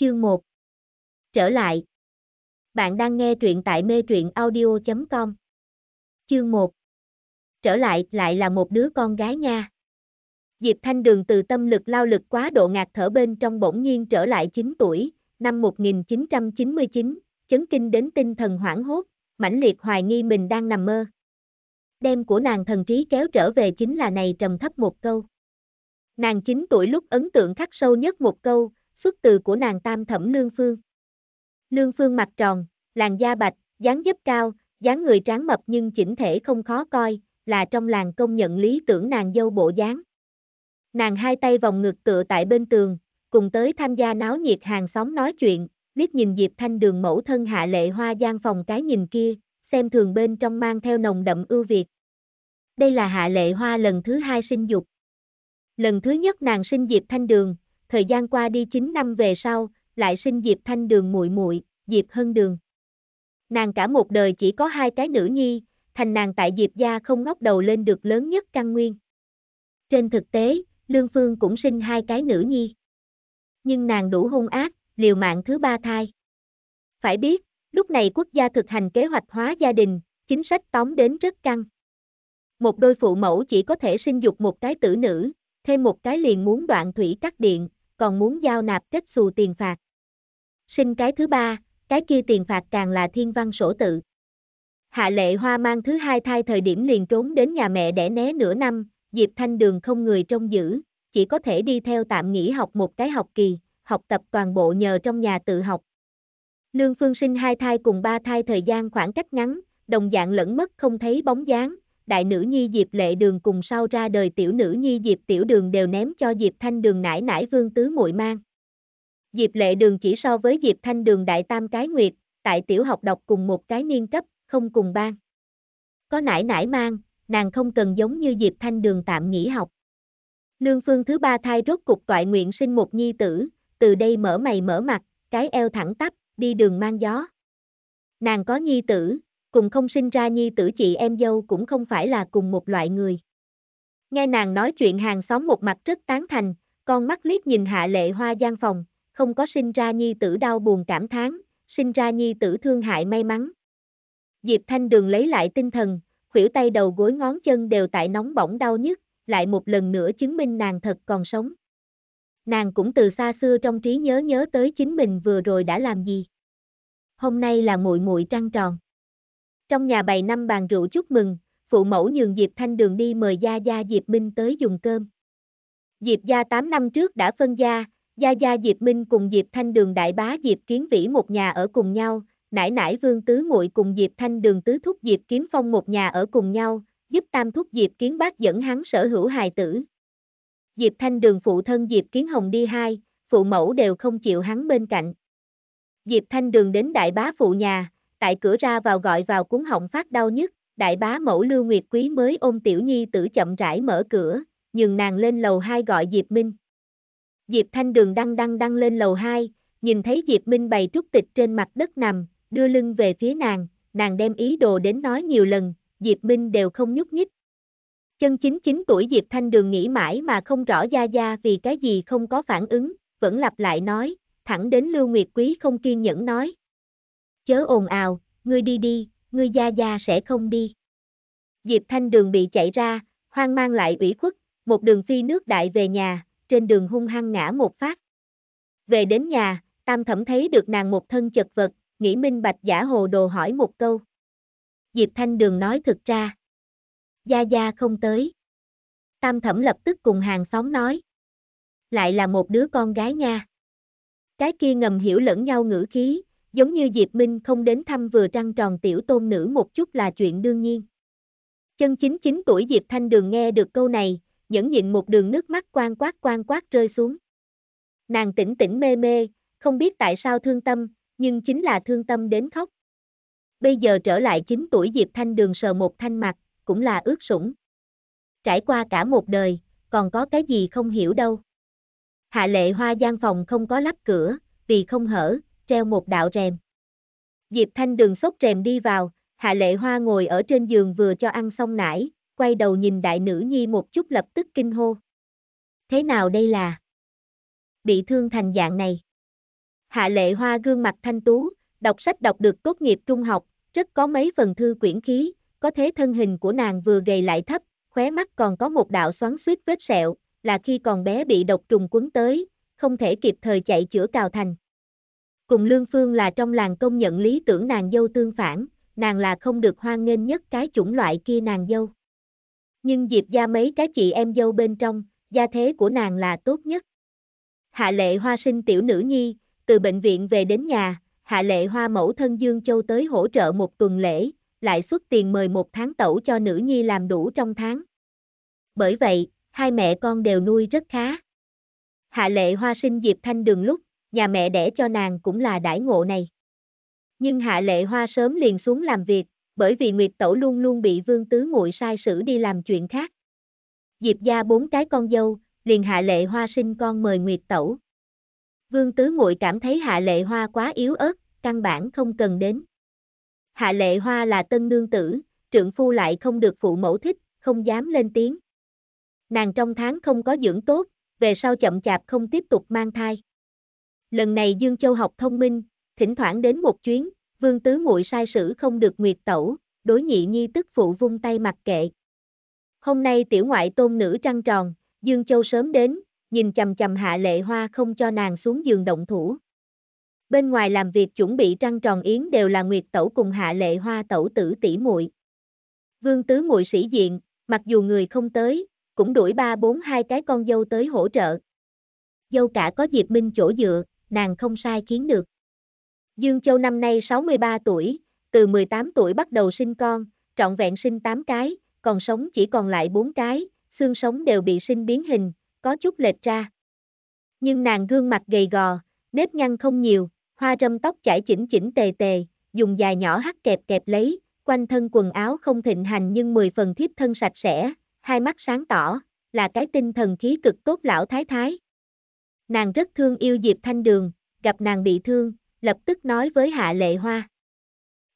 Chương 1 Trở lại Bạn đang nghe truyện tại mê truyện audio.com Chương 1 Trở lại lại là một đứa con gái nha. Diệp Thanh Đường từ tâm lực lao lực quá độ ngạt thở bên trong bỗng nhiên trở lại 9 tuổi, năm 1999, chấn kinh đến tinh thần hoảng hốt, mãnh liệt hoài nghi mình đang nằm mơ. Đem của nàng thần trí kéo trở về chính là này trầm thấp một câu. Nàng 9 tuổi lúc ấn tượng khắc sâu nhất một câu, xuất từ của nàng tam thẩm Lương Phương. Lương Phương mặt tròn, làn da bạch, dáng dấp cao, dáng người tráng mập nhưng chỉnh thể không khó coi, là trong làng công nhận lý tưởng nàng dâu bộ dáng. Nàng hai tay vòng ngực tựa tại bên tường, cùng tới tham gia náo nhiệt hàng xóm nói chuyện, liếc nhìn Diệp Thanh đường mẫu thân hạ lệ hoa gian phòng cái nhìn kia, xem thường bên trong mang theo nồng đậm ưu việt. Đây là hạ lệ hoa lần thứ hai sinh dục. Lần thứ nhất nàng sinh Diệp Thanh Đường, thời gian qua đi 9 năm về sau, lại sinh Diệp Thanh Đường muội muội, Diệp Hân Đường. Nàng cả một đời chỉ có hai cái nữ nhi, thành nàng tại Diệp gia không ngóc đầu lên được lớn nhất căn nguyên. Trên thực tế, Lương Phương cũng sinh hai cái nữ nhi. Nhưng nàng đủ hung ác, liều mạng thứ ba thai. Phải biết, lúc này quốc gia thực hành kế hoạch hóa gia đình, chính sách tóm đến rất căng. Một đôi phụ mẫu chỉ có thể sinh dục một cái tử nữ, thêm một cái liền muốn đoạn thủy cắt điện, còn muốn giao nạp kết xù tiền phạt. Sinh cái thứ ba, cái kia tiền phạt càng là thiên văn sổ tự. Hạ lệ hoa mang thứ hai thai thời điểm liền trốn đến nhà mẹ để né nửa năm, Diệp Thanh Đường không người trông giữ, chỉ có thể đi theo tạm nghỉ học một cái học kỳ, học tập toàn bộ nhờ trong nhà tự học. Lương Phương sinh hai thai cùng ba thai thời gian khoảng cách ngắn, đồng dạng lẫn mất không thấy bóng dáng, đại nữ nhi Diệp Lệ Đường cùng sau ra đời tiểu nữ nhi Diệp Tiểu Đường đều ném cho Diệp Thanh Đường nải nải vương tứ muội mang. Diệp Lệ Đường chỉ so với Diệp Thanh Đường đại tam cái nguyệt, tại tiểu học đọc cùng một cái niên cấp, không cùng ban. Có nải nải mang, nàng không cần giống như Diệp Thanh Đường tạm nghỉ học. Lương phương thứ ba thai rốt cục toại nguyện sinh một nhi tử, từ đây mở mày mở mặt, cái eo thẳng tắp, đi đường mang gió. Nàng có nhi tử, cùng không sinh ra nhi tử chị em dâu cũng không phải là cùng một loại người. Nghe nàng nói chuyện hàng xóm một mặt rất tán thành, con mắt liếc nhìn hạ lệ hoa gian phòng, không có sinh ra nhi tử đau buồn cảm thán, sinh ra nhi tử thương hại may mắn. Diệp Thanh Đường lấy lại tinh thần, khuỷu tay đầu gối ngón chân đều tại nóng bỏng đau nhức, lại một lần nữa chứng minh nàng thật còn sống. Nàng cũng từ xa xưa trong trí nhớ nhớ tới chính mình vừa rồi đã làm gì. Hôm nay là muội muội trăng tròn. Trong nhà bày năm bàn rượu chúc mừng, phụ mẫu nhường Diệp Thanh Đường đi mời Gia Gia Diệp Minh tới dùng cơm. Diệp Gia 8 năm trước đã phân gia, Gia Gia Diệp Minh cùng Diệp Thanh Đường đại bá Diệp Kiến Vĩ một nhà ở cùng nhau, nải nải Vương Tứ muội cùng Diệp Thanh Đường Tứ Thúc Diệp Kiếm Phong một nhà ở cùng nhau, giúp Tam Thúc Diệp Kiến Bác dẫn hắn sở hữu hài tử. Diệp Thanh Đường phụ thân Diệp Kiến Hồng đi hai, phụ mẫu đều không chịu hắn bên cạnh. Diệp Thanh Đường đến đại bá phụ nhà, tại cửa ra vào gọi vào cuốn họng phát đau nhất, đại bá mẫu Lưu Nguyệt Quý mới ôm tiểu nhi tử chậm rãi mở cửa, nhường nàng lên lầu 2 gọi Diệp Minh. Diệp Thanh Đường đăng đăng đăng lên lầu 2, nhìn thấy Diệp Minh bày trúc tịch trên mặt đất nằm, đưa lưng về phía nàng, nàng đem ý đồ đến nói nhiều lần, Diệp Minh đều không nhúc nhích. Chân chính chín tuổi Diệp Thanh Đường nghĩ mãi mà không rõ Gia Gia vì cái gì không có phản ứng, vẫn lặp lại nói, thẳng đến Lưu Nguyệt Quý không kiên nhẫn nói, chớ ồn ào, ngươi đi đi, ngươi gia gia sẽ không đi. Diệp Thanh Đường bị chạy ra, hoang mang lại ủy khuất, một đường phi nước đại về nhà, trên đường hung hăng ngã một phát. Về đến nhà, Tam Thẩm thấy được nàng một thân chật vật, nghĩ minh bạch giả hồ đồ hỏi một câu. Diệp Thanh Đường nói thực ra. Gia Gia không tới. Tam Thẩm lập tức cùng hàng xóm nói. Lại là một đứa con gái nha. Cái kia ngầm hiểu lẫn nhau ngữ khí, giống như Diệp Minh không đến thăm vừa trăng tròn tiểu tôn nữ một chút là chuyện đương nhiên. Chân chính chín tuổi Diệp Thanh Đường nghe được câu này, nhẫn nhịn một đường nước mắt quang quát quang quát rơi xuống. Nàng tỉnh tỉnh mê mê, không biết tại sao thương tâm, nhưng chính là thương tâm đến khóc. Bây giờ trở lại 9 tuổi Diệp Thanh Đường sờ một thanh mặt, cũng là ướt sủng. Trải qua cả một đời, còn có cái gì không hiểu đâu. Hạ lệ hoa gian phòng không có lắp cửa, vì không hở, treo một đạo rèm. Diệp Thanh đường sốt rèm đi vào, Hạ Lệ Hoa ngồi ở trên giường vừa cho ăn xong nải, quay đầu nhìn đại nữ nhi một chút lập tức kinh hô. Thế nào đây là? Bị thương thành dạng này. Hạ Lệ Hoa gương mặt thanh tú, đọc sách đọc được tốt nghiệp trung học, rất có mấy phần thư quyển khí, có thế thân hình của nàng vừa gầy lại thấp, khóe mắt còn có một đạo xoắn suýt vết sẹo, là khi còn bé bị độc trùng quấn tới, không thể kịp thời chạy chữa cào thành. Cùng Lương Phương là trong làng công nhận lý tưởng nàng dâu tương phản, nàng là không được hoan nghênh nhất cái chủng loại kia nàng dâu. Nhưng Diệp gia mấy cái chị em dâu bên trong, gia thế của nàng là tốt nhất. Hạ lệ hoa sinh tiểu nữ nhi, từ bệnh viện về đến nhà, hạ lệ hoa mẫu thân Dương Châu tới hỗ trợ một tuần lễ, lại xuất tiền mời một tháng tẩu cho nữ nhi làm đủ trong tháng. Bởi vậy, hai mẹ con đều nuôi rất khá. Hạ lệ hoa sinh Diệp Thanh Đường lúc, nhà mẹ đẻ cho nàng cũng là đãi ngộ này. Nhưng Hạ Lệ Hoa sớm liền xuống làm việc, bởi vì Nguyệt Tẩu luôn luôn bị Vương Tứ Muội sai sử đi làm chuyện khác. Diệp gia bốn cái con dâu, liền Hạ Lệ Hoa sinh con mời Nguyệt Tẩu. Vương Tứ Muội cảm thấy Hạ Lệ Hoa quá yếu ớt, căn bản không cần đến. Hạ Lệ Hoa là tân nương tử, trượng phu lại không được phụ mẫu thích, không dám lên tiếng. Nàng trong tháng không có dưỡng tốt, về sau chậm chạp không tiếp tục mang thai. Lần này Dương Châu học thông minh, thỉnh thoảng đến một chuyến, Vương Tứ muội sai sử không được nguyệt tẩu, đối nhị nhi tức phụ vung tay mặc kệ. Hôm nay tiểu ngoại tôn nữ trăng tròn, Dương Châu sớm đến, nhìn chầm chầm hạ lệ hoa không cho nàng xuống giường động thủ. Bên ngoài làm việc chuẩn bị trăng tròn yến đều là nguyệt tẩu cùng hạ lệ hoa tẩu tử tỷ muội. Vương Tứ muội sĩ diện, mặc dù người không tới, cũng đuổi ba bốn hai cái con dâu tới hỗ trợ. Dâu cả có Diệp Minh chỗ dựa, nàng không sai khiến được. Dương Châu năm nay 63 tuổi, từ 18 tuổi bắt đầu sinh con, trọn vẹn sinh 8 cái, còn sống chỉ còn lại 4 cái, xương sống đều bị sinh biến hình, có chút lệch ra. Nhưng nàng gương mặt gầy gò, nếp nhăn không nhiều, hoa râm tóc chải chỉnh chỉnh tề tề, dùng dài nhỏ hắt kẹp kẹp lấy, quanh thân quần áo không thịnh hành nhưng 10 phần thiếp thân sạch sẽ, hai mắt sáng tỏ, là cái tinh thần khí cực tốt lão thái thái. Nàng rất thương yêu Diệp Thanh Đường, gặp nàng bị thương, lập tức nói với Hạ Lệ Hoa.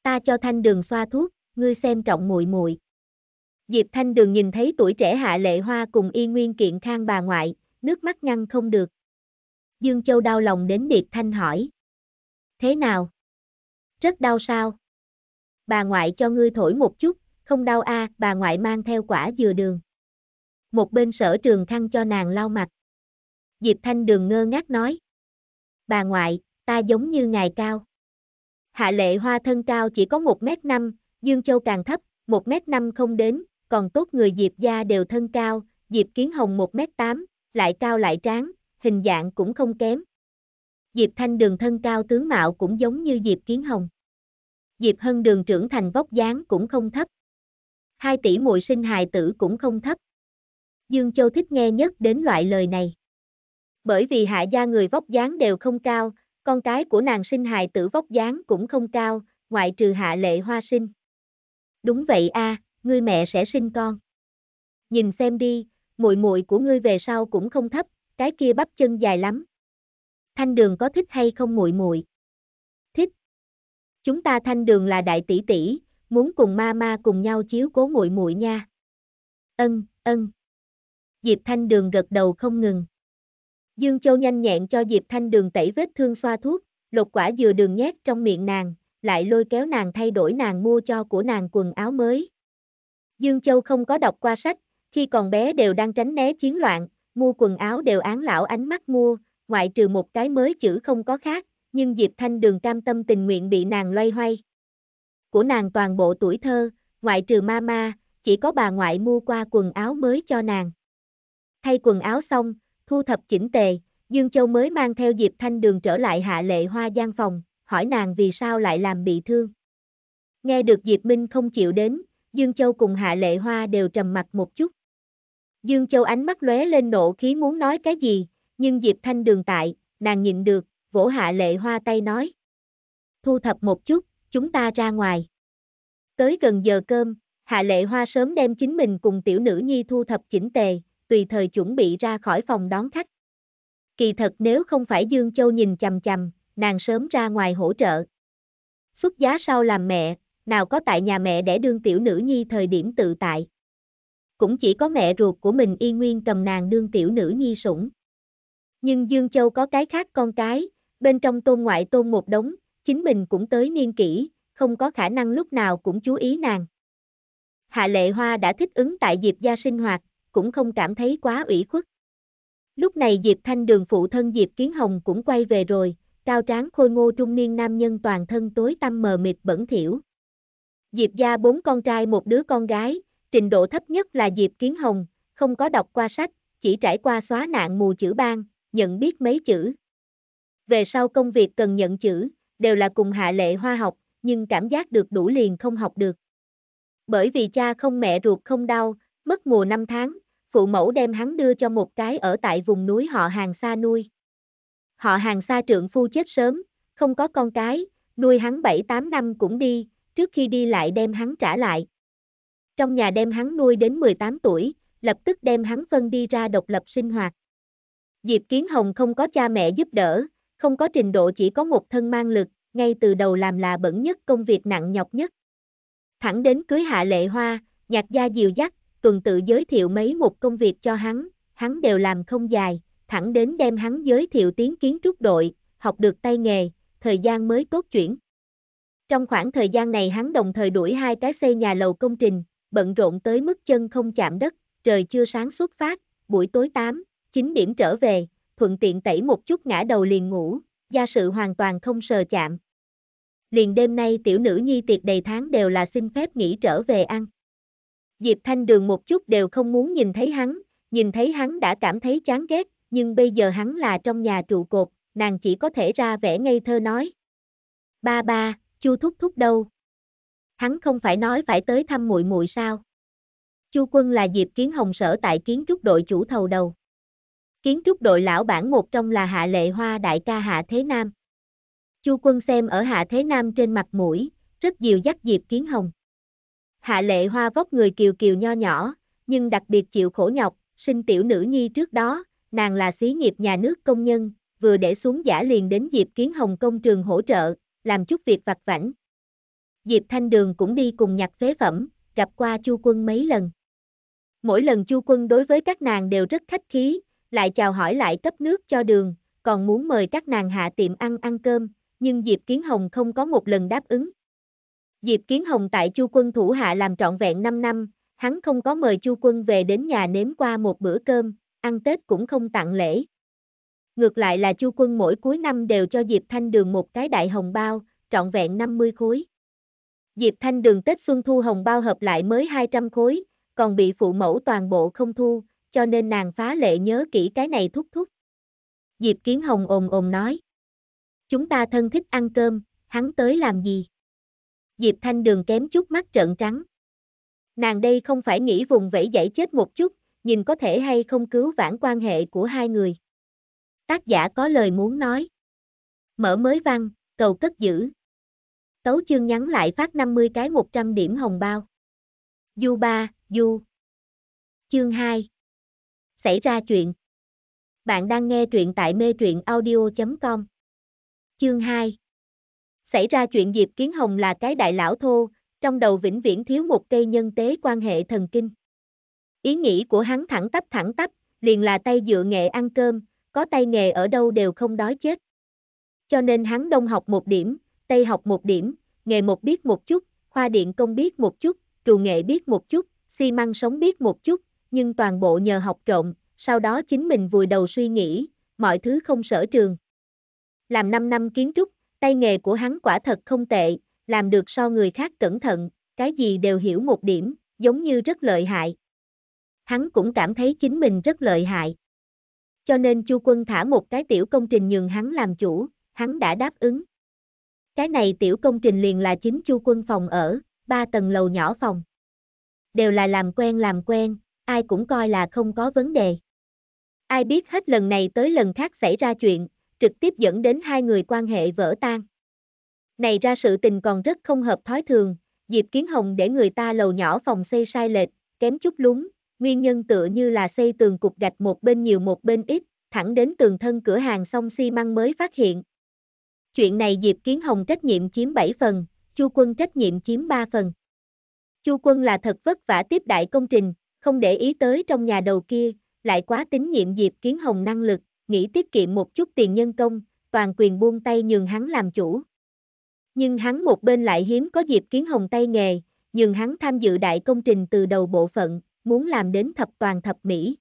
Ta cho Thanh Đường xoa thuốc, ngươi xem trọng muội muội. Diệp Thanh Đường nhìn thấy tuổi trẻ Hạ Lệ Hoa cùng Y Nguyên Kiện Khang bà ngoại, nước mắt ngăn không được. Dương Châu đau lòng đến Diệp Thanh hỏi. Thế nào? Rất đau sao? Bà ngoại cho ngươi thổi một chút, không đau a à, bà ngoại mang theo quả dừa đường. Một bên sở trường khăn cho nàng lau mặt. Diệp Thanh Đường ngơ ngác nói. Bà ngoại, ta giống như ngài cao. Hạ lệ hoa thân cao chỉ có 1m5, Dương Châu càng thấp, 1m5 không đến, còn tốt người Diệp gia đều thân cao, Diệp Kiến Hồng 1m8, lại cao lại tráng, hình dạng cũng không kém. Diệp Thanh Đường thân cao tướng mạo cũng giống như Diệp Kiến Hồng. Diệp Hân Đường trưởng thành vóc dáng cũng không thấp. Hai tỷ muội sinh hài tử cũng không thấp. Dương Châu thích nghe nhất đến loại lời này bởi vì hạ gia người vóc dáng đều không cao, con cái của nàng sinh hài tử vóc dáng cũng không cao, ngoại trừ hạ lệ hoa sinh. Đúng vậy a, ngươi mẹ sẽ sinh con. Nhìn xem đi, muội muội của ngươi về sau cũng không thấp, cái kia bắp chân dài lắm. Thanh Đường có thích hay không muội muội? Thích. Chúng ta Thanh Đường là đại tỷ tỷ, muốn cùng ma ma cùng nhau chiếu cố muội muội nha. Ân, ân. Diệp Thanh Đường gật đầu không ngừng. Dương Châu nhanh nhẹn cho Diệp Thanh Đường tẩy vết thương xoa thuốc, lột quả dừa đường nhét trong miệng nàng, lại lôi kéo nàng thay đổi nàng mua cho của nàng quần áo mới. Dương Châu không có đọc qua sách, khi còn bé đều đang tránh né chiến loạn, mua quần áo đều án lão ánh mắt mua, ngoại trừ một cái mới chữ không có khác, nhưng Diệp Thanh Đường cam tâm tình nguyện bị nàng loay hoay. Của nàng toàn bộ tuổi thơ, ngoại trừ Mama, chỉ có bà ngoại mua qua quần áo mới cho nàng. Thay quần áo xong, thu thập chỉnh tề, Dương Châu mới mang theo Diệp Thanh Đường trở lại hạ lệ hoa gian phòng, hỏi nàng vì sao lại làm bị thương. Nghe được Diệp Minh không chịu đến, Dương Châu cùng hạ lệ hoa đều trầm mặt một chút. Dương Châu ánh mắt lóe lên nộ khí muốn nói cái gì, nhưng Diệp Thanh Đường tại, nàng nhịn được, vỗ hạ lệ hoa tay nói. Thu thập một chút, chúng ta ra ngoài. Tới gần giờ cơm, hạ lệ hoa sớm đem chính mình cùng tiểu nữ nhi thu thập chỉnh tề, tùy thời chuẩn bị ra khỏi phòng đón khách. Kỳ thật nếu không phải Dương Châu nhìn chầm chầm nàng sớm ra ngoài hỗ trợ. Xuất giá sau làm mẹ, nào có tại nhà mẹ để đương tiểu nữ nhi thời điểm tự tại. Cũng chỉ có mẹ ruột của mình y nguyên cầm nàng đương tiểu nữ nhi sủng. Nhưng Dương Châu có cái khác con cái, bên trong tôn ngoại tôn một đống, chính mình cũng tới niên kỷ, không có khả năng lúc nào cũng chú ý nàng. Hạ Lệ Hoa đã thích ứng tại Diệp gia sinh hoạt, cũng không cảm thấy quá ủy khuất. Lúc này Diệp Thanh Đường phụ thân Diệp Kiến Hồng cũng quay về rồi, cao tráng khôi ngô trung niên nam nhân toàn thân tối tăm mờ mịt bẩn thỉu. Diệp gia bốn con trai một đứa con gái, trình độ thấp nhất là Diệp Kiến Hồng, không có đọc qua sách, chỉ trải qua xóa nạn mù chữ ban, nhận biết mấy chữ. Về sau công việc cần nhận chữ, đều là cùng hạ lệ hoa học, nhưng cảm giác được đủ liền không học được. Bởi vì cha không mẹ ruột không đau, mất mùa năm tháng, phụ mẫu đem hắn đưa cho một cái ở tại vùng núi họ hàng xa nuôi. Họ hàng xa trượng phu chết sớm, không có con cái, nuôi hắn 7-8 năm cũng đi, trước khi đi lại đem hắn trả lại. Trong nhà đem hắn nuôi đến 18 tuổi, lập tức đem hắn phân đi ra độc lập sinh hoạt. Diệp Kiến Hồng không có cha mẹ giúp đỡ, không có trình độ chỉ có một thân mang lực, ngay từ đầu làm là bẩn nhất công việc nặng nhọc nhất. Thẳng đến cưới hạ lệ hoa, nhạc gia diều dắt, tuần tự giới thiệu mấy một công việc cho hắn, hắn đều làm không dài, thẳng đến đem hắn giới thiệu tiếng kiến trúc đội, học được tay nghề, thời gian mới tốt chuyển. Trong khoảng thời gian này hắn đồng thời đuổi hai cái xây nhà lầu công trình, bận rộn tới mức chân không chạm đất, trời chưa sáng xuất phát, buổi tối 8, 9 điểm trở về, thuận tiện tẩy một chút ngã đầu liền ngủ, gia sự hoàn toàn không sờ chạm. Liền đêm nay tiểu nữ nhi tiệc đầy tháng đều là xin phép nghỉ trở về ăn. Diệp Thanh Đường một chút đều không muốn nhìn thấy hắn, nhìn thấy hắn đã cảm thấy chán ghét, nhưng bây giờ hắn là trong nhà trụ cột, nàng chỉ có thể ra vẻ ngây thơ nói. Ba ba, Chu thúc thúc đâu? Hắn không phải nói phải tới thăm muội muội sao? Chu Quân là Diệp Kiến Hồng sở tại kiến trúc đội chủ thầu đầu. Kiến trúc đội lão bản một trong là Hạ Lệ Hoa đại ca Hạ Thế Nam. Chu Quân xem ở Hạ Thế Nam trên mặt mũi, rất dìu dắt Diệp Kiến Hồng. Hạ lệ hoa vóc người kiều kiều nho nhỏ, nhưng đặc biệt chịu khổ nhọc, sinh tiểu nữ nhi trước đó, nàng là xí nghiệp nhà nước công nhân, vừa để xuống giả liền đến Diệp Kiến Hồng công trường hỗ trợ, làm chút việc vặt vảnh. Diệp Thanh Đường cũng đi cùng nhặt phế phẩm, gặp qua Chu Quân mấy lần. Mỗi lần Chu Quân đối với các nàng đều rất khách khí, lại chào hỏi lại cấp nước cho đường, còn muốn mời các nàng hạ tiệm ăn ăn cơm, nhưng Diệp Kiến Hồng không có một lần đáp ứng. Diệp Kiến Hồng tại Chu Quân thủ hạ làm trọn vẹn 5 năm, hắn không có mời Chu Quân về đến nhà nếm qua một bữa cơm, ăn Tết cũng không tặng lễ. Ngược lại là Chu Quân mỗi cuối năm đều cho Diệp Thanh Đường một cái đại hồng bao, trọn vẹn 50 khối. Diệp Thanh Đường Tết Xuân thu hồng bao hợp lại mới 200 khối, còn bị phụ mẫu toàn bộ không thu, cho nên nàng phá lệ nhớ kỹ cái này thúc thúc. Diệp Kiến Hồng ồn ồn nói. Chúng ta thân thích ăn cơm, hắn tới làm gì? Diệp Thanh Đường kém chút mắt trợn trắng. Nàng đây không phải nghĩ vùng vẫy dãy chết một chút, nhìn có thể hay không cứu vãn quan hệ của hai người. Tác giả có lời muốn nói. Mở mới văn, cầu cất giữ. Tấu chương nhắn lại phát 50 cái 100 điểm hồng bao. Du ba, Du. Chương 2. Xảy ra chuyện. Bạn đang nghe truyện tại mê truyện audio.com. Chương 2. Xảy ra chuyện Diệp Kiến Hồng là cái đại lão thô, trong đầu vĩnh viễn thiếu một cây nhân tế quan hệ thần kinh. Ý nghĩ của hắn thẳng tắp thẳng tắp, liền là tay dựa nghệ ăn cơm, có tay nghề ở đâu đều không đói chết. Cho nên hắn đông học một điểm, tây học một điểm, nghề một biết một chút, khoa điện công biết một chút, trù nghệ biết một chút, xi măng sống biết một chút, nhưng toàn bộ nhờ học trộm, sau đó chính mình vùi đầu suy nghĩ, mọi thứ không sở trường. Làm 5 năm kiến trúc, tay nghề của hắn quả thật không tệ, làm được so người khác cẩn thận, cái gì đều hiểu một điểm, giống như rất lợi hại. Hắn cũng cảm thấy chính mình rất lợi hại. Cho nên Chu Quân thả một cái tiểu công trình nhường hắn làm chủ, hắn đã đáp ứng. Cái này tiểu công trình liền là chính Chu Quân phòng ở, ba tầng lầu nhỏ phòng. Đều là làm quen làm quen, ai cũng coi là không có vấn đề. Ai biết hết lần này tới lần khác xảy ra chuyện, trực tiếp dẫn đến hai người quan hệ vỡ tan. Này ra sự tình còn rất không hợp thói thường, Diệp Kiến Hồng để người ta lầu nhỏ phòng xây sai lệch, kém chút lúng, nguyên nhân tựa như là xây tường cục gạch một bên nhiều một bên ít, thẳng đến tường thân cửa hàng xong xi măng mới phát hiện. Chuyện này Diệp Kiến Hồng trách nhiệm chiếm 7 phần, Chu Quân trách nhiệm chiếm 3 phần. Chu Quân là thật vất vả tiếp đại công trình, không để ý tới trong nhà đầu kia, lại quá tín nhiệm Diệp Kiến Hồng năng lực, nghĩ tiết kiệm một chút tiền nhân công, toàn quyền buông tay nhường hắn làm chủ. Nhưng hắn một bên lại hiếm có dịp kiến hồng tay nghề, nhường hắn tham dự đại công trình từ đầu bộ phận, muốn làm đến thập toàn thập mỹ.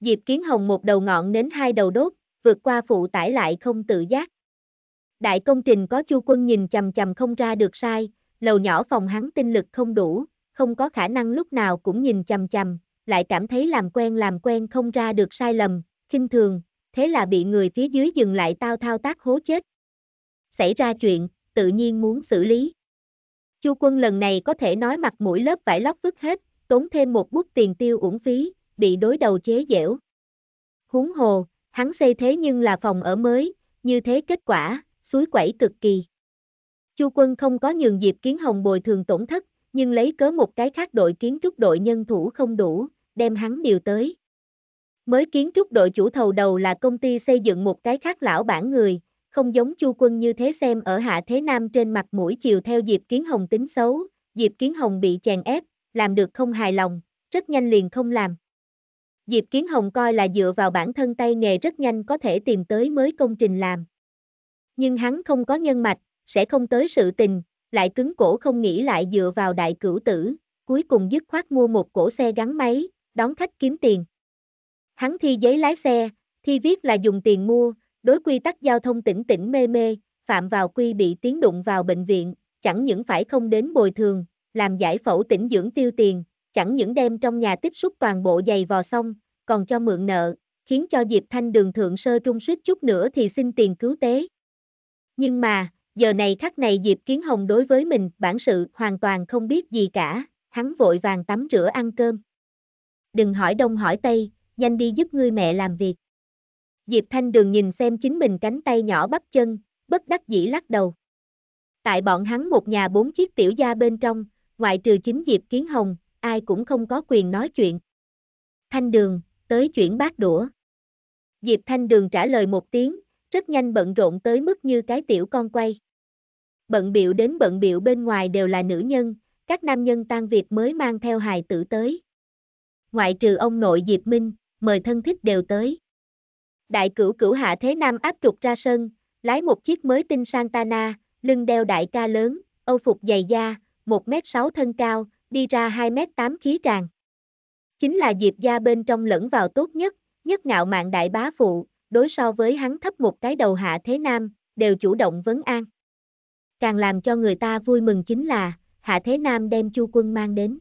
Diệp Kiến Hồng một đầu ngọn đến hai đầu đốt, vượt qua phụ tải lại không tự giác. Đại công trình có Chu Quân nhìn chầm chầm không ra được sai, lầu nhỏ phòng hắn tinh lực không đủ, không có khả năng lúc nào cũng nhìn chầm chầm, lại cảm thấy làm quen làm quen không ra được sai lầm, khinh thường, thế là bị người phía dưới dừng lại tao thao tác hố chết. Xảy ra chuyện, tự nhiên muốn xử lý. Chu quân lần này có thể nói mặt mũi lớp vải lóc vứt hết, tốn thêm một bút tiền tiêu uổng phí, bị đối đầu chế dẻo. húng hồ, hắn xây thế nhưng là phòng ở mới, như thế kết quả, suối quẩy cực kỳ. Chu quân không có nhường dịp kiến hồng bồi thường tổn thất, nhưng lấy cớ một cái khác đội kiến trúc đội nhân thủ không đủ, đem hắn điều tới. Mới kiến trúc đội chủ thầu đầu là công ty xây dựng một cái khác lão bản người, không giống chu quân như thế xem ở hạ thế nam trên mặt mũi chiều theo Diệp Kiến Hồng tính xấu, Diệp Kiến Hồng bị chèn ép, làm được không hài lòng, rất nhanh liền không làm. Diệp Kiến Hồng coi là dựa vào bản thân tay nghề rất nhanh có thể tìm tới mới công trình làm. Nhưng hắn không có nhân mạch, sẽ không tới sự tình, lại cứng cổ không nghĩ lại dựa vào đại cửu tử, cuối cùng dứt khoát mua một cổ xe gắn máy, đón khách kiếm tiền. Hắn thi giấy lái xe, thi viết là dùng tiền mua, đối quy tắc giao thông tỉnh tỉnh mê mê, phạm vào quy bị tiến đụng vào bệnh viện, chẳng những phải không đến bồi thường, làm giải phẫu tỉnh dưỡng tiêu tiền, chẳng những đem trong nhà tiếp xúc toàn bộ giày vò xong, còn cho mượn nợ, khiến cho Diệp Thanh đường thượng sơ trung suýt chút nữa thì xin tiền cứu tế. Nhưng mà, giờ này khắc này Diệp Kiến Hồng đối với mình bản sự hoàn toàn không biết gì cả, hắn vội vàng tắm rửa ăn cơm. Đừng hỏi đông hỏi tây, nhanh đi giúp ngươi mẹ làm việc. Diệp Thanh Đường nhìn xem chính mình cánh tay nhỏ bắt chân, bất đắc dĩ lắc đầu. Tại bọn hắn một nhà bốn chiếc tiểu gia bên trong, ngoại trừ chính Diệp Kiến Hồng, ai cũng không có quyền nói chuyện. Thanh Đường, tới chuyển bát đũa. Diệp Thanh Đường trả lời một tiếng, rất nhanh bận rộn tới mức như cái tiểu con quay. Bận biệu đến bận biệu bên ngoài đều là nữ nhân, các nam nhân tan việc mới mang theo hài tử tới. Ngoại trừ ông nội Diệp Minh, mời thân thích đều tới. Đại cửu cửu hạ thế nam áp trục ra sân, lái một chiếc mới tinh Santana, lưng đeo đại ca lớn, âu phục dày da, 1m6 thân cao, đi ra 2m8 khí tràng. Chính là Diệp gia bên trong lẫn vào tốt nhất, nhất ngạo mạng đại bá phụ, đối so với hắn thấp một cái đầu hạ thế nam, đều chủ động vấn an. Càng làm cho người ta vui mừng chính là, hạ thế nam đem chu quân mang đến.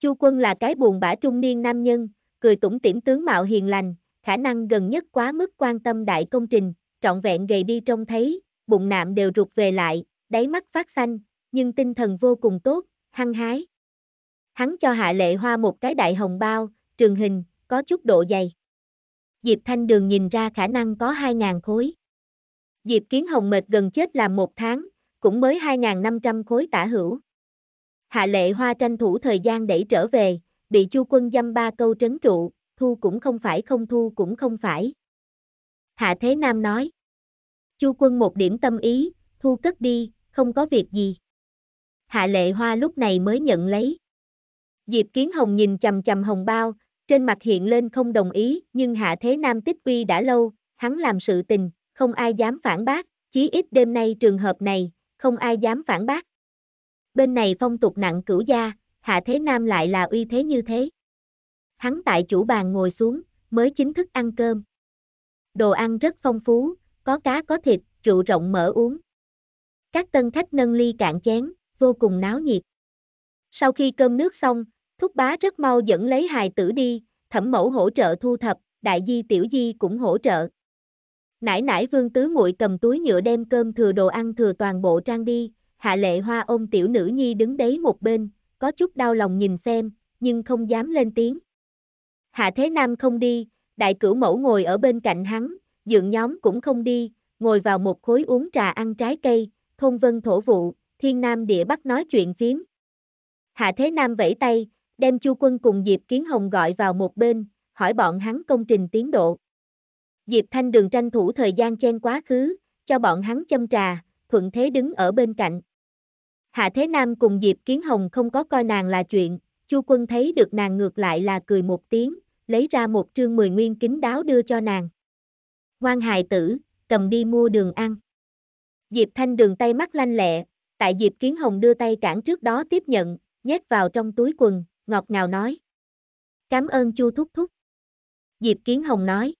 Chu quân là cái buồn bã trung niên nam nhân, cười tủm tỉm tướng mạo hiền lành, khả năng gần nhất quá mức quan tâm đại công trình, trọn vẹn gầy đi trông thấy, bụng nạm đều rụt về lại, đáy mắt phát xanh, nhưng tinh thần vô cùng tốt, hăng hái. Hắn cho Hạ Lệ Hoa một cái đại hồng bao, trường hình, có chút độ dày. Diệp Thanh Đường nhìn ra khả năng có 2.000 khối. Diệp Kiến Hồng mệt gần chết làm một tháng, cũng mới 2.500 khối tả hữu. Hạ Lệ Hoa tranh thủ thời gian đẩy trở về, bị chu quân dăm ba câu trấn trụ, thu cũng không phải không thu cũng không phải. Hạ Thế Nam nói. Chu quân một điểm tâm ý, thu cất đi, không có việc gì. Hạ lệ hoa lúc này mới nhận lấy. Diệp Kiến Hồng nhìn chầm chầm hồng bao, trên mặt hiện lên không đồng ý, nhưng Hạ Thế Nam tích uy đã lâu, hắn làm sự tình, không ai dám phản bác, chí ít đêm nay trường hợp này, không ai dám phản bác. Bên này phong tục nặng cửu gia, Hạ Thế Nam lại là uy thế như thế. Hắn tại chủ bàn ngồi xuống, mới chính thức ăn cơm. Đồ ăn rất phong phú, có cá có thịt, rượu rộng mở uống. Các tân khách nâng ly cạn chén, vô cùng náo nhiệt. Sau khi cơm nước xong, thúc bá rất mau dẫn lấy hài tử đi, thẩm mẫu hỗ trợ thu thập, đại di tiểu di cũng hỗ trợ. Nãy nãy vương tứ muội cầm túi nhựa đem cơm thừa đồ ăn thừa toàn bộ trang đi, hạ lệ hoa ôm tiểu nữ nhi đứng đấy một bên, có chút đau lòng nhìn xem, nhưng không dám lên tiếng. Hạ Thế Nam không đi, đại cửu mẫu ngồi ở bên cạnh hắn, dượng nhóm cũng không đi, ngồi vào một khối uống trà ăn trái cây, thôn vân thổ vụ, thiên nam địa bắc nói chuyện phiếm. Hạ Thế Nam vẫy tay, đem Chu Quân cùng Diệp Kiến Hồng gọi vào một bên, hỏi bọn hắn công trình tiến độ. Diệp Thanh Đường tranh thủ thời gian chen quá khứ, cho bọn hắn châm trà, thuận thế đứng ở bên cạnh. Hạ Thế Nam cùng Diệp Kiến Hồng không có coi nàng là chuyện, Chu Quân thấy được nàng ngược lại là cười một tiếng, lấy ra một trương mười nguyên kính đáo đưa cho nàng. Quan hài tử, cầm đi mua đường ăn. Diệp Thanh đường tay mắt lanh lẹ, tại Diệp Kiến Hồng đưa tay cản trước đó tiếp nhận, nhét vào trong túi quần, ngọt ngào nói. Cảm ơn Chu Thúc Thúc. Diệp Kiến Hồng nói.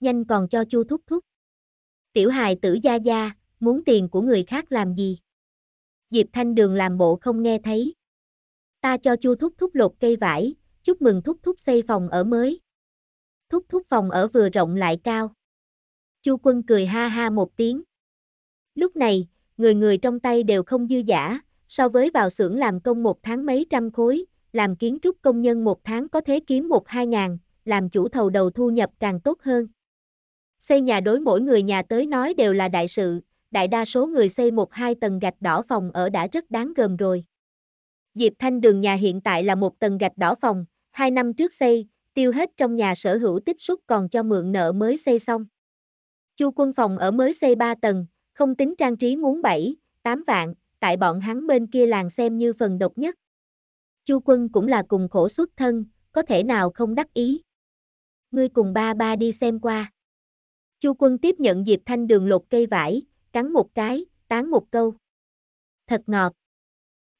Nhanh còn cho Chu Thúc Thúc. Tiểu hài tử gia gia, muốn tiền của người khác làm gì? Diệp Thanh Đường làm bộ không nghe thấy. Ta cho chu thúc thúc lột cây vải, chúc mừng thúc thúc xây phòng ở mới. Thúc thúc phòng ở vừa rộng lại cao. Chu quân cười ha ha một tiếng. Lúc này, người người trong tay đều không dư giả, so với vào xưởng làm công một tháng mấy trăm khối, làm kiến trúc công nhân một tháng có thể kiếm một hai ngàn, làm chủ thầu đầu thu nhập càng tốt hơn. Xây nhà đối mỗi người nhà tới nói đều là đại sự, đại đa số người xây một hai tầng gạch đỏ phòng ở đã rất đáng gờm rồi. Diệp Thanh đường nhà hiện tại là một tầng gạch đỏ phòng, hai năm trước xây, tiêu hết trong nhà sở hữu tích xúc còn cho mượn nợ mới xây xong. Chu quân phòng ở mới xây 3 tầng, không tính trang trí muốn 7, 8 vạn, tại bọn hắn bên kia làng xem như phần độc nhất. Chu quân cũng là cùng khổ xuất thân, có thể nào không đắc ý. Ngươi cùng ba ba đi xem qua. Chu quân tiếp nhận Diệp Thanh đường lột cây vải, cắn một cái, tán một câu. Thật ngọt.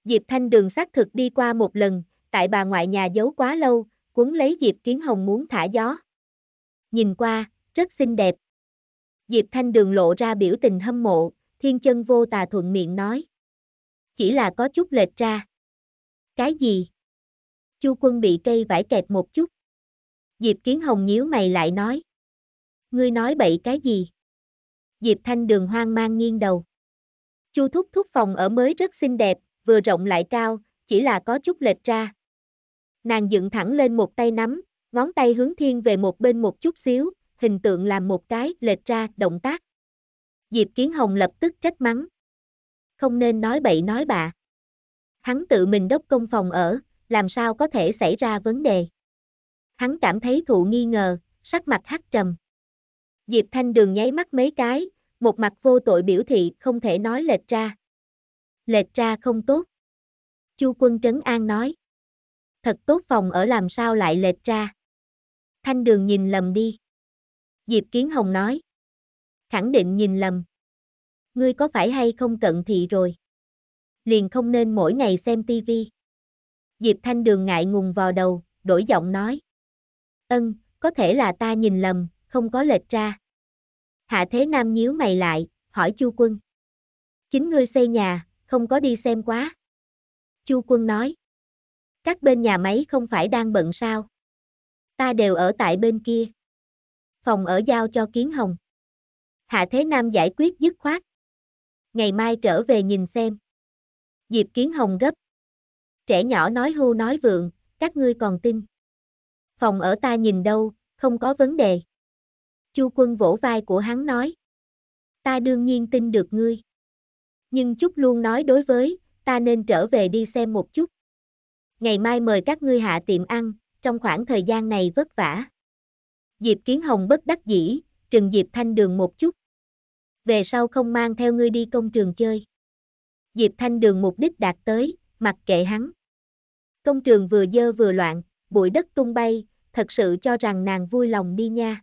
Diệp Thanh đường xác thực đi qua một lần, tại bà ngoại nhà giấu quá lâu, cuốn lấy Diệp Kiến Hồng muốn thả gió. Nhìn qua, rất xinh đẹp. Diệp Thanh đường lộ ra biểu tình hâm mộ, thiên chân vô tà thuận miệng nói. Chỉ là có chút lệch ra. Cái gì? Chu quân bị cây vải kẹt một chút. Diệp Kiến Hồng nhíu mày lại nói. Ngươi nói bậy cái gì? Diệp Thanh Đường hoang mang nghiêng đầu. Chu Thúc Thúc phòng ở mới rất xinh đẹp, vừa rộng lại cao, chỉ là có chút lệch ra. Nàng dựng thẳng lên một tay nắm, ngón tay hướng thiên về một bên một chút xíu, hình tượng làm một cái lệch ra động tác. Diệp Kiến Hồng lập tức trách mắng. Không nên nói bậy nói bạ. Hắn tự mình đốc công phòng ở, làm sao có thể xảy ra vấn đề. Hắn cảm thấy thụ nghi ngờ, sắc mặt hắc trầm. Diệp Thanh Đường nháy mắt mấy cái, một mặt vô tội biểu thị không thể nói lệch ra. Lệch ra không tốt. Chu quân Trấn An nói. Thật tốt phòng ở làm sao lại lệch ra. Thanh Đường nhìn lầm đi. Diệp Kiến Hồng nói. Khẳng định nhìn lầm. Ngươi có phải hay không cận thị rồi? Liền không nên mỗi ngày xem tivi. Diệp Thanh Đường ngại ngùng vào đầu, đổi giọng nói. Ân, có thể là ta nhìn lầm, không có lệch ra. Hạ Thế Nam nhíu mày lại, hỏi Chu Quân. Chính ngươi xây nhà, không có đi xem quá. Chu Quân nói. Các bên nhà máy không phải đang bận sao. Ta đều ở tại bên kia. Phòng ở giao cho Kiến Hồng. Hạ Thế Nam giải quyết dứt khoát. Ngày mai trở về nhìn xem. Diệp Kiến Hồng gấp. Trẻ nhỏ nói hưu nói vượng, các ngươi còn tin. Phòng ở ta nhìn đâu, không có vấn đề. Chu quân vỗ vai của hắn nói. Ta đương nhiên tin được ngươi. Nhưng Chúc luôn nói đối với, ta nên trở về đi xem một chút. Ngày mai mời các ngươi hạ tiệm ăn, trong khoảng thời gian này vất vả. Diệp Kiến Hồng bất đắc dĩ, trừng Diệp Thanh Đường một chút. Về sau không mang theo ngươi đi công trường chơi. Diệp Thanh Đường mục đích đạt tới, mặc kệ hắn. Công trường vừa dơ vừa loạn, bụi đất tung bay, thật sự cho rằng nàng vui lòng đi nha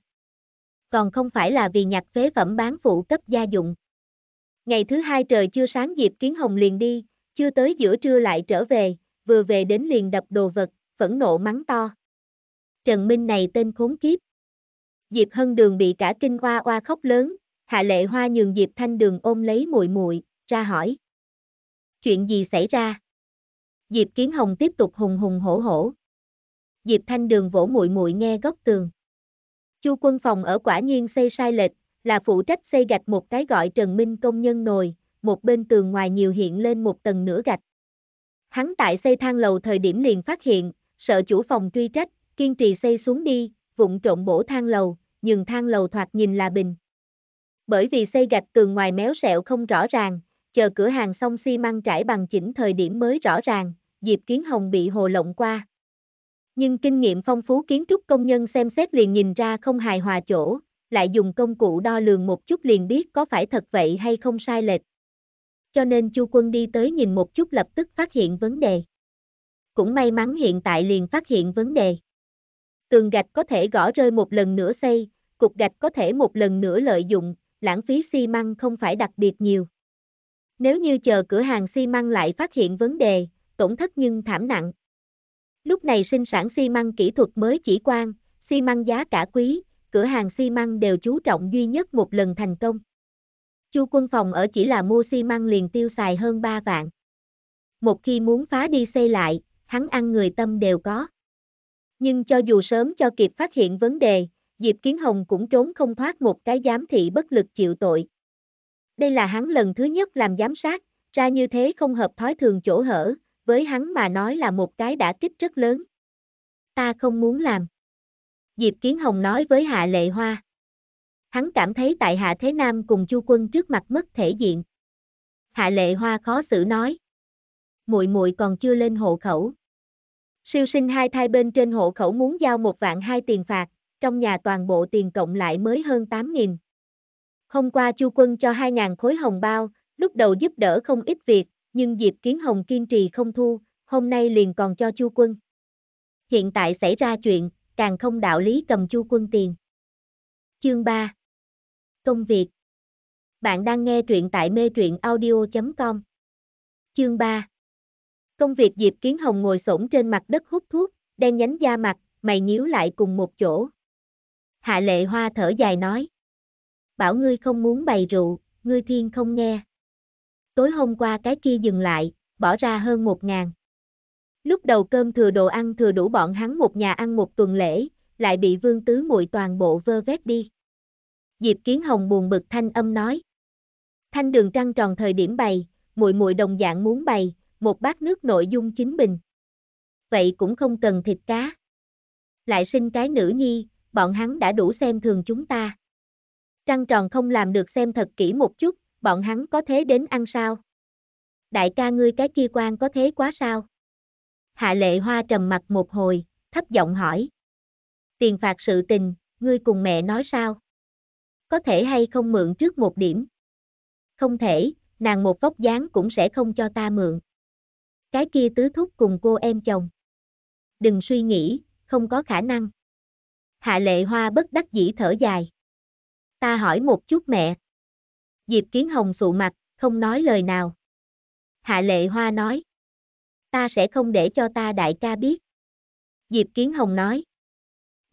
còn không phải là vì nhặt phế phẩm bán phụ cấp gia dụng. Ngày thứ hai trời chưa sáng Diệp Kiến Hồng liền đi, chưa tới giữa trưa lại trở về, vừa về đến liền đập đồ vật, phẫn nộ mắng to. Trần Minh này tên khốn kiếp. Diệp Hân Đường bị cả kinh hoa hoa khóc lớn, Hạ Lệ Hoa nhường Diệp Thanh Đường ôm lấy muội muội, ra hỏi. Chuyện gì xảy ra? Diệp Kiến Hồng tiếp tục hùng hùng hổ hổ. Diệp Thanh Đường vỗ muội muội nghe góc tường. Chu quân phòng ở quả nhiên xây sai lệch, là phụ trách xây gạch một cái gọi Trần Minh công nhân nồi, một bên tường ngoài nhiều hiện lên một tầng nửa gạch. Hắn tại xây thang lầu thời điểm liền phát hiện, sợ chủ phòng truy trách, kiên trì xây xuống đi, vụng trộn bổ thang lầu, nhưng thang lầu thoạt nhìn là bình. Bởi vì xây gạch tường ngoài méo sẹo không rõ ràng, chờ cửa hàng xong xi măng trải bằng chỉnh thời điểm mới rõ ràng, Diệp Kiến Hồng bị hồ lộng qua nhưng kinh nghiệm phong phú kiến trúc công nhân xem xét liền nhìn ra không hài hòa chỗ, lại dùng công cụ đo lường một chút liền biết có phải thật vậy hay không sai lệch. Cho nên Chu Quân đi tới nhìn một chút lập tức phát hiện vấn đề. Cũng may mắn hiện tại liền phát hiện vấn đề. Tường gạch có thể gõ rơi một lần nữa xây, cục gạch có thể một lần nữa lợi dụng, lãng phí xi măng không phải đặc biệt nhiều. Nếu như chờ cửa hàng xi măng lại phát hiện vấn đề, tổn thất nhưng thảm nặng. Lúc này sinh sản xi măng kỹ thuật mới chỉ quan, xi măng giá cả quý, cửa hàng xi măng đều chú trọng duy nhất một lần thành công. Chu quân phòng ở chỉ là mua xi măng liền tiêu xài hơn 3 vạn. Một khi muốn phá đi xây lại, hắn ăn người tâm đều có. Nhưng cho dù sớm cho kịp phát hiện vấn đề, Diệp Kiến Hồng cũng trốn không thoát một cái giám thị bất lực chịu tội. Đây là hắn lần thứ nhất làm giám sát, ra như thế không hợp thói thường chỗ hở, với hắn mà nói là một cái đã kích rất lớn. Ta không muốn làm. Diệp Kiến Hồng nói với Hạ Lệ Hoa. Hắn cảm thấy tại Hạ Thế Nam cùng Chu Quân trước mặt mất thể diện. Hạ Lệ Hoa khó xử nói. Muội muội còn chưa lên hộ khẩu. Siêu sinh hai thai bên trên hộ khẩu muốn giao một vạn hai tiền phạt, trong nhà toàn bộ tiền cộng lại mới hơn 8.000. Hôm qua Chu Quân cho 2.000 khối hồng bao, lúc đầu giúp đỡ không ít việc, nhưng Diệp Kiến Hồng kiên trì không thu, hôm nay liền còn cho Chu Quân. Hiện tại xảy ra chuyện, càng không đạo lý cầm Chu Quân tiền. Chương 3 Công việc Bạn đang nghe truyện tại mê truyện audio.com Chương 3 Công việc Diệp Kiến Hồng ngồi xổm trên mặt đất hút thuốc, đen nhánh da mặt, mày nhíu lại cùng một chỗ. Hạ lệ hoa thở dài nói. Bảo ngươi không muốn bày rượu, ngươi thiên không nghe tối hôm qua cái kia dừng lại, bỏ ra hơn một ngàn. Lúc đầu cơm thừa đồ ăn thừa đủ bọn hắn một nhà ăn một tuần lễ, lại bị vương tứ muội toàn bộ vơ vét đi. Diệp Kiến Hồng buồn bực thanh âm nói. Thanh đường trăng tròn thời điểm bày, muội muội đồng dạng muốn bày, một bát nước nội dung chính bình. Vậy cũng không cần thịt cá. Lại sinh cái nữ nhi, bọn hắn đã đủ xem thường chúng ta. Trăng tròn không làm được xem thật kỹ một chút, bọn hắn có thế đến ăn sao? Đại ca ngươi cái kia quan có thế quá sao? Hạ lệ hoa trầm mặt một hồi, thấp giọng hỏi. Tiền phạt sự tình, ngươi cùng mẹ nói sao? Có thể hay không mượn trước một điểm? Không thể, nàng một vóc dáng cũng sẽ không cho ta mượn. Cái kia tứ thúc cùng cô em chồng. Đừng suy nghĩ, không có khả năng. Hạ lệ hoa bất đắc dĩ thở dài. Ta hỏi một chút mẹ, Diệp Kiến Hồng sụ mặt, không nói lời nào. Hạ Lệ Hoa nói. Ta sẽ không để cho ta đại ca biết. Diệp Kiến Hồng nói.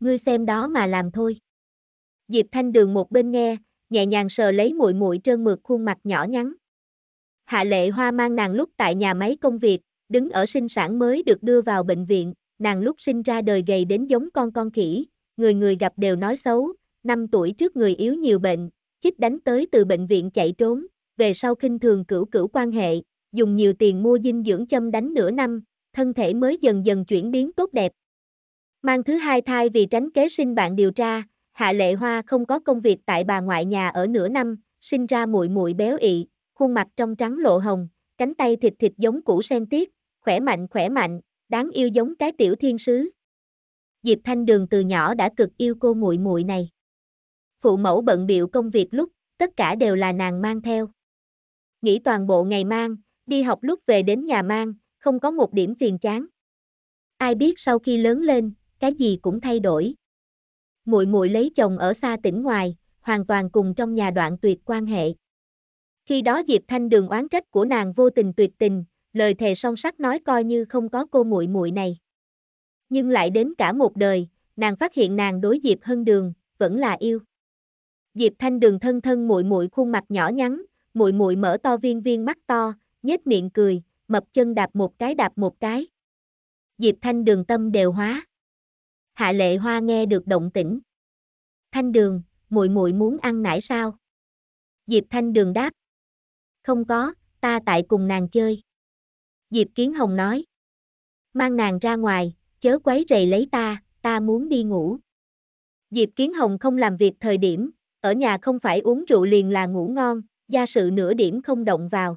Ngươi xem đó mà làm thôi. Diệp Thanh Đường một bên nghe, nhẹ nhàng sờ lấy muội muội trơn mượt khuôn mặt nhỏ nhắn. Hạ Lệ Hoa mang nàng lúc tại nhà máy công việc, đứng ở sinh sản mới được đưa vào bệnh viện, nàng lúc sinh ra đời gầy đến giống con con khỉ, người người gặp đều nói xấu, năm tuổi trước người yếu nhiều bệnh, Chích đánh tới từ bệnh viện chạy trốn, về sau khinh thường cửu cửu quan hệ, dùng nhiều tiền mua dinh dưỡng châm đánh nửa năm, thân thể mới dần dần chuyển biến tốt đẹp. Mang thứ hai thai vì tránh kế sinh bạn điều tra, Hạ Lệ Hoa không có công việc tại bà ngoại nhà ở nửa năm, sinh ra muội muội béo ị, khuôn mặt trong trắng lộ hồng, cánh tay thịt thịt giống củ sen tiết, khỏe mạnh khỏe mạnh, đáng yêu giống cái tiểu thiên sứ. Diệp Thanh Đường từ nhỏ đã cực yêu cô muội muội này phụ mẫu bận biệu công việc lúc, tất cả đều là nàng mang theo. Nghĩ toàn bộ ngày mang, đi học lúc về đến nhà mang, không có một điểm phiền chán. Ai biết sau khi lớn lên, cái gì cũng thay đổi. Muội muội lấy chồng ở xa tỉnh ngoài, hoàn toàn cùng trong nhà đoạn tuyệt quan hệ. Khi đó Diệp Thanh Đường oán trách của nàng vô tình tuyệt tình, lời thề song sắc nói coi như không có cô muội muội này. Nhưng lại đến cả một đời, nàng phát hiện nàng đối Diệp Hân Đường, vẫn là yêu. Diệp Thanh Đường thân thân muội muội khuôn mặt nhỏ nhắn, muội muội mở to viên viên mắt to, nhếch miệng cười, mập chân đạp một cái đạp một cái. Diệp Thanh Đường tâm đều hóa. Hạ Lệ Hoa nghe được động tĩnh. Thanh Đường, muội muội muốn ăn nải sao? Diệp Thanh Đường đáp. Không có, ta tại cùng nàng chơi. Diệp Kiến Hồng nói. Mang nàng ra ngoài, chớ quấy rầy lấy ta, ta muốn đi ngủ. Diệp Kiến Hồng không làm việc thời điểm, ở nhà không phải uống rượu liền là ngủ ngon, gia sự nửa điểm không động vào.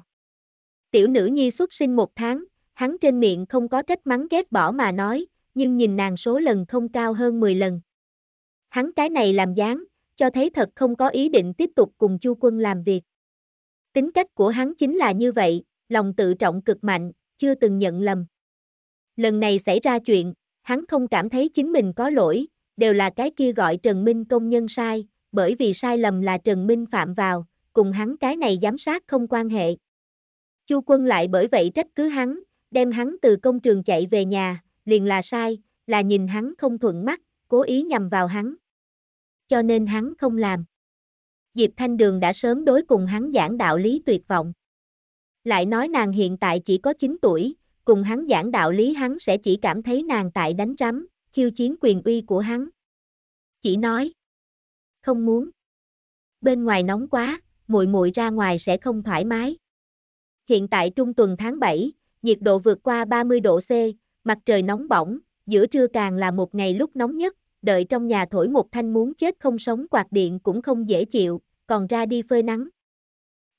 Tiểu nữ nhi xuất sinh một tháng, hắn trên miệng không có trách mắng ghét bỏ mà nói, nhưng nhìn nàng số lần không cao hơn 10 lần. Hắn cái này làm dáng, cho thấy thật không có ý định tiếp tục cùng Chu Quân làm việc. Tính cách của hắn chính là như vậy, lòng tự trọng cực mạnh, chưa từng nhận lầm. Lần này xảy ra chuyện, hắn không cảm thấy chính mình có lỗi, đều là cái kia gọi Trần Minh công nhân sai, bởi vì sai lầm là Trần Minh phạm vào, cùng hắn cái này giám sát không quan hệ. Chu quân lại bởi vậy trách cứ hắn, đem hắn từ công trường chạy về nhà, liền là sai, là nhìn hắn không thuận mắt, cố ý nhằm vào hắn. Cho nên hắn không làm. Diệp Thanh Đường đã sớm đối cùng hắn giảng đạo lý tuyệt vọng. Lại nói nàng hiện tại chỉ có 9 tuổi, cùng hắn giảng đạo lý hắn sẽ chỉ cảm thấy nàng tại đánh rắm, khiêu chiến quyền uy của hắn. Chỉ nói, không muốn. Bên ngoài nóng quá, muội muội ra ngoài sẽ không thoải mái. Hiện tại trung tuần tháng 7, nhiệt độ vượt qua 30 độ C, mặt trời nóng bỏng, giữa trưa càng là một ngày lúc nóng nhất, đợi trong nhà thổi một thanh muốn chết không sống quạt điện cũng không dễ chịu, còn ra đi phơi nắng.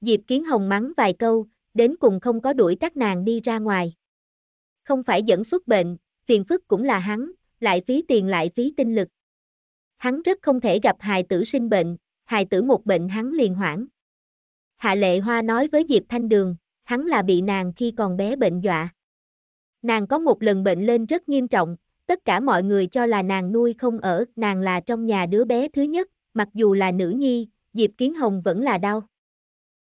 Diệp Kiến Hồng mắng vài câu, đến cùng không có đuổi các nàng đi ra ngoài. Không phải dẫn xuất bệnh, phiền phức cũng là hắn, lại phí tiền lại phí tinh lực hắn rất không thể gặp hài tử sinh bệnh, hài tử một bệnh hắn liền hoảng. Hạ lệ hoa nói với Diệp Thanh Đường, hắn là bị nàng khi còn bé bệnh dọa. Nàng có một lần bệnh lên rất nghiêm trọng, tất cả mọi người cho là nàng nuôi không ở, nàng là trong nhà đứa bé thứ nhất, mặc dù là nữ nhi, Diệp Kiến Hồng vẫn là đau.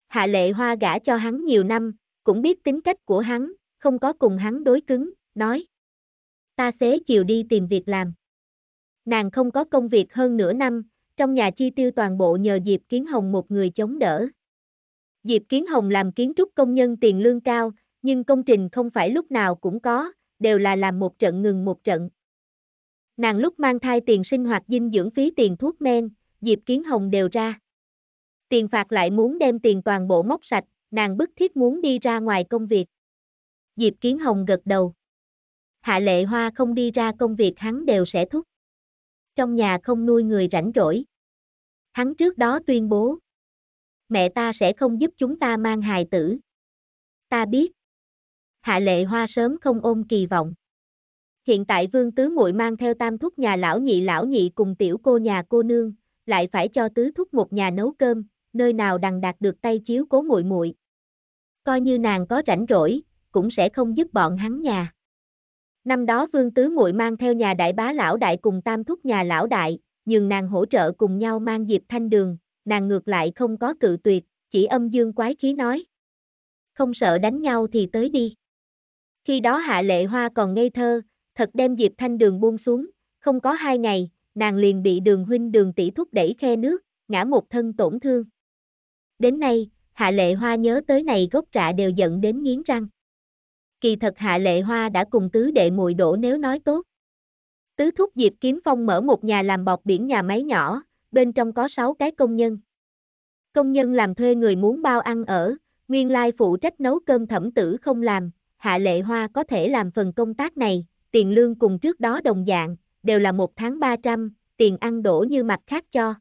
Hạ lệ hoa gả cho hắn nhiều năm, cũng biết tính cách của hắn, không có cùng hắn đối cứng, nói. Ta xế chiều đi tìm việc làm. Nàng không có công việc hơn nửa năm, trong nhà chi tiêu toàn bộ nhờ Diệp Kiến Hồng một người chống đỡ. Diệp Kiến Hồng làm kiến trúc công nhân tiền lương cao, nhưng công trình không phải lúc nào cũng có, đều là làm một trận ngừng một trận. Nàng lúc mang thai tiền sinh hoạt dinh dưỡng phí tiền thuốc men, Diệp Kiến Hồng đều ra. Tiền phạt lại muốn đem tiền toàn bộ móc sạch, nàng bức thiết muốn đi ra ngoài công việc. Diệp Kiến Hồng gật đầu. Hạ lệ hoa không đi ra công việc hắn đều sẽ thúc trong nhà không nuôi người rảnh rỗi. Hắn trước đó tuyên bố, mẹ ta sẽ không giúp chúng ta mang hài tử. Ta biết. Hạ lệ hoa sớm không ôm kỳ vọng. Hiện tại vương tứ muội mang theo tam thúc nhà lão nhị lão nhị cùng tiểu cô nhà cô nương, lại phải cho tứ thúc một nhà nấu cơm, nơi nào đằng đạt được tay chiếu cố muội muội. Coi như nàng có rảnh rỗi, cũng sẽ không giúp bọn hắn nhà. Năm đó Vương Tứ muội mang theo nhà đại bá lão đại cùng tam thúc nhà lão đại, nhưng nàng hỗ trợ cùng nhau mang Diệp Thanh Đường, nàng ngược lại không có cự tuyệt, chỉ âm dương quái khí nói. Không sợ đánh nhau thì tới đi. Khi đó Hạ Lệ Hoa còn ngây thơ, thật đem Diệp Thanh Đường buông xuống, không có hai ngày, nàng liền bị đường huynh đường tỷ thúc đẩy khe nước, ngã một thân tổn thương. Đến nay, Hạ Lệ Hoa nhớ tới này gốc rạ đều giận đến nghiến răng kỳ thật Hạ Lệ Hoa đã cùng tứ đệ mùi đổ nếu nói tốt. Tứ thúc Diệp Kiếm Phong mở một nhà làm bọc biển nhà máy nhỏ, bên trong có 6 cái công nhân. Công nhân làm thuê người muốn bao ăn ở, nguyên lai phụ trách nấu cơm thẩm tử không làm, Hạ Lệ Hoa có thể làm phần công tác này, tiền lương cùng trước đó đồng dạng, đều là một tháng 300, tiền ăn đổ như mặt khác cho.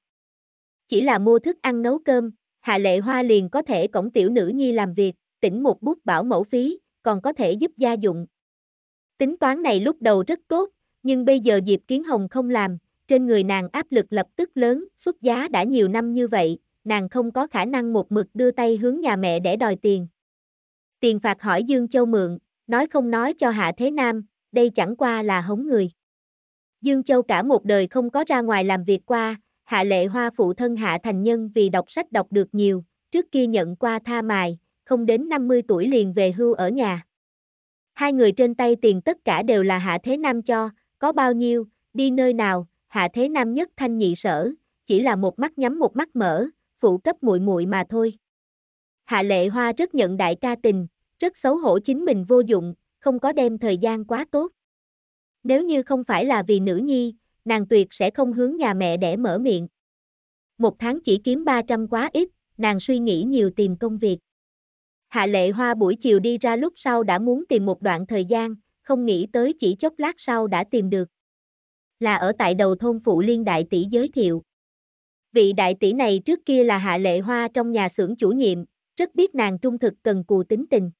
Chỉ là mua thức ăn nấu cơm, Hạ Lệ Hoa liền có thể cổng tiểu nữ nhi làm việc, tỉnh một bút bảo mẫu phí, còn có thể giúp gia dụng. Tính toán này lúc đầu rất tốt, nhưng bây giờ Diệp Kiến Hồng không làm, trên người nàng áp lực lập tức lớn, xuất giá đã nhiều năm như vậy, nàng không có khả năng một mực đưa tay hướng nhà mẹ để đòi tiền. Tiền phạt hỏi Dương Châu mượn, nói không nói cho Hạ Thế Nam, đây chẳng qua là hống người. Dương Châu cả một đời không có ra ngoài làm việc qua, Hạ Lệ Hoa phụ thân Hạ Thành Nhân vì đọc sách đọc được nhiều, trước kia nhận qua tha mài, không đến 50 tuổi liền về hưu ở nhà. Hai người trên tay tiền tất cả đều là Hạ Thế Nam cho, có bao nhiêu, đi nơi nào, Hạ Thế Nam nhất thanh nhị sở, chỉ là một mắt nhắm một mắt mở, phụ cấp muội muội mà thôi. Hạ Lệ Hoa rất nhận đại ca tình, rất xấu hổ chính mình vô dụng, không có đem thời gian quá tốt. Nếu như không phải là vì nữ nhi, nàng tuyệt sẽ không hướng nhà mẹ để mở miệng. Một tháng chỉ kiếm 300 quá ít, nàng suy nghĩ nhiều tìm công việc. Hạ lệ hoa buổi chiều đi ra lúc sau đã muốn tìm một đoạn thời gian, không nghĩ tới chỉ chốc lát sau đã tìm được. Là ở tại đầu thôn phụ liên đại tỷ giới thiệu. Vị đại tỷ này trước kia là hạ lệ hoa trong nhà xưởng chủ nhiệm, rất biết nàng trung thực cần cù tính tình.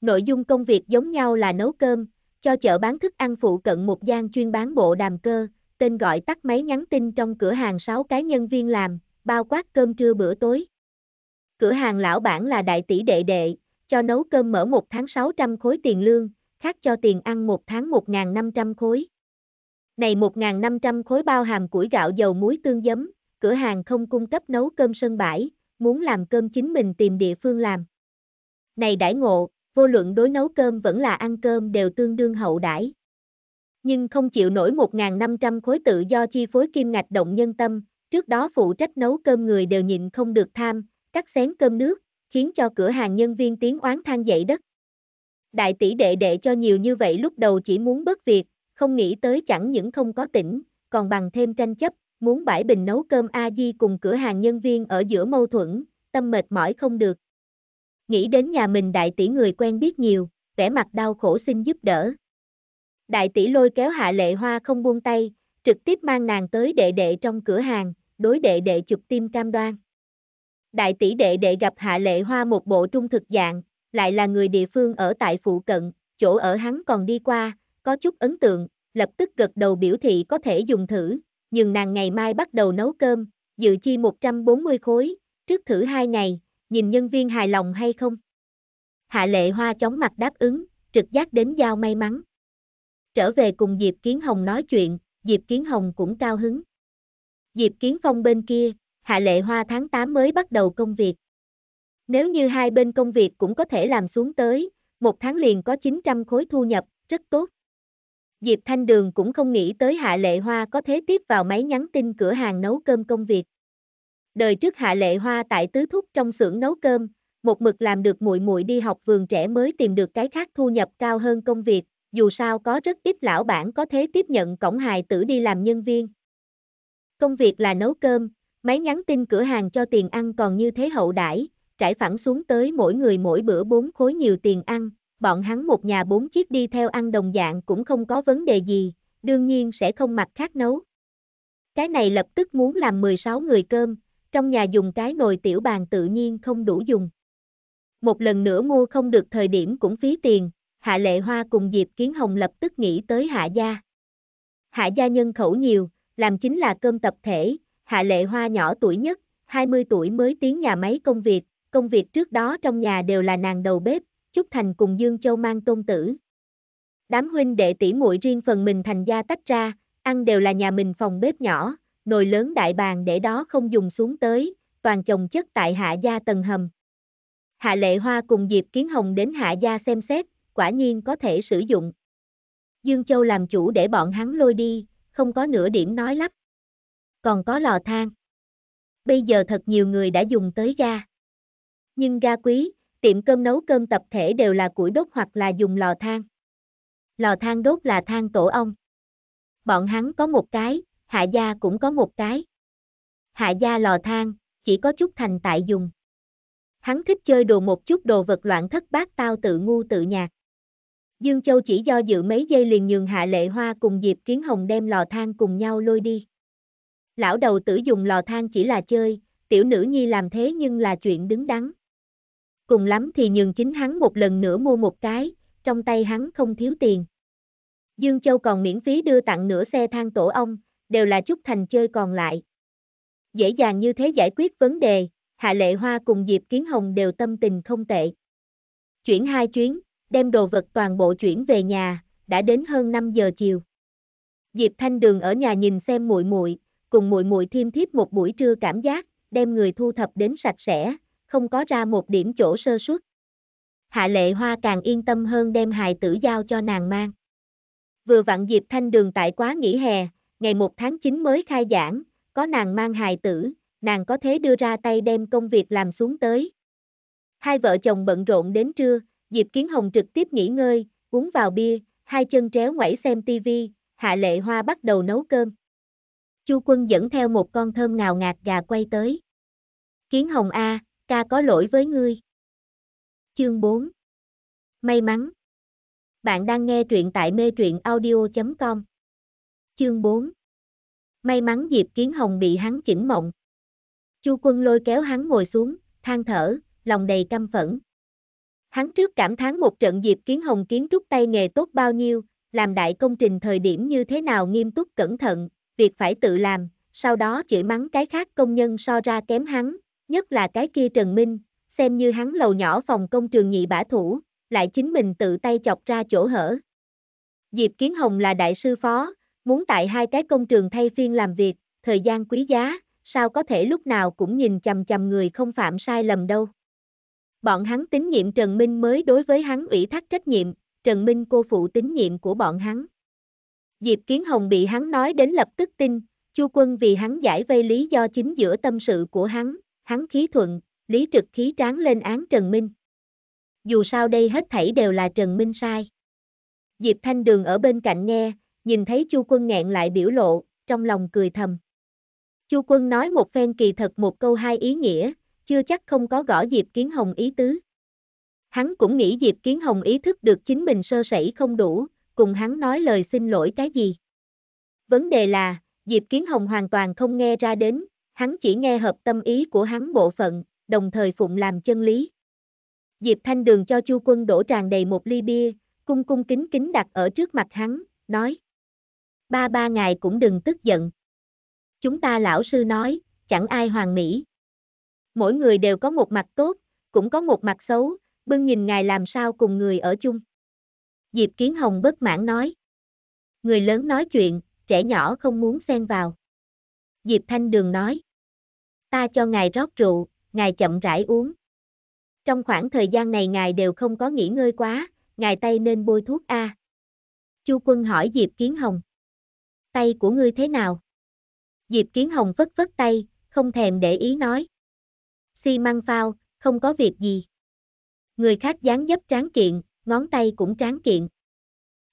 Nội dung công việc giống nhau là nấu cơm, cho chợ bán thức ăn phụ cận một gian chuyên bán bộ đàm cơ, tên gọi tắt máy nhắn tin trong cửa hàng 6 cái nhân viên làm, bao quát cơm trưa bữa tối. Cửa hàng lão bản là đại tỷ đệ đệ, cho nấu cơm mở một tháng 600 khối tiền lương, khác cho tiền ăn một tháng 1.500 khối. Này 1.500 khối bao hàm củi gạo dầu muối tương giấm, cửa hàng không cung cấp nấu cơm sân bãi, muốn làm cơm chính mình tìm địa phương làm. Này đãi ngộ, vô luận đối nấu cơm vẫn là ăn cơm đều tương đương hậu đãi. Nhưng không chịu nổi 1.500 khối tự do chi phối kim ngạch động nhân tâm, trước đó phụ trách nấu cơm người đều nhịn không được tham, cắt xén cơm nước, khiến cho cửa hàng nhân viên tiếng oán than dậy đất. Đại tỷ đệ đệ cho nhiều như vậy lúc đầu chỉ muốn bớt việc, không nghĩ tới chẳng những không có tỉnh, còn bằng thêm tranh chấp, muốn bãi bình nấu cơm A-di cùng cửa hàng nhân viên ở giữa mâu thuẫn, tâm mệt mỏi không được. Nghĩ đến nhà mình đại tỷ người quen biết nhiều, vẻ mặt đau khổ xin giúp đỡ. Đại tỷ lôi kéo hạ lệ hoa không buông tay, trực tiếp mang nàng tới đệ đệ trong cửa hàng, đối đệ đệ chụp tim cam đoan đại tỷ đệ đệ gặp Hạ Lệ Hoa một bộ trung thực dạng, lại là người địa phương ở tại phụ cận, chỗ ở hắn còn đi qua, có chút ấn tượng, lập tức gật đầu biểu thị có thể dùng thử, nhưng nàng ngày mai bắt đầu nấu cơm, dự chi 140 khối, trước thử 2 ngày, nhìn nhân viên hài lòng hay không. Hạ Lệ Hoa chóng mặt đáp ứng, trực giác đến giao may mắn. Trở về cùng Diệp Kiến Hồng nói chuyện, Diệp Kiến Hồng cũng cao hứng. Diệp Kiến Phong bên kia, Hạ Lệ Hoa tháng 8 mới bắt đầu công việc. Nếu như hai bên công việc cũng có thể làm xuống tới, một tháng liền có 900 khối thu nhập, rất tốt. Diệp Thanh Đường cũng không nghĩ tới Hạ Lệ Hoa có thế tiếp vào máy nhắn tin cửa hàng nấu cơm công việc. Đời trước Hạ Lệ Hoa tại tứ thúc trong xưởng nấu cơm, một mực làm được muội muội đi học vườn trẻ mới tìm được cái khác thu nhập cao hơn công việc, dù sao có rất ít lão bản có thế tiếp nhận cổng hài tử đi làm nhân viên. Công việc là nấu cơm, Máy nhắn tin cửa hàng cho tiền ăn còn như thế hậu đãi, trải phẳng xuống tới mỗi người mỗi bữa bốn khối nhiều tiền ăn, bọn hắn một nhà bốn chiếc đi theo ăn đồng dạng cũng không có vấn đề gì, đương nhiên sẽ không mặc khác nấu. Cái này lập tức muốn làm 16 người cơm, trong nhà dùng cái nồi tiểu bàn tự nhiên không đủ dùng. Một lần nữa mua không được thời điểm cũng phí tiền, Hạ Lệ Hoa cùng Diệp Kiến Hồng lập tức nghĩ tới Hạ Gia. Hạ Gia nhân khẩu nhiều, làm chính là cơm tập thể, Hạ Lệ Hoa nhỏ tuổi nhất, 20 tuổi mới tiến nhà máy công việc, công việc trước đó trong nhà đều là nàng đầu bếp, Trúc Thành cùng Dương Châu mang công tử. Đám huynh đệ tỷ muội riêng phần mình thành gia tách ra, ăn đều là nhà mình phòng bếp nhỏ, nồi lớn đại bàn để đó không dùng xuống tới, toàn chồng chất tại hạ gia tầng hầm. Hạ Lệ Hoa cùng Diệp Kiến Hồng đến hạ gia xem xét, quả nhiên có thể sử dụng. Dương Châu làm chủ để bọn hắn lôi đi, không có nửa điểm nói lắp còn có lò than. Bây giờ thật nhiều người đã dùng tới ga. Nhưng ga quý, tiệm cơm nấu cơm tập thể đều là củi đốt hoặc là dùng lò than. Lò than đốt là than tổ ong. Bọn hắn có một cái, hạ gia cũng có một cái. Hạ gia lò than, chỉ có chút thành tại dùng. Hắn thích chơi đồ một chút đồ vật loạn thất bát tao tự ngu tự nhạc. Dương Châu chỉ do dự mấy giây liền nhường Hạ Lệ Hoa cùng Diệp Kiến Hồng đem lò than cùng nhau lôi đi. Lão đầu tử dùng lò than chỉ là chơi, tiểu nữ nhi làm thế nhưng là chuyện đứng đắn. Cùng lắm thì nhường chính hắn một lần nữa mua một cái, trong tay hắn không thiếu tiền. Dương Châu còn miễn phí đưa tặng nửa xe thang tổ ong, đều là chút thành chơi còn lại. Dễ dàng như thế giải quyết vấn đề, Hạ Lệ Hoa cùng Diệp Kiến Hồng đều tâm tình không tệ. Chuyển hai chuyến, đem đồ vật toàn bộ chuyển về nhà, đã đến hơn 5 giờ chiều. Diệp Thanh Đường ở nhà nhìn xem muội muội, cùng muội muội thêm thiếp một buổi trưa cảm giác, đem người thu thập đến sạch sẽ, không có ra một điểm chỗ sơ suất. Hạ lệ hoa càng yên tâm hơn đem hài tử giao cho nàng mang. Vừa vặn dịp thanh đường tại quá nghỉ hè, ngày 1 tháng 9 mới khai giảng, có nàng mang hài tử, nàng có thế đưa ra tay đem công việc làm xuống tới. Hai vợ chồng bận rộn đến trưa, Diệp Kiến Hồng trực tiếp nghỉ ngơi, uống vào bia, hai chân tréo ngoảy xem tivi, Hạ Lệ Hoa bắt đầu nấu cơm. Chu quân dẫn theo một con thơm ngào ngạt gà quay tới. Kiến hồng A, ca có lỗi với ngươi. Chương 4 May mắn Bạn đang nghe truyện tại mê truyện audio.com Chương 4 May mắn Diệp Kiến Hồng bị hắn chỉnh mộng. Chu quân lôi kéo hắn ngồi xuống, than thở, lòng đầy căm phẫn. Hắn trước cảm thán một trận Diệp Kiến Hồng kiến trúc tay nghề tốt bao nhiêu, làm đại công trình thời điểm như thế nào nghiêm túc cẩn thận, việc phải tự làm, sau đó chửi mắng cái khác công nhân so ra kém hắn, nhất là cái kia Trần Minh, xem như hắn lầu nhỏ phòng công trường nhị bả thủ, lại chính mình tự tay chọc ra chỗ hở. Diệp Kiến Hồng là đại sư phó, muốn tại hai cái công trường thay phiên làm việc, thời gian quý giá, sao có thể lúc nào cũng nhìn chầm chầm người không phạm sai lầm đâu. Bọn hắn tín nhiệm Trần Minh mới đối với hắn ủy thác trách nhiệm, Trần Minh cô phụ tín nhiệm của bọn hắn. Diệp Kiến Hồng bị hắn nói đến lập tức tin, Chu Quân vì hắn giải vây lý do chính giữa tâm sự của hắn, hắn khí thuận, lý trực khí tráng lên án Trần Minh. Dù sao đây hết thảy đều là Trần Minh sai. Diệp Thanh Đường ở bên cạnh nghe, nhìn thấy Chu Quân nghẹn lại biểu lộ, trong lòng cười thầm. Chu Quân nói một phen kỳ thật một câu hai ý nghĩa, chưa chắc không có gõ Diệp Kiến Hồng ý tứ. Hắn cũng nghĩ Diệp Kiến Hồng ý thức được chính mình sơ sẩy không đủ, cùng hắn nói lời xin lỗi cái gì. Vấn đề là, Diệp Kiến Hồng hoàn toàn không nghe ra đến, hắn chỉ nghe hợp tâm ý của hắn bộ phận, đồng thời phụng làm chân lý. Diệp Thanh Đường cho Chu Quân đổ tràn đầy một ly bia, cung cung kính kính đặt ở trước mặt hắn, nói. Ba ba ngài cũng đừng tức giận. Chúng ta lão sư nói, chẳng ai hoàn mỹ. Mỗi người đều có một mặt tốt, cũng có một mặt xấu, bưng nhìn ngài làm sao cùng người ở chung. Diệp Kiến Hồng bất mãn nói. Người lớn nói chuyện, trẻ nhỏ không muốn xen vào. Diệp Thanh Đường nói. Ta cho ngài rót rượu, ngài chậm rãi uống. Trong khoảng thời gian này ngài đều không có nghỉ ngơi quá, ngài tay nên bôi thuốc A. Chu quân hỏi Diệp Kiến Hồng. Tay của ngươi thế nào? Diệp Kiến Hồng vất vất tay, không thèm để ý nói. Xi măng phao, không có việc gì. Người khác dáng dấp tráng kiện, ngón tay cũng tráng kiện.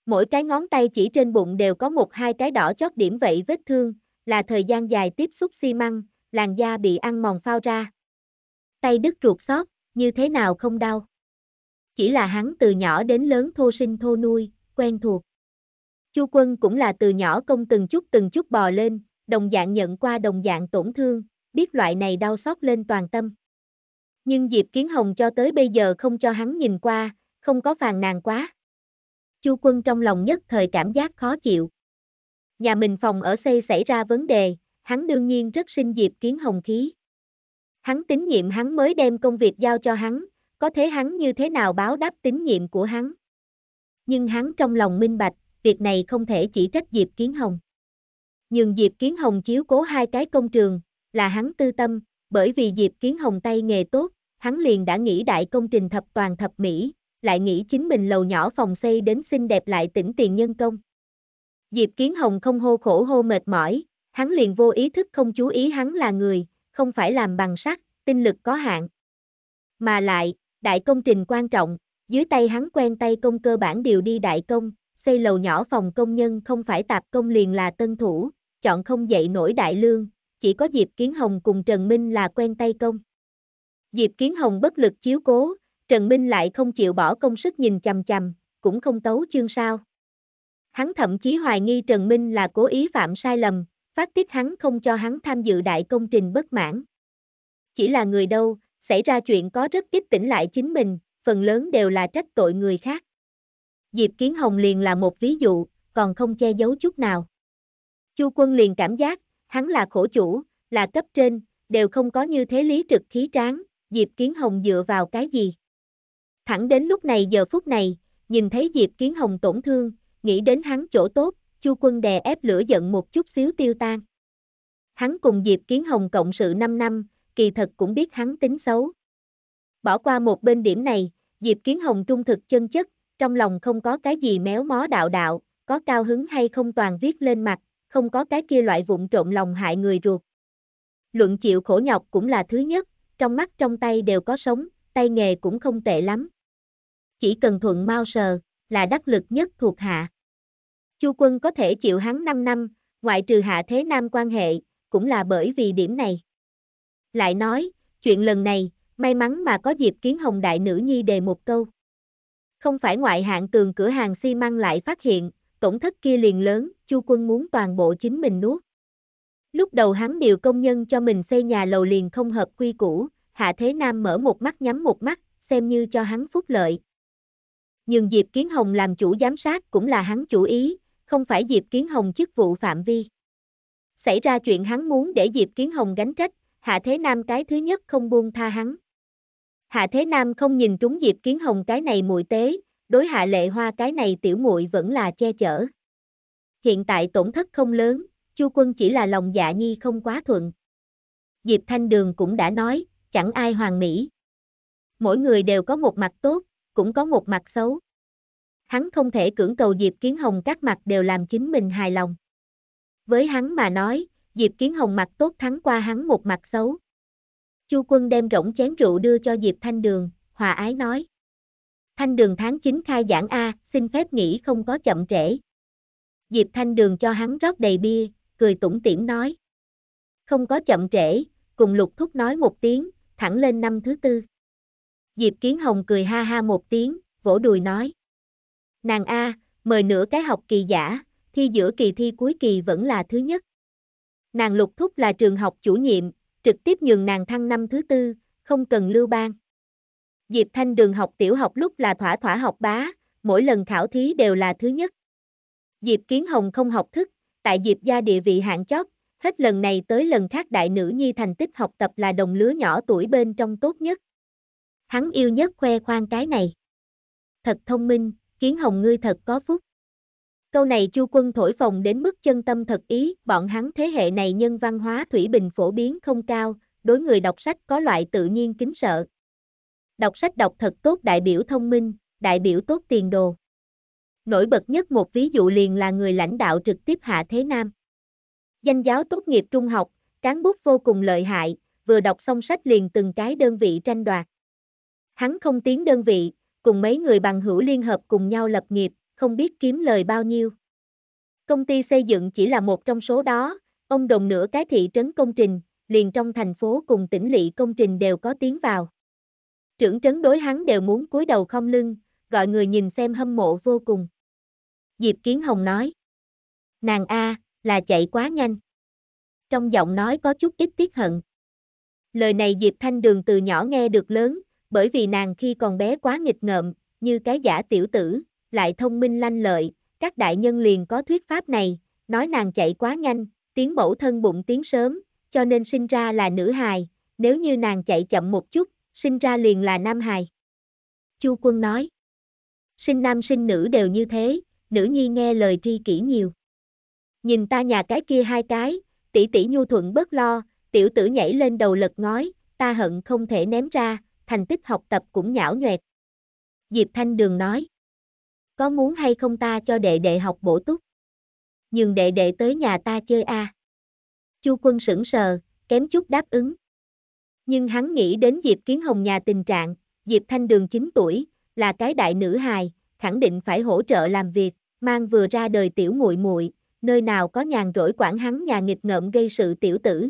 Mỗi cái ngón tay chỉ trên bụng đều có một hai cái đỏ chót điểm vậy vết thương, là thời gian dài tiếp xúc xi măng, làn da bị ăn mòn phao ra. Tay đứt ruột xót, như thế nào không đau. Chỉ là hắn từ nhỏ đến lớn thô sinh thô nuôi, quen thuộc. Chu quân cũng là từ nhỏ công từng chút từng chút bò lên, đồng dạng nhận qua đồng dạng tổn thương, biết loại này đau xót lên toàn tâm. Nhưng Diệp Kiến Hồng cho tới bây giờ không cho hắn nhìn qua, không có phàn nàn quá. Chu quân trong lòng nhất thời cảm giác khó chịu. Nhà mình phòng ở xây xảy ra vấn đề, hắn đương nhiên rất sinh dịp kiến hồng khí. Hắn tín nhiệm hắn mới đem công việc giao cho hắn, có thế hắn như thế nào báo đáp tín nhiệm của hắn. Nhưng hắn trong lòng minh bạch, việc này không thể chỉ trách Diệp Kiến Hồng. Nhưng Diệp Kiến Hồng chiếu cố hai cái công trường, là hắn tư tâm, bởi vì Diệp Kiến Hồng tay nghề tốt, hắn liền đã nghĩ đại công trình thập toàn thập mỹ, lại nghĩ chính mình lầu nhỏ phòng xây đến xinh đẹp lại tỉnh tiền nhân công. Diệp Kiến Hồng không hô khổ hô mệt mỏi, hắn liền vô ý thức không chú ý hắn là người, không phải làm bằng sắt, tinh lực có hạn. Mà lại, đại công trình quan trọng, dưới tay hắn quen tay công cơ bản đều đi đại công, xây lầu nhỏ phòng công nhân không phải tạp công liền là tân thủ, chọn không dậy nổi đại lương, chỉ có Diệp Kiến Hồng cùng Trần Minh là quen tay công. Diệp Kiến Hồng bất lực chiếu cố, Trần Minh lại không chịu bỏ công sức nhìn chằm chằm, cũng không tấu chương sao. Hắn thậm chí hoài nghi Trần Minh là cố ý phạm sai lầm, phát tiết hắn không cho hắn tham dự đại công trình bất mãn. Chỉ là người đâu, xảy ra chuyện có rất ít tỉnh lại chính mình, phần lớn đều là trách tội người khác. Diệp Kiến Hồng liền là một ví dụ, còn không che giấu chút nào. Chu Quân liền cảm giác, hắn là khổ chủ, là cấp trên, đều không có như thế lý trực khí tráng, Diệp Kiến Hồng dựa vào cái gì. Thẳng đến lúc này giờ phút này, nhìn thấy Diệp Kiến Hồng tổn thương, nghĩ đến hắn chỗ tốt, Chu Quân đè ép lửa giận một chút xíu tiêu tan. Hắn cùng Diệp Kiến Hồng cộng sự 5 năm, kỳ thật cũng biết hắn tính xấu. Bỏ qua một bên điểm này, Diệp Kiến Hồng trung thực chân chất, trong lòng không có cái gì méo mó đạo đạo, có cao hứng hay không toàn viết lên mặt, không có cái kia loại vụn trộn lòng hại người ruột. Luận chịu khổ nhọc cũng là thứ nhất, trong mắt trong tay đều có sống, tay nghề cũng không tệ lắm chỉ cần thuận mau sờ, là đắc lực nhất thuộc hạ. Chu quân có thể chịu hắn 5 năm, ngoại trừ hạ thế nam quan hệ, cũng là bởi vì điểm này. Lại nói, chuyện lần này, may mắn mà có dịp kiến hồng đại nữ nhi đề một câu. Không phải ngoại hạng tường cửa hàng xi măng lại phát hiện, tổn thất kia liền lớn, Chu quân muốn toàn bộ chính mình nuốt. Lúc đầu hắn điều công nhân cho mình xây nhà lầu liền không hợp quy củ, Hạ Thế Nam mở một mắt nhắm một mắt, xem như cho hắn phúc lợi, nhưng Diệp Kiến Hồng làm chủ giám sát cũng là hắn chủ ý, không phải Diệp Kiến Hồng chức vụ phạm vi. Xảy ra chuyện hắn muốn để Diệp Kiến Hồng gánh trách, Hạ Thế Nam cái thứ nhất không buông tha hắn. Hạ Thế Nam không nhìn trúng Diệp Kiến Hồng cái này muội tế, đối Hạ Lệ Hoa cái này tiểu muội vẫn là che chở. Hiện tại tổn thất không lớn, Chu Quân chỉ là lòng dạ nhi không quá thuận. Diệp Thanh Đường cũng đã nói, chẳng ai hoàn mỹ. Mỗi người đều có một mặt tốt, cũng có một mặt xấu. Hắn không thể cưỡng cầu Diệp Kiến Hồng các mặt đều làm chính mình hài lòng. Với hắn mà nói, Diệp Kiến Hồng mặt tốt thắng qua hắn một mặt xấu. Chu quân đem rỗng chén rượu đưa cho Diệp Thanh Đường, hòa ái nói. Thanh Đường tháng 9 khai giảng A, xin phép nghỉ không có chậm trễ. Diệp Thanh Đường cho hắn rót đầy bia, cười tủm tỉm nói. Không có chậm trễ, cùng lục thúc nói một tiếng, thẳng lên năm thứ tư. Diệp Kiến Hồng cười ha ha một tiếng, vỗ đùi nói. Nàng A, mời nửa cái học kỳ giả, thi giữa kỳ thi cuối kỳ vẫn là thứ nhất. Nàng lục thúc là trường học chủ nhiệm, trực tiếp nhường nàng thăng năm thứ tư, không cần lưu ban. Diệp Thanh đường học tiểu học lúc là thỏa thỏa học bá, mỗi lần khảo thí đều là thứ nhất. Diệp Kiến Hồng không học thức, tại Diệp gia địa vị hạng chót, hết lần này tới lần khác đại nữ nhi thành tích học tập là đồng lứa nhỏ tuổi bên trong tốt nhất hắn yêu nhất khoe khoang cái này. Thật thông minh, kiến hồng ngươi thật có phúc. Câu này chu quân thổi phồng đến mức chân tâm thật ý, bọn hắn thế hệ này nhân văn hóa thủy bình phổ biến không cao, đối người đọc sách có loại tự nhiên kính sợ. Đọc sách đọc thật tốt đại biểu thông minh, đại biểu tốt tiền đồ. Nổi bật nhất một ví dụ liền là người lãnh đạo trực tiếp Hạ Thế Nam. Danh giáo tốt nghiệp trung học, cán bút vô cùng lợi hại, vừa đọc xong sách liền từng cái đơn vị tranh đoạt. Hắn không tiến đơn vị, cùng mấy người bằng hữu liên hợp cùng nhau lập nghiệp, không biết kiếm lời bao nhiêu. Công ty xây dựng chỉ là một trong số đó, ông đồng nửa cái thị trấn công trình, liền trong thành phố cùng tỉnh lỵ công trình đều có tiếng vào. Trưởng trấn đối hắn đều muốn cúi đầu không lưng, gọi người nhìn xem hâm mộ vô cùng. Diệp Kiến Hồng nói, nàng A, là chạy quá nhanh. Trong giọng nói có chút ít tiếc hận. Lời này Diệp Thanh Đường từ nhỏ nghe được lớn, bởi vì nàng khi còn bé quá nghịch ngợm, như cái giả tiểu tử, lại thông minh lanh lợi, các đại nhân liền có thuyết pháp này, nói nàng chạy quá nhanh, tiếng mẫu thân bụng tiếng sớm, cho nên sinh ra là nữ hài, nếu như nàng chạy chậm một chút, sinh ra liền là nam hài. Chu quân nói, sinh nam sinh nữ đều như thế, nữ nhi nghe lời tri kỷ nhiều. Nhìn ta nhà cái kia hai cái, tỷ tỷ nhu thuận bớt lo, tiểu tử nhảy lên đầu lật ngói, ta hận không thể ném ra, thành tích học tập cũng nhão nhoẹt. Diệp Thanh Đường nói, có muốn hay không ta cho đệ đệ học bổ túc? Nhưng đệ đệ tới nhà ta chơi a. À? Chu quân sững sờ, kém chút đáp ứng. Nhưng hắn nghĩ đến Diệp Kiến Hồng nhà tình trạng, Diệp Thanh Đường 9 tuổi, là cái đại nữ hài, khẳng định phải hỗ trợ làm việc, mang vừa ra đời tiểu muội muội, nơi nào có nhàn rỗi quản hắn nhà nghịch ngợm gây sự tiểu tử.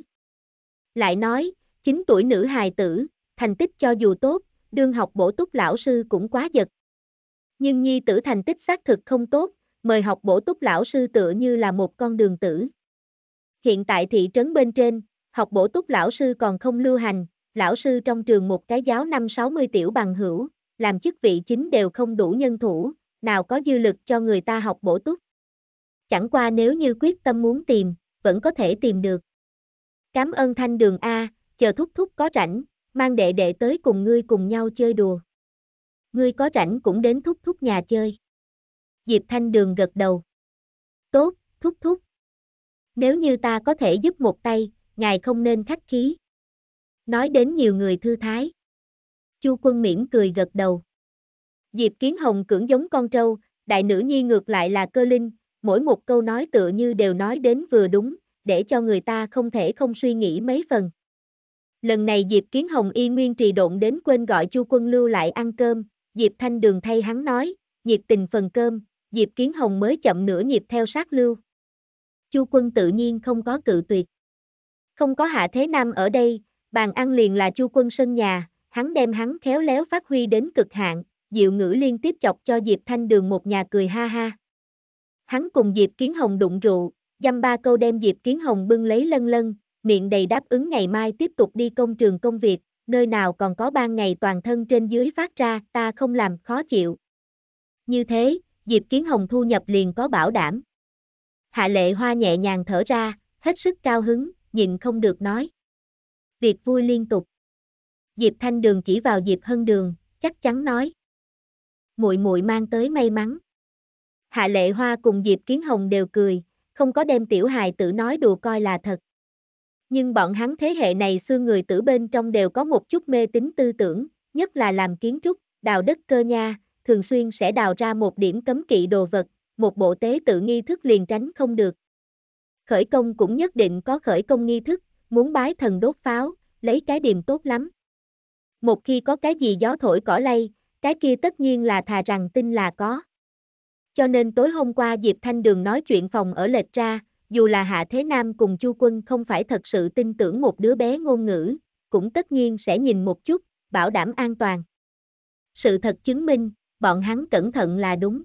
Lại nói, 9 tuổi nữ hài tử, thành tích cho dù tốt, đương học bổ túc lão sư cũng quá giật. Nhưng nhi tử thành tích xác thực không tốt, mời học bổ túc lão sư tựa như là một con đường tử. Hiện tại thị trấn bên trên, học bổ túc lão sư còn không lưu hành, lão sư trong trường một cái giáo năm 60 tiểu bằng hữu, làm chức vị chính đều không đủ nhân thủ, nào có dư lực cho người ta học bổ túc. Chẳng qua nếu như quyết tâm muốn tìm, vẫn có thể tìm được. Cảm ơn thanh đường A, chờ thúc thúc có rảnh, mang đệ đệ tới cùng ngươi cùng nhau chơi đùa. Ngươi có rảnh cũng đến thúc thúc nhà chơi. Diệp Thanh Đường gật đầu. Tốt, thúc thúc. Nếu như ta có thể giúp một tay, ngài không nên khách khí. Nói đến nhiều người thư thái. Chu Quân Miễn cười gật đầu. Diệp Kiến Hồng cưỡng giống con trâu, đại nữ nhi ngược lại là cơ linh, mỗi một câu nói tựa như đều nói đến vừa đúng, để cho người ta không thể không suy nghĩ mấy phần. Lần này Diệp Kiến Hồng y nguyên trì độn đến quên gọi Chu Quân Lưu lại ăn cơm, Diệp Thanh Đường thay hắn nói, nhiệt tình phần cơm, Diệp Kiến Hồng mới chậm nửa nhịp theo sát Lưu. Chu Quân tự nhiên không có cự tuyệt. Không có Hạ Thế Nam ở đây, bàn ăn liền là Chu Quân sân nhà, hắn đem hắn khéo léo phát huy đến cực hạn, Diệu Ngữ liên tiếp chọc cho Diệp Thanh Đường một nhà cười ha ha. Hắn cùng Diệp Kiến Hồng đụng rượu, dăm ba câu đem Diệp Kiến Hồng bưng lấy lân lân, miệng đầy đáp ứng ngày mai tiếp tục đi công trường công việc, nơi nào còn có ban ngày toàn thân trên dưới phát ra, ta không làm khó chịu. Như thế, Diệp Kiến Hồng thu nhập liền có bảo đảm. Hạ lệ hoa nhẹ nhàng thở ra, hết sức cao hứng, nhịn không được nói. Việc vui liên tục. Diệp Thanh Đường chỉ vào Diệp Hân Đường, chắc chắn nói. Muội muội mang tới may mắn. Hạ lệ hoa cùng Diệp Kiến Hồng đều cười, không có đem tiểu hài tử nói đùa coi là thật nhưng bọn hắn thế hệ này xưa người tử bên trong đều có một chút mê tín tư tưởng, nhất là làm kiến trúc, đào đất cơ nha, thường xuyên sẽ đào ra một điểm cấm kỵ đồ vật, một bộ tế tự nghi thức liền tránh không được. Khởi công cũng nhất định có khởi công nghi thức, muốn bái thần đốt pháo, lấy cái điềm tốt lắm. Một khi có cái gì gió thổi cỏ lay, cái kia tất nhiên là thà rằng tin là có. Cho nên tối hôm qua Diệp Thanh Đường nói chuyện phòng ở lệch ra, dù là Hạ Thế Nam cùng Chu Quân không phải thật sự tin tưởng một đứa bé ngôn ngữ, cũng tất nhiên sẽ nhìn một chút, bảo đảm an toàn. Sự thật chứng minh, bọn hắn cẩn thận là đúng.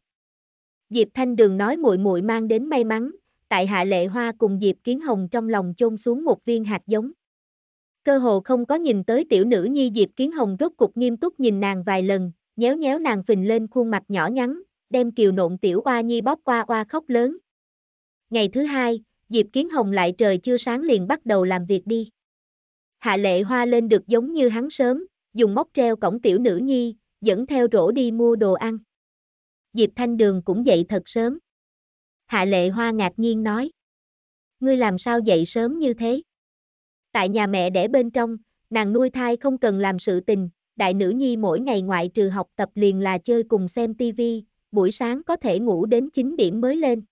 Diệp Thanh Đường nói muội muội mang đến may mắn, tại Hạ Lệ Hoa cùng Diệp Kiến Hồng trong lòng chôn xuống một viên hạt giống. Cơ hồ không có nhìn tới tiểu nữ nhi Diệp Kiến Hồng rốt cục nghiêm túc nhìn nàng vài lần, nhéo nhéo nàng phình lên khuôn mặt nhỏ nhắn, đem kiều nộn tiểu oa nhi bóp qua oa khóc lớn. Ngày thứ hai, Diệp Kiến Hồng lại trời chưa sáng liền bắt đầu làm việc đi. Hạ lệ hoa lên được giống như hắn sớm, dùng móc treo cổng tiểu nữ nhi, dẫn theo rổ đi mua đồ ăn. Diệp Thanh Đường cũng dậy thật sớm. Hạ lệ hoa ngạc nhiên nói. Ngươi làm sao dậy sớm như thế? Tại nhà mẹ đẻ bên trong, nàng nuôi thai không cần làm sự tình, đại nữ nhi mỗi ngày ngoại trừ học tập liền là chơi cùng xem tivi, buổi sáng có thể ngủ đến 9 điểm mới lên.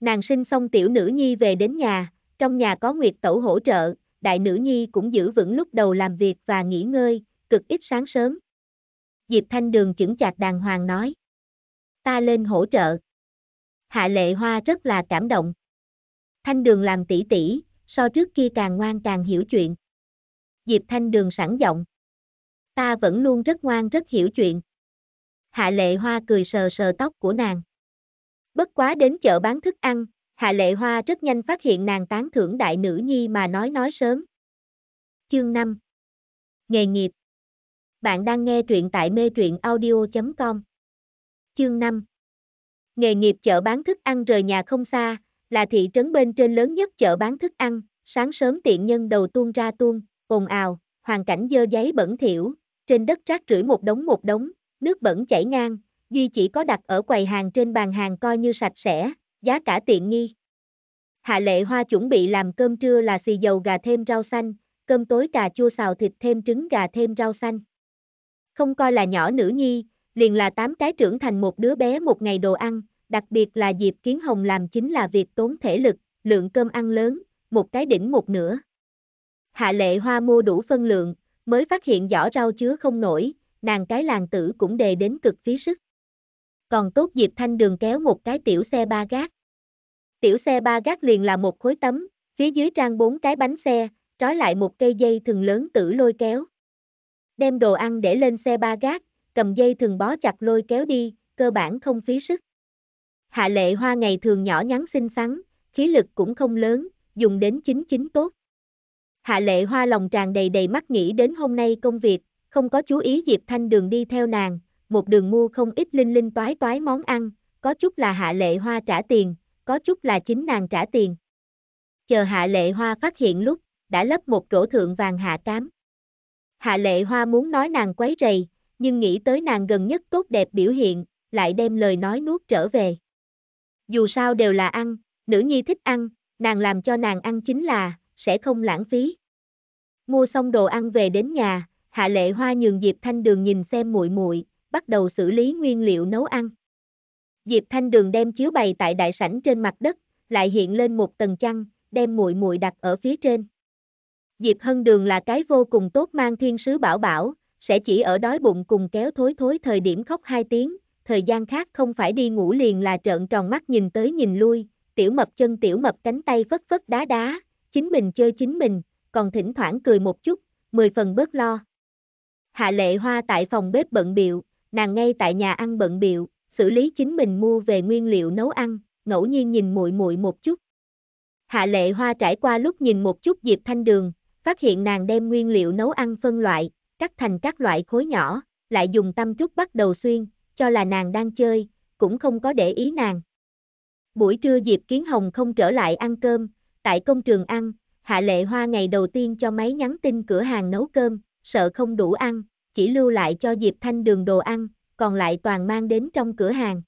Nàng sinh xong tiểu nữ nhi về đến nhà, trong nhà có nguyệt tẩu hỗ trợ, đại nữ nhi cũng giữ vững lúc đầu làm việc và nghỉ ngơi, cực ít sáng sớm. Diệp Thanh Đường chững chạc đàng hoàng nói. Ta lên hỗ trợ. Hạ lệ hoa rất là cảm động. Thanh Đường làm tỷ tỷ, so trước kia càng ngoan càng hiểu chuyện. Diệp Thanh Đường sẵn giọng. Ta vẫn luôn rất ngoan rất hiểu chuyện. Hạ lệ hoa cười sờ sờ tóc của nàng. Bất quá đến chợ bán thức ăn, Hạ Lệ Hoa rất nhanh phát hiện nàng tán thưởng đại nữ nhi mà nói nói sớm. Chương 5 Nghề nghiệp Bạn đang nghe truyện tại mê truyện audio.com Chương 5 Nghề nghiệp chợ bán thức ăn rời nhà không xa, là thị trấn bên trên lớn nhất chợ bán thức ăn, sáng sớm tiện nhân đầu tuôn ra tuôn, ồn ào, hoàn cảnh dơ giấy bẩn thiểu, trên đất rác rưởi một đống một đống, nước bẩn chảy ngang, duy chỉ có đặt ở quầy hàng trên bàn hàng coi như sạch sẽ, giá cả tiện nghi. Hạ lệ hoa chuẩn bị làm cơm trưa là xì dầu gà thêm rau xanh, cơm tối cà chua xào thịt thêm trứng gà thêm rau xanh. Không coi là nhỏ nữ nhi, liền là tám cái trưởng thành một đứa bé một ngày đồ ăn, đặc biệt là dịp kiến hồng làm chính là việc tốn thể lực, lượng cơm ăn lớn, một cái đỉnh một nửa. Hạ lệ hoa mua đủ phân lượng, mới phát hiện giỏ rau chứa không nổi, nàng cái làng tử cũng đề đến cực phí sức còn tốt Diệp Thanh Đường kéo một cái tiểu xe ba gác. Tiểu xe ba gác liền là một khối tấm, phía dưới trang bốn cái bánh xe, trói lại một cây dây thừng lớn tử lôi kéo. Đem đồ ăn để lên xe ba gác, cầm dây thừng bó chặt lôi kéo đi, cơ bản không phí sức. Hạ lệ hoa ngày thường nhỏ nhắn xinh xắn, khí lực cũng không lớn, dùng đến chính chính tốt. Hạ lệ hoa lòng tràn đầy đầy mắt nghĩ đến hôm nay công việc, không có chú ý Diệp Thanh Đường đi theo nàng, một đường mua không ít linh linh toái toái món ăn, có chút là hạ lệ hoa trả tiền, có chút là chính nàng trả tiền. Chờ hạ lệ hoa phát hiện lúc, đã lấp một rổ thượng vàng hạ cám. Hạ lệ hoa muốn nói nàng quấy rầy, nhưng nghĩ tới nàng gần nhất tốt đẹp biểu hiện, lại đem lời nói nuốt trở về. Dù sao đều là ăn, nữ nhi thích ăn, nàng làm cho nàng ăn chính là, sẽ không lãng phí. Mua xong đồ ăn về đến nhà, Hạ Lệ Hoa nhường Diệp Thanh Đường nhìn xem muội muội, bắt đầu xử lý nguyên liệu nấu ăn. Diệp Thanh Đường đem chiếu bày tại đại sảnh trên mặt đất, lại hiện lên một tầng chăn, đem muội muội đặt ở phía trên. Diệp Hân Đường là cái vô cùng tốt mang thiên sứ bảo bảo, sẽ chỉ ở đói bụng cùng kéo thối thối thời điểm khóc hai tiếng, thời gian khác không phải đi ngủ liền là trợn tròn mắt nhìn tới nhìn lui, tiểu mập chân tiểu mập cánh tay phất phất đá đá, chính mình chơi chính mình, còn thỉnh thoảng cười một chút, mười phần bớt lo. Hạ lệ hoa tại phòng bếp bận biệu, nàng ngay tại nhà ăn bận biệu, xử lý chính mình mua về nguyên liệu nấu ăn, ngẫu nhiên nhìn muội muội một chút. Hạ lệ hoa trải qua lúc nhìn một chút Diệp Thanh Đường, phát hiện nàng đem nguyên liệu nấu ăn phân loại, cắt thành các loại khối nhỏ, lại dùng tâm trúc bắt đầu xuyên, cho là nàng đang chơi, cũng không có để ý nàng. Buổi trưa Diệp Kiến Hồng không trở lại ăn cơm, tại công trường ăn, Hạ Lệ Hoa ngày đầu tiên cho máy nhắn tin cửa hàng nấu cơm, sợ không đủ ăn, chỉ lưu lại cho Diệp Thanh đường đồ ăn, còn lại toàn mang đến trong cửa hàng.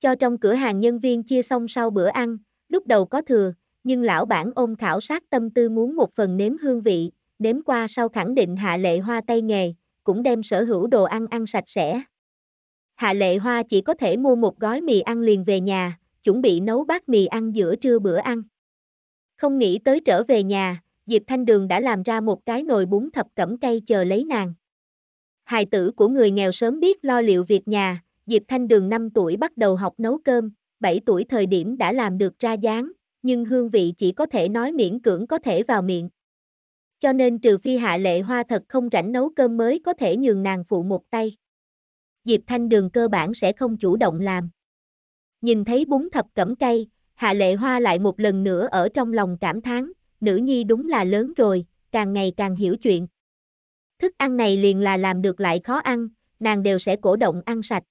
Cho trong cửa hàng nhân viên chia xong sau bữa ăn, lúc đầu có thừa, nhưng lão bản ôm khảo sát tâm tư muốn một phần nếm hương vị, nếm qua sau khẳng định hạ lệ hoa tay nghề, cũng đem sở hữu đồ ăn ăn sạch sẽ. Hạ lệ hoa chỉ có thể mua một gói mì ăn liền về nhà, chuẩn bị nấu bát mì ăn giữa trưa bữa ăn. Không nghĩ tới trở về nhà, Diệp Thanh Đường đã làm ra một cái nồi bún thập cẩm cây chờ lấy nàng hài tử của người nghèo sớm biết lo liệu việc nhà, Diệp Thanh Đường 5 tuổi bắt đầu học nấu cơm, 7 tuổi thời điểm đã làm được ra dáng, nhưng hương vị chỉ có thể nói miễn cưỡng có thể vào miệng. Cho nên trừ phi hạ lệ hoa thật không rảnh nấu cơm mới có thể nhường nàng phụ một tay. Diệp Thanh Đường cơ bản sẽ không chủ động làm. Nhìn thấy bún thập cẩm cay, hạ lệ hoa lại một lần nữa ở trong lòng cảm thán, nữ nhi đúng là lớn rồi, càng ngày càng hiểu chuyện thức ăn này liền là làm được lại khó ăn, nàng đều sẽ cổ động ăn sạch.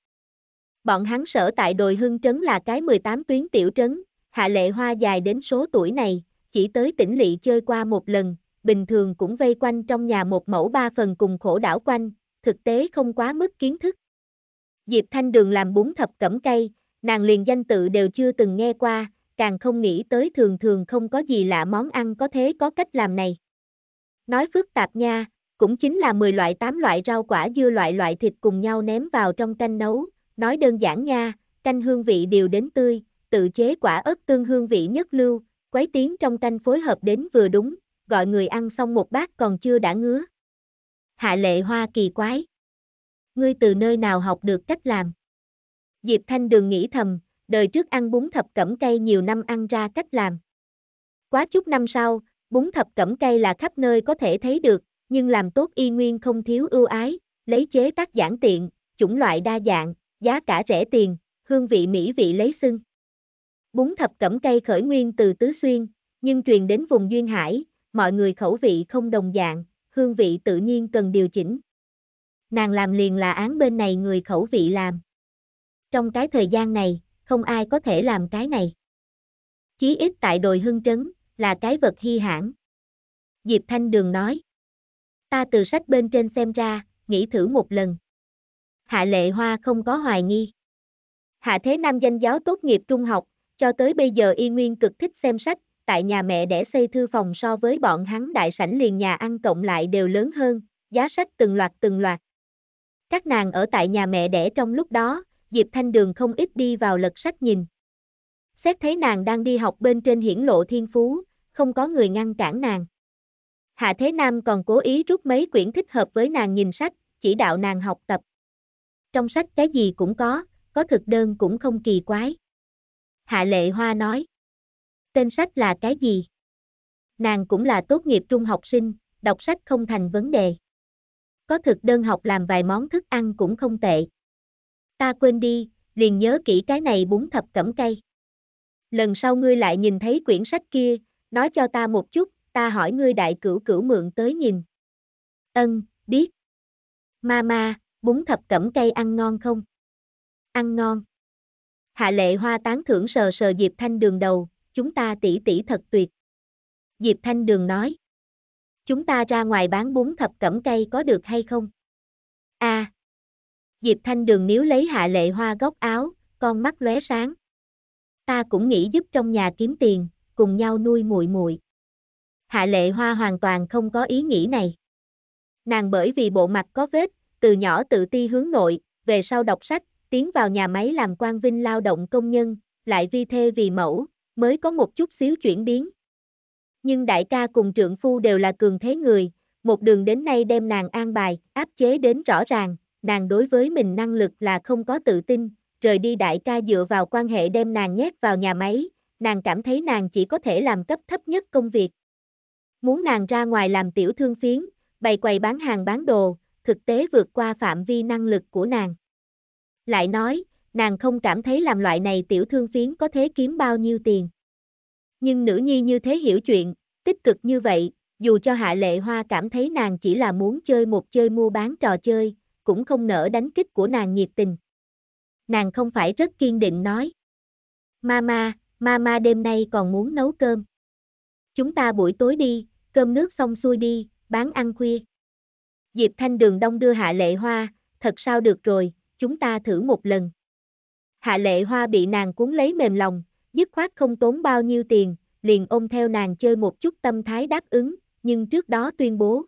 Bọn hắn sở tại đồi hưng trấn là cái 18 tuyến tiểu trấn, hạ lệ hoa dài đến số tuổi này, chỉ tới tỉnh lỵ chơi qua một lần, bình thường cũng vây quanh trong nhà một mẫu ba phần cùng khổ đảo quanh, thực tế không quá mức kiến thức. Diệp Thanh Đường làm bún thập cẩm cây, nàng liền danh tự đều chưa từng nghe qua, càng không nghĩ tới thường thường không có gì lạ món ăn có thế có cách làm này. Nói phức tạp nha, cũng chính là 10 loại 8 loại rau quả dưa loại loại thịt cùng nhau ném vào trong canh nấu, nói đơn giản nha, canh hương vị đều đến tươi, tự chế quả ớt tương hương vị nhất lưu, quấy tiếng trong canh phối hợp đến vừa đúng, gọi người ăn xong một bát còn chưa đã ngứa. Hạ lệ hoa kỳ quái. Ngươi từ nơi nào học được cách làm? Diệp Thanh Đường nghĩ thầm, đời trước ăn bún thập cẩm cây nhiều năm ăn ra cách làm. Quá chút năm sau, bún thập cẩm cây là khắp nơi có thể thấy được, nhưng làm tốt y nguyên không thiếu ưu ái, lấy chế tác giản tiện, chủng loại đa dạng, giá cả rẻ tiền, hương vị mỹ vị lấy xưng. Bún thập cẩm cây khởi nguyên từ Tứ Xuyên, nhưng truyền đến vùng Duyên Hải, mọi người khẩu vị không đồng dạng, hương vị tự nhiên cần điều chỉnh. Nàng làm liền là án bên này người khẩu vị làm. Trong cái thời gian này, không ai có thể làm cái này. Chí ít tại đồi hưng trấn, là cái vật hy hãn. Diệp Thanh Đường nói ta từ sách bên trên xem ra, nghĩ thử một lần. Hạ Lệ Hoa không có hoài nghi. Hạ Thế Nam danh giáo tốt nghiệp trung học, cho tới bây giờ y nguyên cực thích xem sách, tại nhà mẹ để xây thư phòng so với bọn hắn đại sảnh liền nhà ăn cộng lại đều lớn hơn, giá sách từng loạt từng loạt. Các nàng ở tại nhà mẹ đẻ trong lúc đó, Diệp Thanh Đường không ít đi vào lật sách nhìn. Xét thấy nàng đang đi học bên trên hiển lộ thiên phú, không có người ngăn cản nàng. Hạ Thế Nam còn cố ý rút mấy quyển thích hợp với nàng nhìn sách, chỉ đạo nàng học tập. Trong sách cái gì cũng có, có thực đơn cũng không kỳ quái. Hạ Lệ Hoa nói. Tên sách là cái gì? Nàng cũng là tốt nghiệp trung học sinh, đọc sách không thành vấn đề. Có thực đơn học làm vài món thức ăn cũng không tệ. Ta quên đi, liền nhớ kỹ cái này bún thập cẩm cây. Lần sau ngươi lại nhìn thấy quyển sách kia, nói cho ta một chút, ta hỏi ngươi đại cửu cửu mượn tới nhìn. Ân, biết. Ma ma, bún thập cẩm cây ăn ngon không? Ăn ngon. Hạ lệ hoa tán thưởng sờ sờ Diệp Thanh Đường đầu, chúng ta tỉ tỉ thật tuyệt. Diệp Thanh Đường nói. Chúng ta ra ngoài bán bún thập cẩm cây có được hay không? a à. Diệp Thanh Đường níu lấy hạ lệ hoa góc áo, con mắt lóe sáng. Ta cũng nghĩ giúp trong nhà kiếm tiền, cùng nhau nuôi muội muội. Hạ lệ hoa hoàn toàn không có ý nghĩ này. Nàng bởi vì bộ mặt có vết, từ nhỏ tự ti hướng nội, về sau đọc sách, tiến vào nhà máy làm quan vinh lao động công nhân, lại vi thê vì mẫu, mới có một chút xíu chuyển biến. Nhưng đại ca cùng trượng phu đều là cường thế người, một đường đến nay đem nàng an bài, áp chế đến rõ ràng, nàng đối với mình năng lực là không có tự tin, rời đi đại ca dựa vào quan hệ đem nàng nhét vào nhà máy, nàng cảm thấy nàng chỉ có thể làm cấp thấp nhất công việc muốn nàng ra ngoài làm tiểu thương phiến, bày quầy bán hàng bán đồ, thực tế vượt qua phạm vi năng lực của nàng. Lại nói, nàng không cảm thấy làm loại này tiểu thương phiến có thể kiếm bao nhiêu tiền. Nhưng nữ nhi như thế hiểu chuyện, tích cực như vậy, dù cho Hạ Lệ Hoa cảm thấy nàng chỉ là muốn chơi một chơi mua bán trò chơi, cũng không nỡ đánh kích của nàng nhiệt tình. Nàng không phải rất kiên định nói. Mama, mama đêm nay còn muốn nấu cơm. Chúng ta buổi tối đi, cơm nước xong xuôi đi, bán ăn khuya. Diệp Thanh Đường Đông đưa Hạ Lệ Hoa, thật sao được rồi, chúng ta thử một lần. Hạ Lệ Hoa bị nàng cuốn lấy mềm lòng, dứt khoát không tốn bao nhiêu tiền, liền ôm theo nàng chơi một chút tâm thái đáp ứng, nhưng trước đó tuyên bố.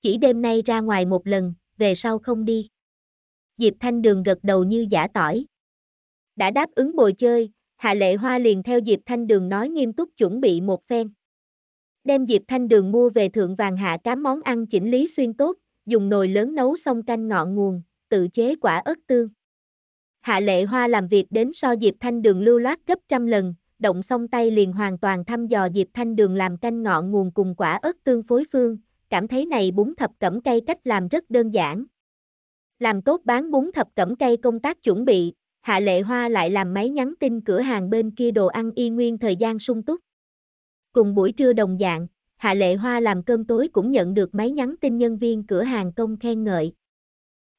Chỉ đêm nay ra ngoài một lần, về sau không đi. Diệp Thanh Đường gật đầu như giả tỏi. Đã đáp ứng bồi chơi, Hạ Lệ Hoa liền theo Diệp Thanh Đường nói nghiêm túc chuẩn bị một phen. Đem Diệp Thanh Đường mua về thượng vàng hạ cám món ăn chỉnh lý xuyên tốt, dùng nồi lớn nấu xong canh ngọn nguồn, tự chế quả ớt tương. Hạ lệ hoa làm việc đến so Diệp Thanh Đường lưu loát gấp trăm lần, động xong tay liền hoàn toàn thăm dò Diệp Thanh Đường làm canh ngọn nguồn cùng quả ớt tương phối phương, cảm thấy này bún thập cẩm cây cách làm rất đơn giản. Làm tốt bán bún thập cẩm cây công tác chuẩn bị, Hạ Lệ Hoa lại làm máy nhắn tin cửa hàng bên kia đồ ăn y nguyên thời gian sung túc. Cùng buổi trưa đồng dạng, Hạ Lệ Hoa làm cơm tối cũng nhận được máy nhắn tin nhân viên cửa hàng công khen ngợi.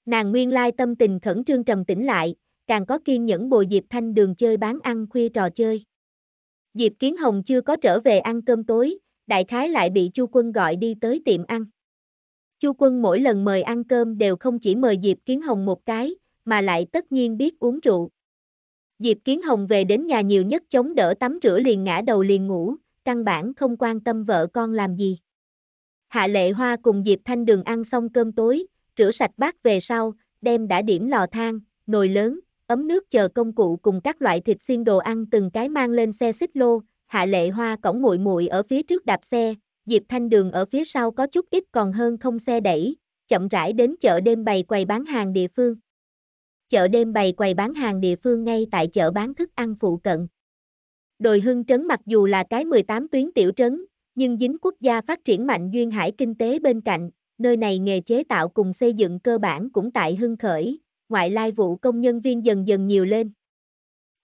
Nàng nguyên lai tâm tình khẩn trương trầm tĩnh lại, càng có kiên nhẫn bồi Diệp Thanh đường chơi bán ăn khuya trò chơi. Diệp Kiến Hồng chưa có trở về ăn cơm tối, đại khái lại bị Chu Quân gọi đi tới tiệm ăn. Chu Quân mỗi lần mời ăn cơm đều không chỉ mời Diệp Kiến Hồng một cái, mà lại tất nhiên biết uống rượu. Diệp Kiến Hồng về đến nhà nhiều nhất chống đỡ tắm rửa liền ngã đầu liền ngủ, căn bản không quan tâm vợ con làm gì. Hạ lệ hoa cùng Diệp Thanh Đường ăn xong cơm tối, rửa sạch bát về sau, đem đã điểm lò than, nồi lớn, ấm nước chờ công cụ cùng các loại thịt xiên đồ ăn từng cái mang lên xe xích lô, Hạ Lệ Hoa cổng muội muội ở phía trước đạp xe, Diệp Thanh Đường ở phía sau có chút ít còn hơn không xe đẩy, chậm rãi đến chợ đêm bày quầy bán hàng địa phương. Chợ đêm bày quầy bán hàng địa phương ngay tại chợ bán thức ăn phụ cận. Đồi hưng trấn mặc dù là cái 18 tuyến tiểu trấn, nhưng dính quốc gia phát triển mạnh duyên hải kinh tế bên cạnh, nơi này nghề chế tạo cùng xây dựng cơ bản cũng tại hưng khởi, ngoại lai vụ công nhân viên dần dần nhiều lên.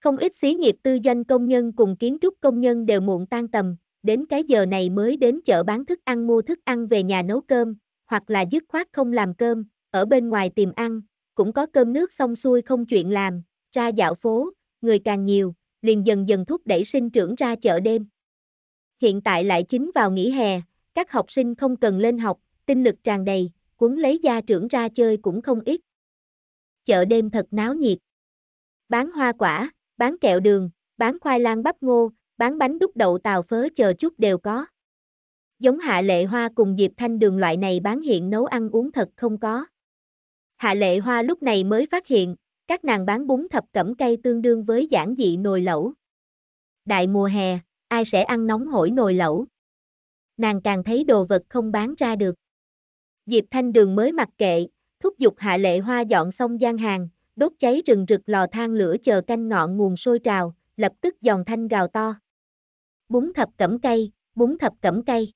Không ít xí nghiệp tư doanh công nhân cùng kiến trúc công nhân đều muộn tan tầm, đến cái giờ này mới đến chợ bán thức ăn mua thức ăn về nhà nấu cơm, hoặc là dứt khoát không làm cơm, ở bên ngoài tìm ăn, cũng có cơm nước xong xuôi không chuyện làm, ra dạo phố, người càng nhiều, liền dần dần thúc đẩy sinh trưởng ra chợ đêm. Hiện tại lại chính vào nghỉ hè, các học sinh không cần lên học, tinh lực tràn đầy, cuốn lấy gia trưởng ra chơi cũng không ít. Chợ đêm thật náo nhiệt. Bán hoa quả, bán kẹo đường, bán khoai lang bắp ngô, bán bánh đúc đậu tàu phớ chờ chút đều có. Giống hạ lệ hoa cùng Diệp Thanh Đường loại này bán hiện nấu ăn uống thật không có. Hạ lệ hoa lúc này mới phát hiện, các nàng bán bún thập cẩm cây tương đương với giản dị nồi lẩu. Đại mùa hè, ai sẽ ăn nóng hổi nồi lẩu? Nàng càng thấy đồ vật không bán ra được. Diệp Thanh Đường mới mặc kệ, thúc giục Hạ Lệ Hoa dọn xong gian hàng, đốt cháy rừng rực lò than lửa chờ canh ngọn nguồn sôi trào, lập tức giòn thanh gào to. Bún thập cẩm cây, bún thập cẩm cây.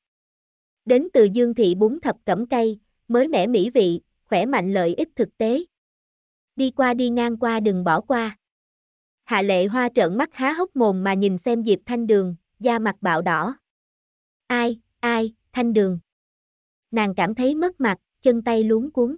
Đến từ Dương thị bún thập cẩm cây, mới mẻ mỹ vị, khỏe mạnh lợi ích thực tế đi qua đi ngang qua đừng bỏ qua. Hạ lệ hoa trợn mắt há hốc mồm mà nhìn xem Diệp Thanh Đường, da mặt bạo đỏ. Ai, ai, Thanh Đường. Nàng cảm thấy mất mặt, chân tay luống cuốn.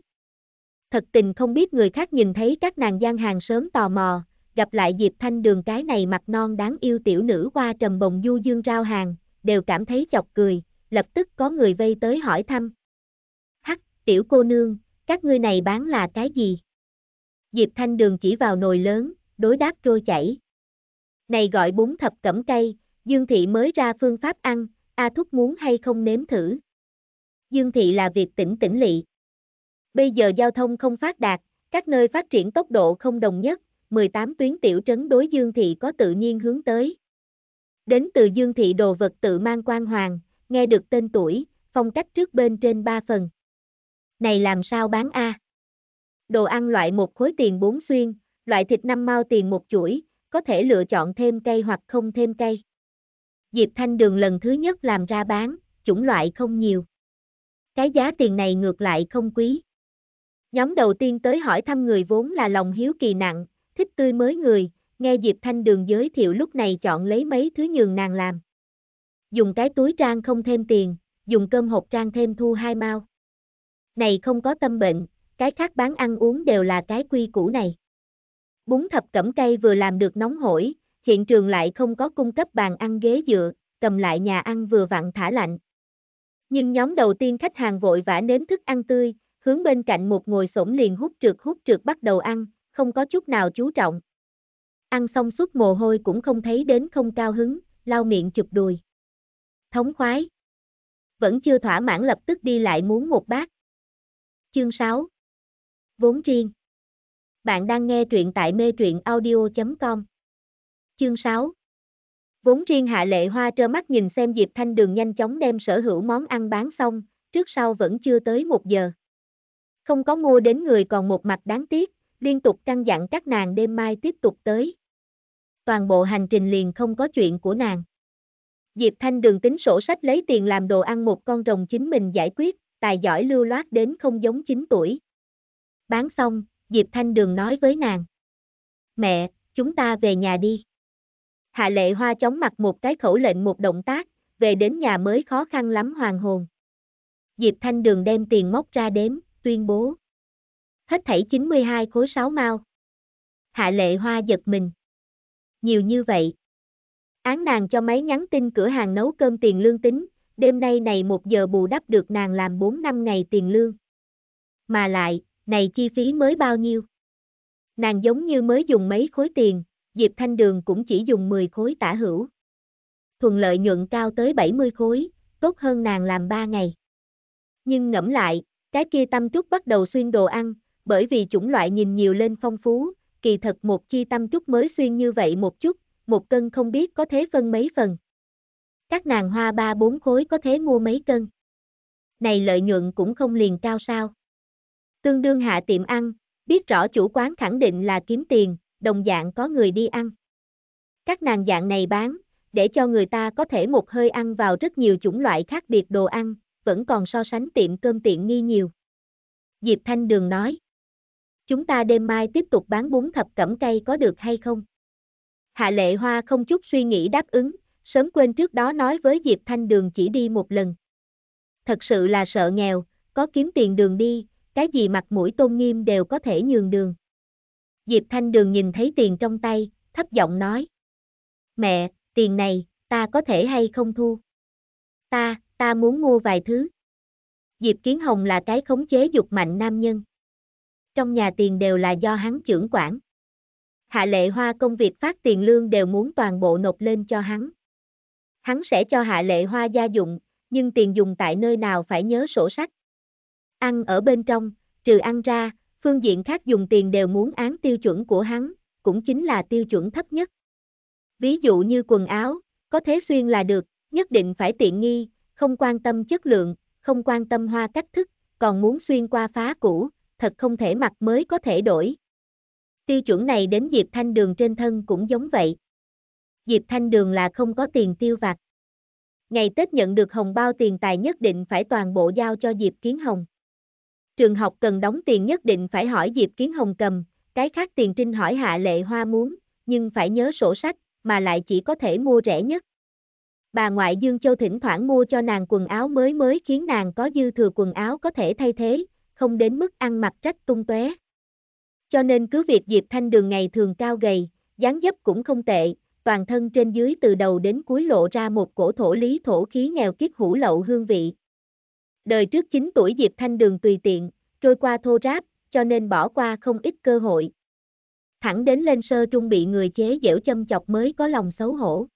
Thật tình không biết người khác nhìn thấy các nàng gian hàng sớm tò mò, gặp lại Diệp Thanh Đường cái này mặt non đáng yêu tiểu nữ qua trầm bồng du dương rao hàng, đều cảm thấy chọc cười, lập tức có người vây tới hỏi thăm. Hắc, tiểu cô nương, các ngươi này bán là cái gì? Diệp Thanh Đường chỉ vào nồi lớn, đối đáp trôi chảy. Này gọi bún thập cẩm cây, Dương Thị mới ra phương pháp ăn, A à Thúc muốn hay không nếm thử. Dương Thị là việc tỉnh tỉnh lị. Bây giờ giao thông không phát đạt, các nơi phát triển tốc độ không đồng nhất, 18 tuyến tiểu trấn đối Dương Thị có tự nhiên hướng tới. Đến từ Dương Thị đồ vật tự mang quan hoàng, nghe được tên tuổi, phong cách trước bên trên ba phần. Này làm sao bán A? Đồ ăn loại một khối tiền bốn xuyên, loại thịt năm mao tiền một chuỗi, có thể lựa chọn thêm cây hoặc không thêm cây. Diệp Thanh Đường lần thứ nhất làm ra bán, chủng loại không nhiều. Cái giá tiền này ngược lại không quý. Nhóm đầu tiên tới hỏi thăm người vốn là lòng hiếu kỳ nặng, thích tươi mới người, nghe Diệp Thanh Đường giới thiệu lúc này chọn lấy mấy thứ nhường nàng làm. Dùng cái túi trang không thêm tiền, dùng cơm hộp trang thêm thu hai mao. Này không có tâm bệnh, cái khác bán ăn uống đều là cái quy củ này. Bún thập cẩm cây vừa làm được nóng hổi, hiện trường lại không có cung cấp bàn ăn ghế dựa, cầm lại nhà ăn vừa vặn thả lạnh. Nhưng nhóm đầu tiên khách hàng vội vã nếm thức ăn tươi, hướng bên cạnh một ngồi sổm liền hút trượt hút trượt bắt đầu ăn, không có chút nào chú trọng. Ăn xong suốt mồ hôi cũng không thấy đến không cao hứng, lau miệng chụp đùi. Thống khoái. Vẫn chưa thỏa mãn lập tức đi lại muốn một bát. Chương 6 vốn riêng. Bạn đang nghe truyện tại mê truyện audio.com. Chương 6 Vốn riêng Hạ Lệ Hoa trơ mắt nhìn xem Diệp Thanh Đường nhanh chóng đem sở hữu món ăn bán xong, trước sau vẫn chưa tới một giờ. Không có mua đến người còn một mặt đáng tiếc, liên tục căng dặn các nàng đêm mai tiếp tục tới. Toàn bộ hành trình liền không có chuyện của nàng. Diệp Thanh Đường tính sổ sách lấy tiền làm đồ ăn một con rồng chính mình giải quyết, tài giỏi lưu loát đến không giống chính tuổi. Bán xong, Diệp Thanh Đường nói với nàng. Mẹ, chúng ta về nhà đi. Hạ lệ hoa chóng mặt một cái khẩu lệnh một động tác, về đến nhà mới khó khăn lắm hoàng hồn. Diệp Thanh Đường đem tiền móc ra đếm, tuyên bố. Hết thảy 92 khối 6 mao. Hạ lệ hoa giật mình. Nhiều như vậy. Án nàng cho máy nhắn tin cửa hàng nấu cơm tiền lương tính, đêm nay này một giờ bù đắp được nàng làm 4 năm ngày tiền lương. Mà lại, này chi phí mới bao nhiêu? Nàng giống như mới dùng mấy khối tiền, Diệp Thanh Đường cũng chỉ dùng 10 khối tả hữu. Thuần lợi nhuận cao tới 70 khối, tốt hơn nàng làm 3 ngày. Nhưng ngẫm lại, cái kia tâm trúc bắt đầu xuyên đồ ăn, bởi vì chủng loại nhìn nhiều lên phong phú, kỳ thật một chi tâm trúc mới xuyên như vậy một chút, một cân không biết có thế phân mấy phần. Các nàng hoa ba bốn khối có thế mua mấy cân. Này lợi nhuận cũng không liền cao sao tương đương hạ tiệm ăn, biết rõ chủ quán khẳng định là kiếm tiền, đồng dạng có người đi ăn. Các nàng dạng này bán, để cho người ta có thể một hơi ăn vào rất nhiều chủng loại khác biệt đồ ăn, vẫn còn so sánh tiệm cơm tiện nghi nhiều. Diệp Thanh Đường nói, chúng ta đêm mai tiếp tục bán bún thập cẩm cây có được hay không? Hạ lệ hoa không chút suy nghĩ đáp ứng, sớm quên trước đó nói với Diệp Thanh Đường chỉ đi một lần. Thật sự là sợ nghèo, có kiếm tiền đường đi, cái gì mặt mũi tôn nghiêm đều có thể nhường đường. Diệp Thanh Đường nhìn thấy tiền trong tay, thấp giọng nói. Mẹ, tiền này, ta có thể hay không thu? Ta, ta muốn mua vài thứ. Diệp Kiến Hồng là cái khống chế dục mạnh nam nhân. Trong nhà tiền đều là do hắn trưởng quản. Hạ lệ hoa công việc phát tiền lương đều muốn toàn bộ nộp lên cho hắn. Hắn sẽ cho hạ lệ hoa gia dụng, nhưng tiền dùng tại nơi nào phải nhớ sổ sách ăn ở bên trong, trừ ăn ra, phương diện khác dùng tiền đều muốn án tiêu chuẩn của hắn, cũng chính là tiêu chuẩn thấp nhất. Ví dụ như quần áo, có thế xuyên là được, nhất định phải tiện nghi, không quan tâm chất lượng, không quan tâm hoa cách thức, còn muốn xuyên qua phá cũ, thật không thể mặc mới có thể đổi. Tiêu chuẩn này đến Diệp Thanh Đường trên thân cũng giống vậy. Diệp Thanh Đường là không có tiền tiêu vặt. Ngày Tết nhận được hồng bao tiền tài nhất định phải toàn bộ giao cho Diệp Kiến Hồng trường học cần đóng tiền nhất định phải hỏi Diệp Kiến Hồng cầm, cái khác tiền trinh hỏi Hạ Lệ Hoa muốn, nhưng phải nhớ sổ sách, mà lại chỉ có thể mua rẻ nhất. Bà ngoại Dương Châu thỉnh thoảng mua cho nàng quần áo mới mới khiến nàng có dư thừa quần áo có thể thay thế, không đến mức ăn mặc rách tung tóe. Cho nên cứ việc Diệp Thanh Đường ngày thường cao gầy, dáng dấp cũng không tệ, toàn thân trên dưới từ đầu đến cuối lộ ra một cổ thổ lý thổ khí nghèo kiết hủ lậu hương vị. Đời trước 9 tuổi Diệp Thanh Đường tùy tiện, trôi qua thô ráp, cho nên bỏ qua không ít cơ hội. Thẳng đến lên sơ trung bị người chế dẻo châm chọc mới có lòng xấu hổ.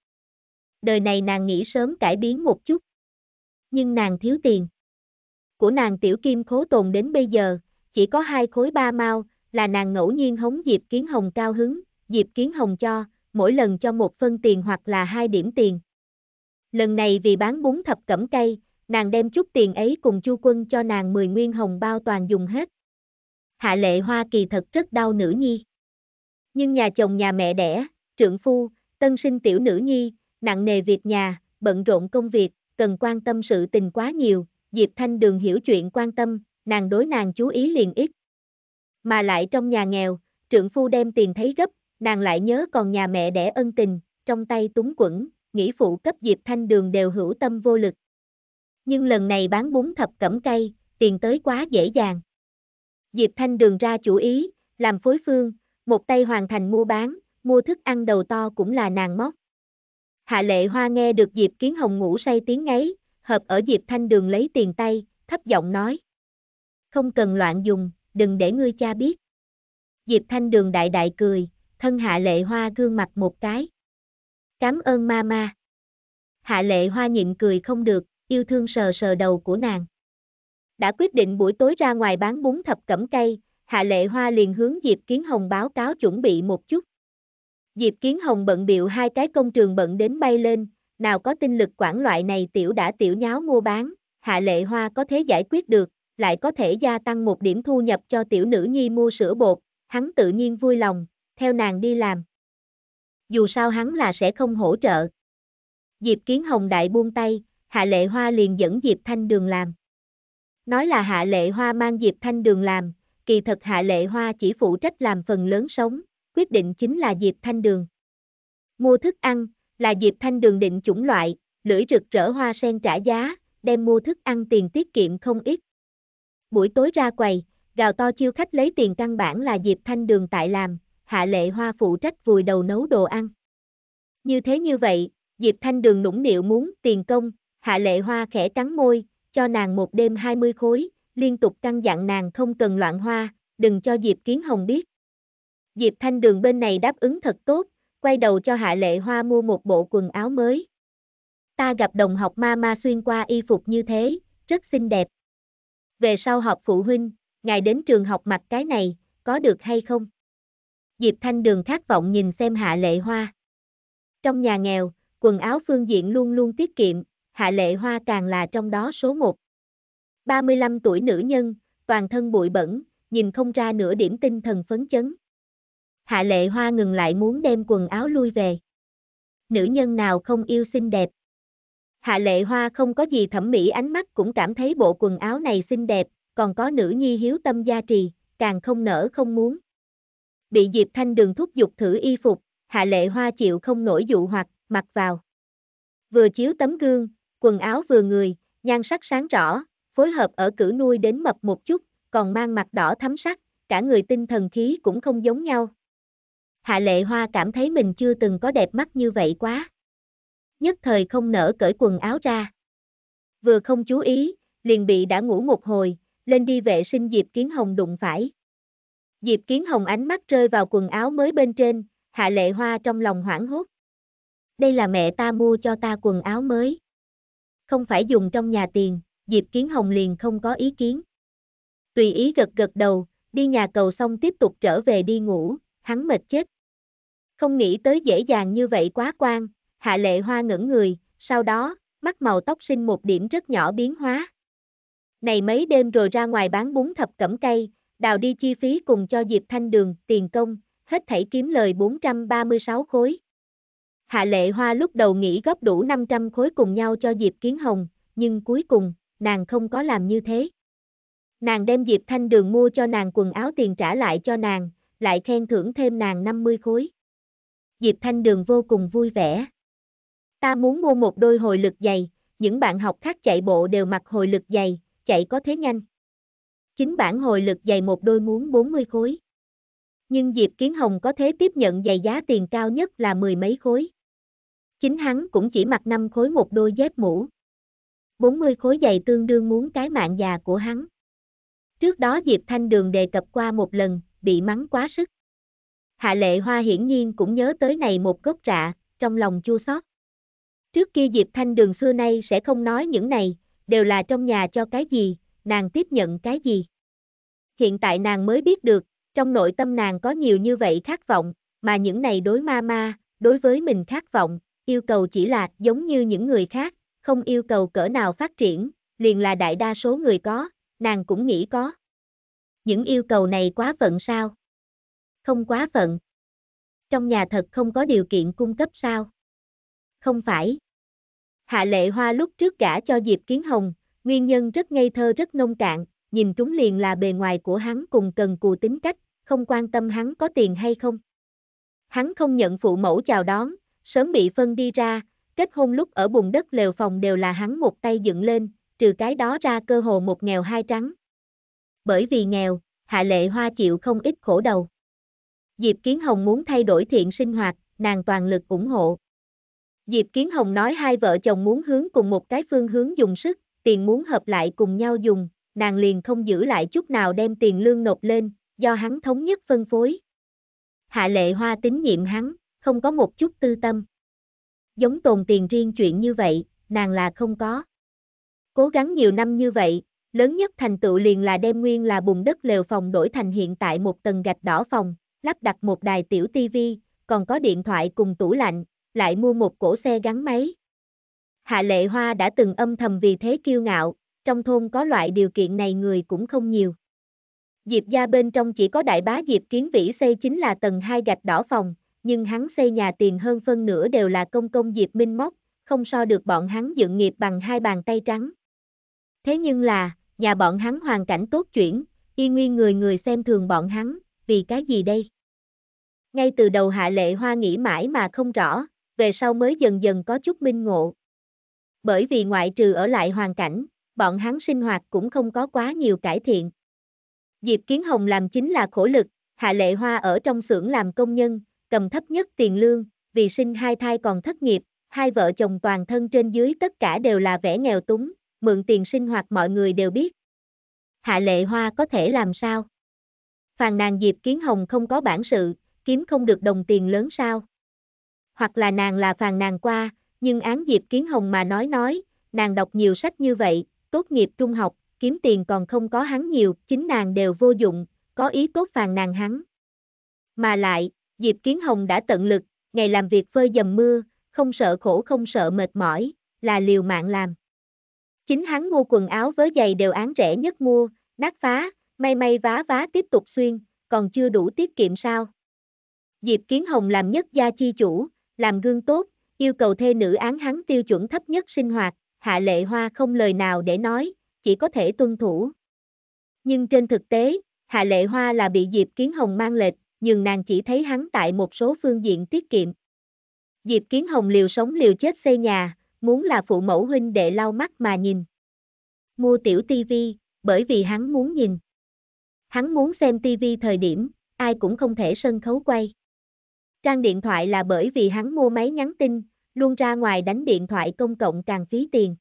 Đời này nàng nghĩ sớm cải biến một chút. Nhưng nàng thiếu tiền. Của nàng tiểu kim khố tồn đến bây giờ, chỉ có hai khối ba mau là nàng ngẫu nhiên hống Diệp Kiến Hồng cao hứng, Diệp Kiến Hồng cho, mỗi lần cho một phân tiền hoặc là hai điểm tiền. Lần này vì bán bún thập cẩm cây, nàng đem chút tiền ấy cùng chu quân cho nàng 10 nguyên hồng bao toàn dùng hết. Hạ lệ hoa kỳ thật rất đau nữ nhi. Nhưng nhà chồng nhà mẹ đẻ, trưởng phu, tân sinh tiểu nữ nhi, nặng nề việc nhà, bận rộn công việc, cần quan tâm sự tình quá nhiều, Diệp Thanh Đường hiểu chuyện quan tâm, nàng đối nàng chú ý liền ít. Mà lại trong nhà nghèo, trưởng phu đem tiền thấy gấp, nàng lại nhớ còn nhà mẹ đẻ ân tình, trong tay túng quẩn, nghĩ phụ cấp Diệp Thanh Đường đều hữu tâm vô lực nhưng lần này bán bún thập cẩm cây, tiền tới quá dễ dàng. Diệp Thanh đường ra chủ ý, làm phối phương, một tay hoàn thành mua bán, mua thức ăn đầu to cũng là nàng móc. Hạ lệ hoa nghe được Diệp Kiến Hồng ngủ say tiếng ngáy, hợp ở Diệp Thanh đường lấy tiền tay, thấp giọng nói. Không cần loạn dùng, đừng để ngươi cha biết. Diệp Thanh đường đại đại cười, thân hạ lệ hoa gương mặt một cái. Cám ơn ma ma. Hạ lệ hoa nhịn cười không được, yêu thương sờ sờ đầu của nàng. Đã quyết định buổi tối ra ngoài bán bún thập cẩm cây, Hạ Lệ Hoa liền hướng Diệp Kiến Hồng báo cáo chuẩn bị một chút. Diệp Kiến Hồng bận biệu hai cái công trường bận đến bay lên, nào có tinh lực quản loại này tiểu đã tiểu nháo mua bán, Hạ Lệ Hoa có thể giải quyết được, lại có thể gia tăng một điểm thu nhập cho tiểu nữ nhi mua sữa bột, hắn tự nhiên vui lòng, theo nàng đi làm. Dù sao hắn là sẽ không hỗ trợ. Diệp Kiến Hồng đại buông tay, Hạ Lệ Hoa liền dẫn Diệp Thanh Đường làm. Nói là Hạ Lệ Hoa mang Diệp Thanh Đường làm, kỳ thật Hạ Lệ Hoa chỉ phụ trách làm phần lớn sống, quyết định chính là Diệp Thanh Đường. Mua thức ăn, là Diệp Thanh Đường định chủng loại, lưỡi rực rỡ hoa sen trả giá, đem mua thức ăn tiền tiết kiệm không ít. Buổi tối ra quầy, gào to chiêu khách lấy tiền căn bản là Diệp Thanh Đường tại làm, Hạ Lệ Hoa phụ trách vùi đầu nấu đồ ăn. Như thế như vậy, Diệp Thanh Đường nũng nịu muốn tiền công, Hạ lệ hoa khẽ cắn môi, cho nàng một đêm 20 khối, liên tục căn dặn nàng không cần loạn hoa, đừng cho Diệp Kiến Hồng biết. Diệp Thanh Đường bên này đáp ứng thật tốt, quay đầu cho Hạ Lệ Hoa mua một bộ quần áo mới. Ta gặp đồng học ma ma xuyên qua y phục như thế, rất xinh đẹp. Về sau học phụ huynh, ngài đến trường học mặc cái này, có được hay không? Diệp Thanh Đường khát vọng nhìn xem Hạ Lệ Hoa. Trong nhà nghèo, quần áo phương diện luôn luôn tiết kiệm, Hạ Lệ Hoa càng là trong đó số một. 35 tuổi nữ nhân, toàn thân bụi bẩn, nhìn không ra nửa điểm tinh thần phấn chấn. Hạ Lệ Hoa ngừng lại muốn đem quần áo lui về. Nữ nhân nào không yêu xinh đẹp. Hạ Lệ Hoa không có gì thẩm mỹ ánh mắt cũng cảm thấy bộ quần áo này xinh đẹp, còn có nữ nhi hiếu tâm gia trì, càng không nở không muốn. Bị Diệp Thanh Đường thúc giục thử y phục, Hạ Lệ Hoa chịu không nổi dụ hoặc, mặc vào. Vừa chiếu tấm gương, quần áo vừa người, nhan sắc sáng rõ, phối hợp ở cử nuôi đến mập một chút, còn mang mặt đỏ thắm sắc, cả người tinh thần khí cũng không giống nhau. Hạ lệ hoa cảm thấy mình chưa từng có đẹp mắt như vậy quá. Nhất thời không nở cởi quần áo ra. Vừa không chú ý, liền bị đã ngủ một hồi, lên đi vệ sinh Diệp Kiến Hồng đụng phải. Diệp Kiến Hồng ánh mắt rơi vào quần áo mới bên trên, Hạ Lệ Hoa trong lòng hoảng hốt. Đây là mẹ ta mua cho ta quần áo mới không phải dùng trong nhà tiền, Diệp Kiến Hồng liền không có ý kiến. Tùy ý gật gật đầu, đi nhà cầu xong tiếp tục trở về đi ngủ, hắn mệt chết. Không nghĩ tới dễ dàng như vậy quá quan, hạ lệ hoa ngẩn người, sau đó, mắt màu tóc sinh một điểm rất nhỏ biến hóa. Này mấy đêm rồi ra ngoài bán bún thập cẩm cây, đào đi chi phí cùng cho Diệp Thanh Đường, tiền công, hết thảy kiếm lời 436 khối. Hạ lệ hoa lúc đầu nghĩ góp đủ 500 khối cùng nhau cho Diệp Kiến Hồng, nhưng cuối cùng, nàng không có làm như thế. Nàng đem Diệp Thanh Đường mua cho nàng quần áo tiền trả lại cho nàng, lại khen thưởng thêm nàng 50 khối. Diệp Thanh Đường vô cùng vui vẻ. Ta muốn mua một đôi hồi lực giày, những bạn học khác chạy bộ đều mặc hồi lực giày, chạy có thế nhanh. Chính bản hồi lực giày một đôi muốn 40 khối. Nhưng Diệp Kiến Hồng có thế tiếp nhận giày giá tiền cao nhất là mười mấy khối. Chính hắn cũng chỉ mặc năm khối một đôi dép mũ. 40 khối giày tương đương muốn cái mạng già của hắn. Trước đó Diệp Thanh Đường đề cập qua một lần, bị mắng quá sức. Hạ lệ hoa hiển nhiên cũng nhớ tới này một gốc rạ, trong lòng chua xót. Trước kia Diệp Thanh Đường xưa nay sẽ không nói những này, đều là trong nhà cho cái gì, nàng tiếp nhận cái gì. Hiện tại nàng mới biết được, trong nội tâm nàng có nhiều như vậy khát vọng, mà những này đối ma ma, đối với mình khát vọng, yêu cầu chỉ là giống như những người khác, không yêu cầu cỡ nào phát triển, liền là đại đa số người có, nàng cũng nghĩ có. Những yêu cầu này quá phận sao? Không quá phận. Trong nhà thật không có điều kiện cung cấp sao? Không phải. Hạ lệ hoa lúc trước cả cho Diệp Kiến Hồng, nguyên nhân rất ngây thơ rất nông cạn, nhìn trúng liền là bề ngoài của hắn cùng cần cù tính cách, không quan tâm hắn có tiền hay không. Hắn không nhận phụ mẫu chào đón, sớm bị phân đi ra, kết hôn lúc ở bùn đất lều phòng đều là hắn một tay dựng lên, trừ cái đó ra cơ hồ một nghèo hai trắng. Bởi vì nghèo, Hạ Lệ Hoa chịu không ít khổ đầu. Diệp Kiến Hồng muốn thay đổi thiện sinh hoạt, nàng toàn lực ủng hộ. Diệp Kiến Hồng nói hai vợ chồng muốn hướng cùng một cái phương hướng dùng sức, tiền muốn hợp lại cùng nhau dùng, nàng liền không giữ lại chút nào đem tiền lương nộp lên, do hắn thống nhất phân phối. Hạ Lệ Hoa tín nhiệm hắn, không có một chút tư tâm. Giống tồn tiền riêng chuyện như vậy, nàng là không có. Cố gắng nhiều năm như vậy, lớn nhất thành tựu liền là đem nguyên là bùn đất lều phòng đổi thành hiện tại một tầng gạch đỏ phòng, lắp đặt một đài tiểu tivi, còn có điện thoại cùng tủ lạnh, lại mua một cổ xe gắn máy. Hạ Lệ Hoa đã từng âm thầm vì thế kiêu ngạo, trong thôn có loại điều kiện này người cũng không nhiều. Diệp gia bên trong chỉ có đại bá Diệp Kiến Vĩ xây chính là tầng 2 gạch đỏ phòng, nhưng hắn xây nhà tiền hơn phân nửa đều là công công Diệp Minh móc, không so được bọn hắn dựng nghiệp bằng hai bàn tay trắng. Thế nhưng là, nhà bọn hắn hoàn cảnh tốt chuyển, y nguyên người người xem thường bọn hắn, vì cái gì đây? Ngay từ đầu hạ lệ hoa nghĩ mãi mà không rõ, về sau mới dần dần có chút minh ngộ. Bởi vì ngoại trừ ở lại hoàn cảnh, bọn hắn sinh hoạt cũng không có quá nhiều cải thiện. Diệp Kiến Hồng làm chính là khổ lực, Hạ Lệ Hoa ở trong xưởng làm công nhân, cầm thấp nhất tiền lương, vì sinh hai thai còn thất nghiệp, hai vợ chồng toàn thân trên dưới tất cả đều là vẻ nghèo túng, mượn tiền sinh hoạt mọi người đều biết. Hạ lệ hoa có thể làm sao? Phàn nàng Diệp Kiến Hồng không có bản sự, kiếm không được đồng tiền lớn sao? Hoặc là nàng là phàn nàng qua, nhưng án Diệp Kiến Hồng mà nói nói, nàng đọc nhiều sách như vậy, tốt nghiệp trung học, kiếm tiền còn không có hắn nhiều, chính nàng đều vô dụng, có ý tốt phàn nàng hắn. Mà lại, Diệp Kiến Hồng đã tận lực, ngày làm việc phơi dầm mưa, không sợ khổ không sợ mệt mỏi, là liều mạng làm. Chính hắn mua quần áo với giày đều án rẻ nhất mua, nát phá, may may vá vá tiếp tục xuyên, còn chưa đủ tiết kiệm sao. Diệp Kiến Hồng làm nhất gia chi chủ, làm gương tốt, yêu cầu thê nữ án hắn tiêu chuẩn thấp nhất sinh hoạt, hạ lệ hoa không lời nào để nói, chỉ có thể tuân thủ. Nhưng trên thực tế, hạ lệ hoa là bị Diệp Kiến Hồng mang lệch, nhưng nàng chỉ thấy hắn tại một số phương diện tiết kiệm. Diệp Kiến Hồng liều sống liều chết xây nhà, muốn là phụ mẫu huynh đệ lau mắt mà nhìn. Mua tiểu tivi, bởi vì hắn muốn nhìn. Hắn muốn xem tivi thời điểm, ai cũng không thể sân khấu quay. Trang điện thoại là bởi vì hắn mua máy nhắn tin, luôn ra ngoài đánh điện thoại công cộng càng phí tiền.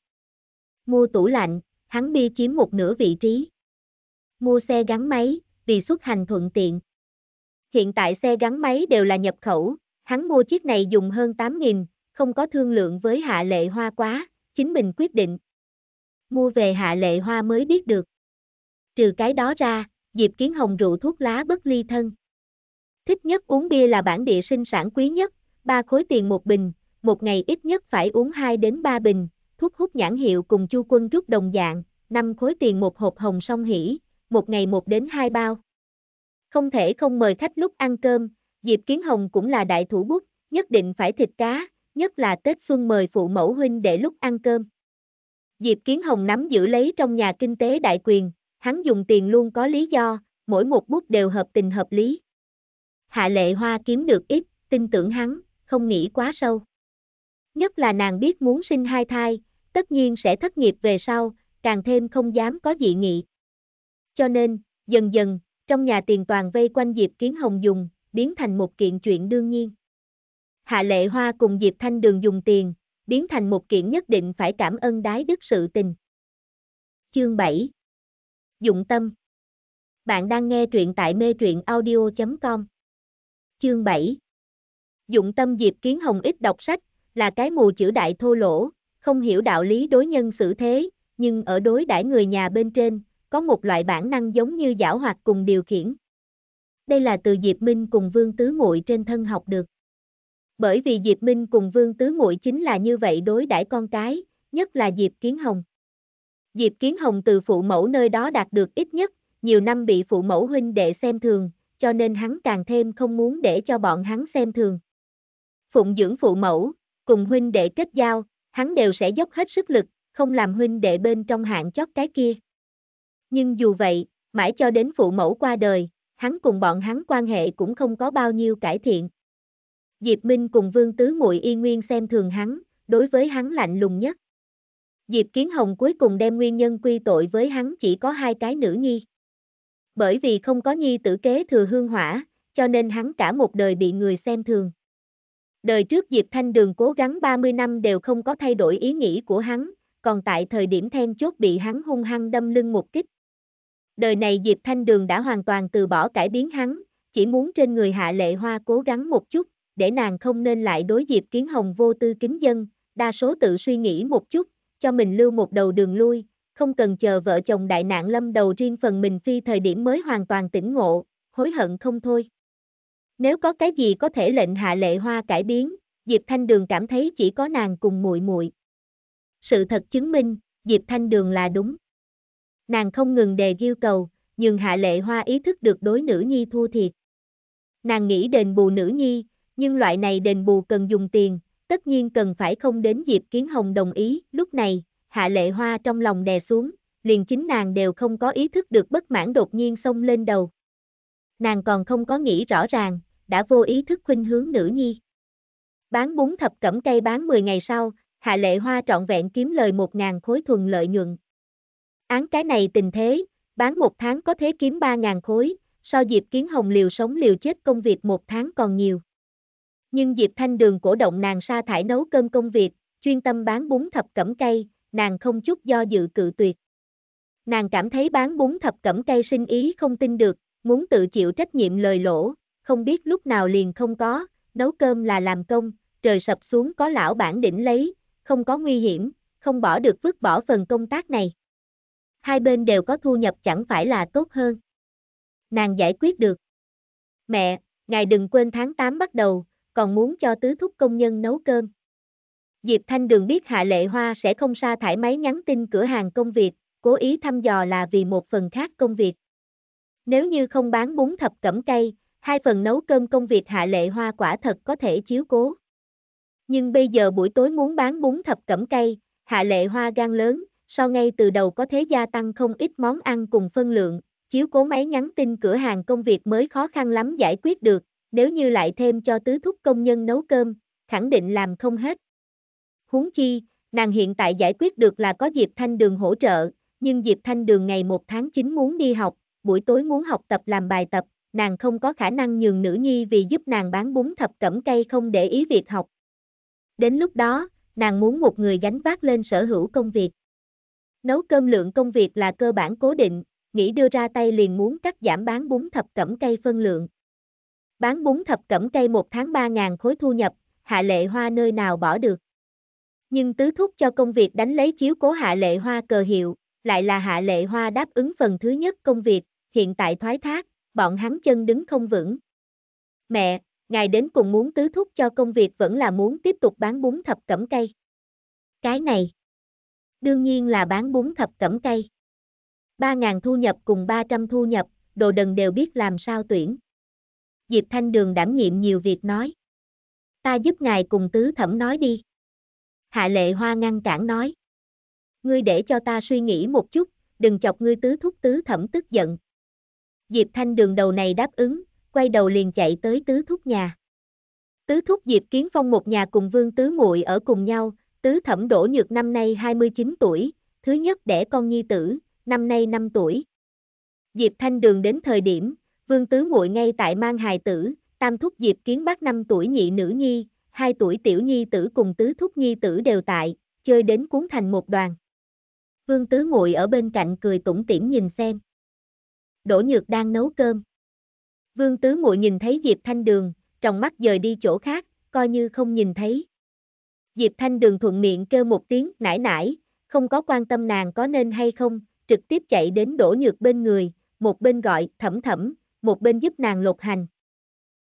Mua tủ lạnh, hắn bia chiếm một nửa vị trí. Mua xe gắn máy, vì xuất hành thuận tiện hiện tại xe gắn máy đều là nhập khẩu, hắn mua chiếc này dùng hơn 8.000, không có thương lượng với hạ lệ hoa quá, chính mình quyết định. Mua về hạ lệ hoa mới biết được. Trừ cái đó ra, Diệp Kiến Hồng rượu thuốc lá bất ly thân. Thích nhất uống bia là bản địa sinh sản quý nhất, 3 khối tiền một bình, một ngày ít nhất phải uống 2 đến 3 bình, thuốc hút nhãn hiệu cùng chu quân rút đồng dạng, 5 khối tiền một hộp hồng song hỉ, một ngày 1 đến 2 bao. Không thể không mời khách lúc ăn cơm, Diệp Kiến Hồng cũng là đại thủ bút, nhất định phải thịt cá, nhất là Tết xuân mời phụ mẫu huynh để lúc ăn cơm. Diệp Kiến Hồng nắm giữ lấy trong nhà kinh tế đại quyền, hắn dùng tiền luôn có lý do, mỗi một bút đều hợp tình hợp lý. Hạ lệ hoa kiếm được ít, tin tưởng hắn, không nghĩ quá sâu. Nhất là nàng biết muốn sinh hai thai, tất nhiên sẽ thất nghiệp về sau, càng thêm không dám có dị nghị. Cho nên, dần dần, trong nhà tiền toàn vây quanh Diệp Kiến Hồng dùng, biến thành một kiện chuyện đương nhiên. Hạ Lệ Hoa cùng Diệp Thanh Đường dùng tiền, biến thành một kiện nhất định phải cảm ơn đái đức sự tình. Chương 7 Dụng tâm Bạn đang nghe truyện tại mê truyện audio.com Chương 7 Dụng tâm Diệp Kiến Hồng ít đọc sách, là cái mù chữ đại thô lỗ, không hiểu đạo lý đối nhân xử thế, nhưng ở đối đãi người nhà bên trên, có một loại bản năng giống như giảo hoạt cùng điều khiển. Đây là từ Diệp Minh cùng Vương Tứ Muội trên thân học được. Bởi vì Diệp Minh cùng Vương Tứ Muội chính là như vậy đối đãi con cái, nhất là Diệp Kiến Hồng. Diệp Kiến Hồng từ phụ mẫu nơi đó đạt được ít nhất, nhiều năm bị phụ mẫu huynh đệ xem thường, cho nên hắn càng thêm không muốn để cho bọn hắn xem thường. Phụng dưỡng phụ mẫu, cùng huynh đệ kết giao, hắn đều sẽ dốc hết sức lực, không làm huynh đệ bên trong hạng chót cái kia. Nhưng dù vậy, mãi cho đến phụ mẫu qua đời, hắn cùng bọn hắn quan hệ cũng không có bao nhiêu cải thiện. Diệp Minh cùng Vương Tứ Muội y nguyên xem thường hắn, đối với hắn lạnh lùng nhất. Diệp Kiến Hồng cuối cùng đem nguyên nhân quy tội với hắn chỉ có hai cái nữ nhi. Bởi vì không có nhi tử kế thừa hương hỏa, cho nên hắn cả một đời bị người xem thường. Đời trước Diệp Thanh Đường cố gắng 30 năm đều không có thay đổi ý nghĩ của hắn, còn tại thời điểm then chốt bị hắn hung hăng đâm lưng một kích. Đời này Diệp Thanh Đường đã hoàn toàn từ bỏ cải biến hắn, chỉ muốn trên người Hạ Lệ Hoa cố gắng một chút, để nàng không nên lại đối Diệp Kiến Hồng vô tư kính dân, đa số tự suy nghĩ một chút, cho mình lưu một đầu đường lui, không cần chờ vợ chồng đại nạn lâm đầu riêng phần mình phi thời điểm mới hoàn toàn tỉnh ngộ, hối hận không thôi. Nếu có cái gì có thể lệnh Hạ Lệ Hoa cải biến, Diệp Thanh Đường cảm thấy chỉ có nàng cùng muội muội. Sự thật chứng minh, Diệp Thanh Đường là đúng. Nàng không ngừng đề yêu cầu, nhưng Hạ Lệ Hoa ý thức được đối nữ nhi thua thiệt. Nàng nghĩ đền bù nữ nhi, nhưng loại này đền bù cần dùng tiền, tất nhiên cần phải không đến dịp Kiến Hồng đồng ý, lúc này, Hạ Lệ Hoa trong lòng đè xuống, liền chính nàng đều không có ý thức được bất mãn đột nhiên xông lên đầu. Nàng còn không có nghĩ rõ ràng, đã vô ý thức khuynh hướng nữ nhi. Bán bún thập cẩm cây bán 10 ngày sau, Hạ Lệ Hoa trọn vẹn kiếm lời 1.000 khối thuần lợi nhuận, Án cái này tình thế, bán một tháng có thế kiếm 3.000 khối, so dịp Kiến Hồng liều sống liều chết công việc một tháng còn nhiều. Nhưng dịp Thanh Đường cổ động nàng sa thải nấu cơm công việc, chuyên tâm bán bún thập cẩm cây, nàng không chút do dự cự tuyệt. Nàng cảm thấy bán bún thập cẩm cây sinh ý không tin được, muốn tự chịu trách nhiệm lời lỗ, không biết lúc nào liền không có, nấu cơm là làm công, trời sập xuống có lão bản đỉnh lấy, không có nguy hiểm, không bỏ được vứt bỏ phần công tác này hai bên đều có thu nhập chẳng phải là tốt hơn. Nàng giải quyết được. Mẹ, ngài đừng quên tháng 8 bắt đầu, còn muốn cho tứ thúc công nhân nấu cơm. Diệp Thanh Đường biết Hạ Lệ Hoa sẽ không sa thải máy nhắn tin cửa hàng công việc, cố ý thăm dò là vì một phần khác công việc. Nếu như không bán bún thập cẩm cây, hai phần nấu cơm công việc Hạ Lệ Hoa quả thật có thể chiếu cố. Nhưng bây giờ buổi tối muốn bán bún thập cẩm cây, Hạ Lệ Hoa gan lớn, so ngay từ đầu có thế gia tăng không ít món ăn cùng phân lượng, chiếu cố máy nhắn tin cửa hàng công việc mới khó khăn lắm giải quyết được, nếu như lại thêm cho tứ thúc công nhân nấu cơm, khẳng định làm không hết. Huống chi, nàng hiện tại giải quyết được là có Diệp Thanh Đường hỗ trợ, nhưng Diệp Thanh Đường ngày 1 tháng 9 muốn đi học, buổi tối muốn học tập làm bài tập, nàng không có khả năng nhường nữ nhi vì giúp nàng bán bún thập cẩm cây không để ý việc học. Đến lúc đó, nàng muốn một người gánh vác lên sở hữu công việc. Nấu cơm lượng công việc là cơ bản cố định, nghĩ đưa ra tay liền muốn cắt giảm bán bún thập cẩm cây phân lượng. Bán bún thập cẩm cây một tháng 3.000 khối thu nhập, hạ lệ hoa nơi nào bỏ được. Nhưng tứ thúc cho công việc đánh lấy chiếu cố hạ lệ hoa cờ hiệu, lại là hạ lệ hoa đáp ứng phần thứ nhất công việc, hiện tại thoái thác, bọn hắn chân đứng không vững. Mẹ, ngài đến cùng muốn tứ thúc cho công việc vẫn là muốn tiếp tục bán bún thập cẩm cây. Cái này đương nhiên là bán bún thập cẩm cây. 3.000 thu nhập cùng 300 thu nhập, đồ đần đều biết làm sao tuyển. Diệp Thanh Đường đảm nhiệm nhiều việc nói. Ta giúp ngài cùng tứ thẩm nói đi. Hạ lệ hoa ngăn cản nói. Ngươi để cho ta suy nghĩ một chút, đừng chọc ngươi tứ thúc tứ thẩm tức giận. Diệp Thanh Đường đầu này đáp ứng, quay đầu liền chạy tới tứ thúc nhà. Tứ thúc Diệp Kiến Phong một nhà cùng Vương Tứ Muội ở cùng nhau, Tứ thẩm đổ nhược năm nay 29 tuổi, thứ nhất đẻ con nhi tử, năm nay 5 tuổi. Diệp Thanh Đường đến thời điểm, Vương Tứ muội ngay tại mang hài tử, tam thúc Diệp Kiến Bác 5 tuổi nhị nữ nhi, 2 tuổi tiểu nhi tử cùng tứ thúc nhi tử đều tại, chơi đến cuốn thành một đoàn. Vương Tứ muội ở bên cạnh cười tủm tỉm nhìn xem. Đỗ Nhược đang nấu cơm. Vương Tứ muội nhìn thấy Diệp Thanh Đường, trong mắt dời đi chỗ khác, coi như không nhìn thấy. Diệp Thanh Đường thuận miệng kêu một tiếng nải nải, không có quan tâm nàng có nên hay không, trực tiếp chạy đến đổ nhược bên người, một bên gọi thẩm thẩm, một bên giúp nàng lột hành.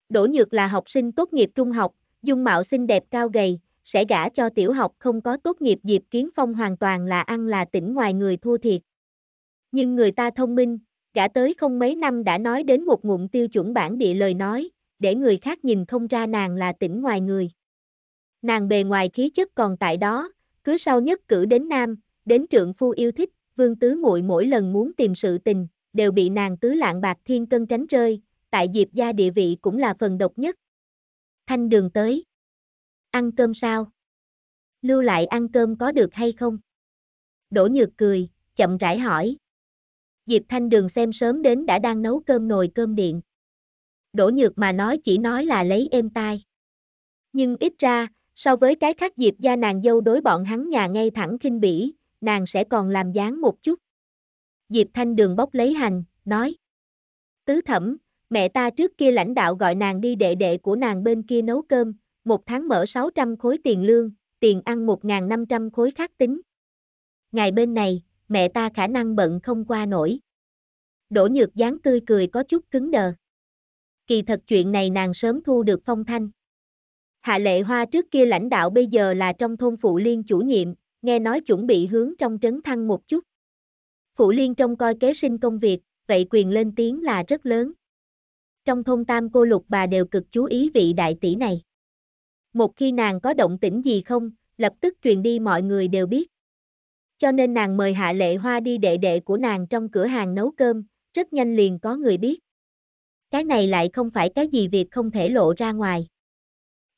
Đỗ Nhược là học sinh tốt nghiệp trung học, dung mạo xinh đẹp cao gầy, sẽ gả cho tiểu học không có tốt nghiệp Diệp Kiến Phong hoàn toàn là ăn là tỉnh ngoài người thua thiệt. Nhưng người ta thông minh, gả tới không mấy năm đã nói đến một ngụm tiêu chuẩn bản địa lời nói, để người khác nhìn không ra nàng là tỉnh ngoài người. Nàng bề ngoài khí chất còn tại đó, cứ sau nhất cử đến nam, đến trượng phu yêu thích, vương tứ muội mỗi lần muốn tìm sự tình, đều bị nàng tứ lạng bạc thiên cân tránh rơi, tại diệp gia địa vị cũng là phần độc nhất. Thanh đường tới. Ăn cơm sao? Lưu lại ăn cơm có được hay không? Đỗ nhược cười, chậm rãi hỏi. Diệp Thanh Đường xem sớm đến đã đang nấu cơm nồi cơm điện. Đỗ nhược mà nói chỉ nói là lấy êm tai. Nhưng ít ra, So với cái khác Diệp gia nàng dâu đối bọn hắn nhà ngay thẳng khinh bỉ, nàng sẽ còn làm dáng một chút. Diệp Thanh Đường bốc lấy hành, nói. Tứ thẩm, mẹ ta trước kia lãnh đạo gọi nàng đi đệ đệ của nàng bên kia nấu cơm, một tháng mở 600 khối tiền lương, tiền ăn 1.500 khối khác tính. Ngày bên này, mẹ ta khả năng bận không qua nổi. Đỗ nhược dáng tươi cười có chút cứng đờ. Kỳ thật chuyện này nàng sớm thu được phong thanh. Hạ lệ hoa trước kia lãnh đạo bây giờ là trong thôn Phụ Liên chủ nhiệm, nghe nói chuẩn bị hướng trong trấn thăng một chút. Phụ Liên trông coi kế sinh công việc, vậy quyền lên tiếng là rất lớn. Trong thôn tam cô lục bà đều cực chú ý vị đại tỷ này. Một khi nàng có động tĩnh gì không, lập tức truyền đi mọi người đều biết. Cho nên nàng mời Hạ Lệ Hoa đi đệ đệ của nàng trong cửa hàng nấu cơm, rất nhanh liền có người biết. Cái này lại không phải cái gì việc không thể lộ ra ngoài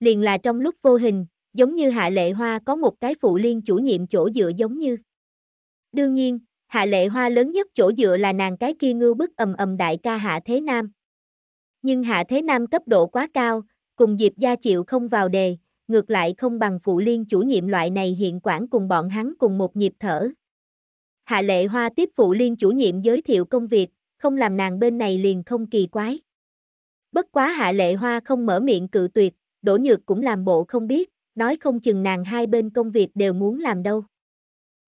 liền là trong lúc vô hình, giống như Hạ Lệ Hoa có một cái phụ liên chủ nhiệm chỗ dựa giống như. Đương nhiên, Hạ Lệ Hoa lớn nhất chỗ dựa là nàng cái kia ngưu bức ầm ầm đại ca Hạ Thế Nam. Nhưng Hạ Thế Nam cấp độ quá cao, cùng Diệp Gia chịu không vào đề, ngược lại không bằng phụ liên chủ nhiệm loại này hiện quản cùng bọn hắn cùng một nhịp thở. Hạ Lệ Hoa tiếp phụ liên chủ nhiệm giới thiệu công việc, không làm nàng bên này liền không kỳ quái. Bất quá Hạ Lệ Hoa không mở miệng cự tuyệt, Đỗ Nhược cũng làm bộ không biết, nói không chừng nàng hai bên công việc đều muốn làm đâu.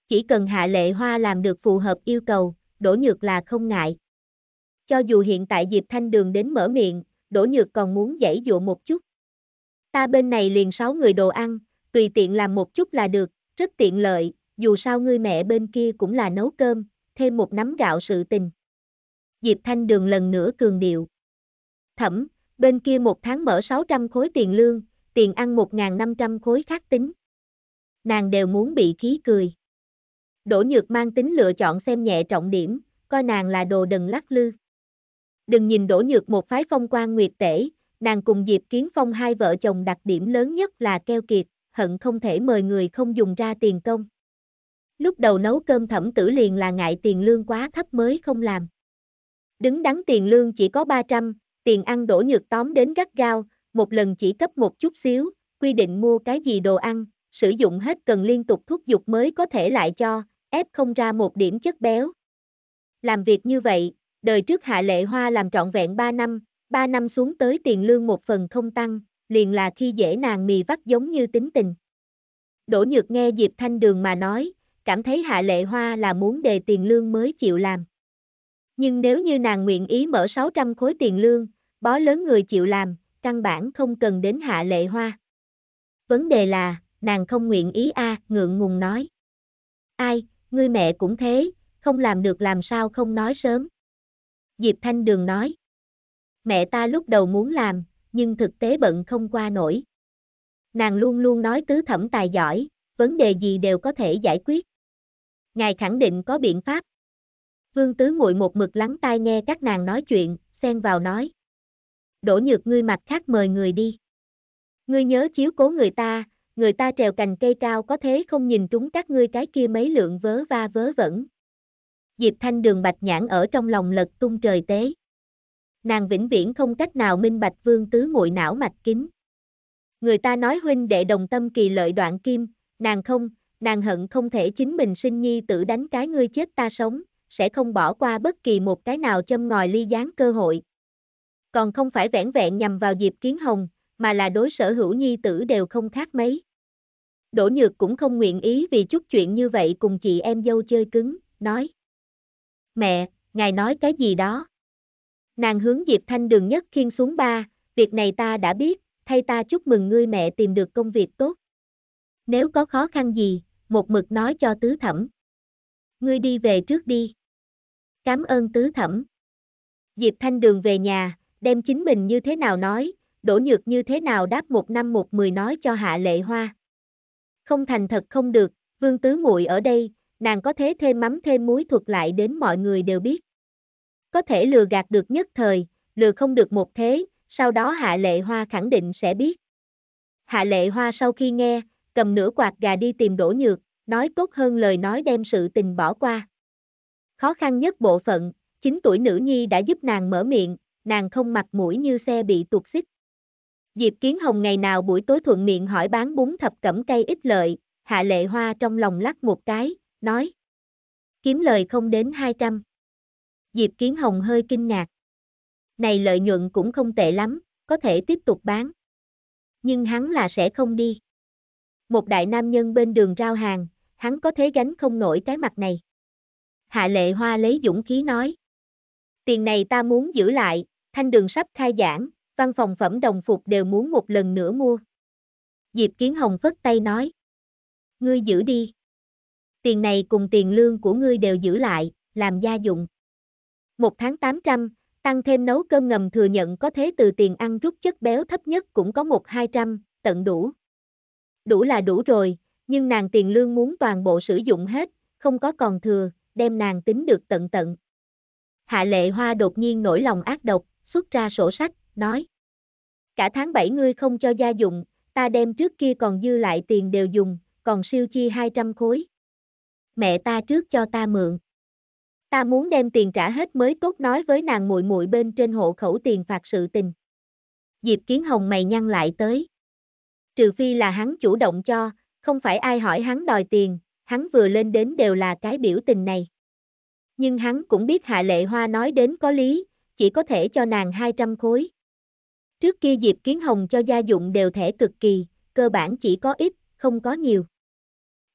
Chỉ cần Hạ Lệ Hoa làm được phù hợp yêu cầu, Đỗ Nhược là không ngại. Cho dù hiện tại Diệp Thanh Đường đến mở miệng, Đỗ Nhược còn muốn giải dụ một chút. Ta bên này liền sáu người đồ ăn, tùy tiện làm một chút là được, rất tiện lợi, dù sao ngươi mẹ bên kia cũng là nấu cơm, thêm một nắm gạo sự tình. Diệp Thanh Đường lần nữa cường điệu. Thẩm, bên kia một tháng mở 600 khối tiền lương, tiền ăn 1.500 khối khác tính. Nàng đều muốn bị khí cười. Đỗ nhược mang tính lựa chọn xem nhẹ trọng điểm, coi nàng là đồ đần lắc lư. Đừng nhìn đỗ nhược một phái phong quan nguyệt tể, nàng cùng Diệp Kiến Phong hai vợ chồng đặc điểm lớn nhất là keo kiệt, hận không thể mời người không dùng ra tiền công. Lúc đầu nấu cơm thẩm tử liền là ngại tiền lương quá thấp mới không làm. Đứng đắn tiền lương chỉ có 300, Tiền ăn đổ nhược tóm đến gắt gao, một lần chỉ cấp một chút xíu, quy định mua cái gì đồ ăn, sử dụng hết cần liên tục thúc giục mới có thể lại cho, ép không ra một điểm chất béo. Làm việc như vậy, đời trước Hạ Lệ Hoa làm trọn vẹn 3 năm, 3 năm xuống tới tiền lương một phần không tăng, liền là khi dễ nàng mì vắt giống như tính tình. Đỗ Nhược nghe Diệp Thanh Đường mà nói, cảm thấy Hạ Lệ Hoa là muốn đề tiền lương mới chịu làm. Nhưng nếu như nàng nguyện ý mở 600 khối tiền lương, bó lớn người chịu làm, căn bản không cần đến hạ lệ hoa. Vấn đề là, nàng không nguyện ý a à, ngượng ngùng nói. Ai, ngươi mẹ cũng thế, không làm được làm sao không nói sớm. Diệp Thanh Đường nói. Mẹ ta lúc đầu muốn làm, nhưng thực tế bận không qua nổi. Nàng luôn luôn nói tứ thẩm tài giỏi, vấn đề gì đều có thể giải quyết. Ngài khẳng định có biện pháp. Vương Tứ Muội một mực lắng tai nghe các nàng nói chuyện, xen vào nói đổ nhược ngươi mặt khác mời người đi. Ngươi nhớ chiếu cố người ta, người ta trèo cành cây cao có thế không nhìn trúng các ngươi cái kia mấy lượng vớ va vớ vẩn. Diệp Thanh đường bạch nhãn ở trong lòng lật tung trời tế. Nàng vĩnh viễn không cách nào minh bạch vương tứ muội não mạch kính. Người ta nói huynh đệ đồng tâm kỳ lợi đoạn kim, nàng không, nàng hận không thể chính mình sinh nhi tự đánh cái ngươi chết ta sống, sẽ không bỏ qua bất kỳ một cái nào châm ngòi ly gián cơ hội còn không phải vẻn vẹn nhằm vào dịp Kiến Hồng, mà là đối sở hữu nhi tử đều không khác mấy. Đỗ Nhược cũng không nguyện ý vì chút chuyện như vậy cùng chị em dâu chơi cứng, nói. Mẹ, ngài nói cái gì đó? Nàng hướng Diệp Thanh đường nhất khiên xuống ba, việc này ta đã biết, thay ta chúc mừng ngươi mẹ tìm được công việc tốt. Nếu có khó khăn gì, một mực nói cho tứ thẩm. Ngươi đi về trước đi. Cảm ơn tứ thẩm. Diệp Thanh đường về nhà, đem chính mình như thế nào nói, đổ nhược như thế nào đáp một năm một mười nói cho hạ lệ hoa. Không thành thật không được, vương tứ muội ở đây, nàng có thế thêm mắm thêm muối thuật lại đến mọi người đều biết. Có thể lừa gạt được nhất thời, lừa không được một thế, sau đó hạ lệ hoa khẳng định sẽ biết. Hạ lệ hoa sau khi nghe, cầm nửa quạt gà đi tìm đổ nhược, nói tốt hơn lời nói đem sự tình bỏ qua. Khó khăn nhất bộ phận, 9 tuổi nữ nhi đã giúp nàng mở miệng, nàng không mặt mũi như xe bị tuột xích. Diệp Kiến Hồng ngày nào buổi tối thuận miệng hỏi bán bún thập cẩm cây ít lợi, hạ lệ hoa trong lòng lắc một cái, nói. Kiếm lời không đến 200. Diệp Kiến Hồng hơi kinh ngạc. Này lợi nhuận cũng không tệ lắm, có thể tiếp tục bán. Nhưng hắn là sẽ không đi. Một đại nam nhân bên đường rao hàng, hắn có thế gánh không nổi cái mặt này. Hạ lệ hoa lấy dũng khí nói. Tiền này ta muốn giữ lại, Thanh Đường sắp khai giảng, văn phòng phẩm đồng phục đều muốn một lần nữa mua. Diệp Kiến Hồng phất tay nói. Ngươi giữ đi. Tiền này cùng tiền lương của ngươi đều giữ lại, làm gia dụng. Một tháng 800, tăng thêm nấu cơm ngầm thừa nhận có thế từ tiền ăn rút chất béo thấp nhất cũng có một hai trăm, tận đủ. Đủ là đủ rồi, nhưng nàng tiền lương muốn toàn bộ sử dụng hết, không có còn thừa, đem nàng tính được tận tận. Hạ lệ hoa đột nhiên nổi lòng ác độc, xuất ra sổ sách, nói. Cả tháng 7 ngươi không cho gia dụng, ta đem trước kia còn dư lại tiền đều dùng, còn siêu chi 200 khối. Mẹ ta trước cho ta mượn. Ta muốn đem tiền trả hết mới tốt nói với nàng muội muội bên trên hộ khẩu tiền phạt sự tình. Diệp Kiến Hồng mày nhăn lại tới. Trừ phi là hắn chủ động cho, không phải ai hỏi hắn đòi tiền, hắn vừa lên đến đều là cái biểu tình này. Nhưng hắn cũng biết Hạ Lệ Hoa nói đến có lý, chỉ có thể cho nàng 200 khối. Trước kia Diệp Kiến Hồng cho gia dụng đều thẻ cực kỳ, cơ bản chỉ có ít, không có nhiều.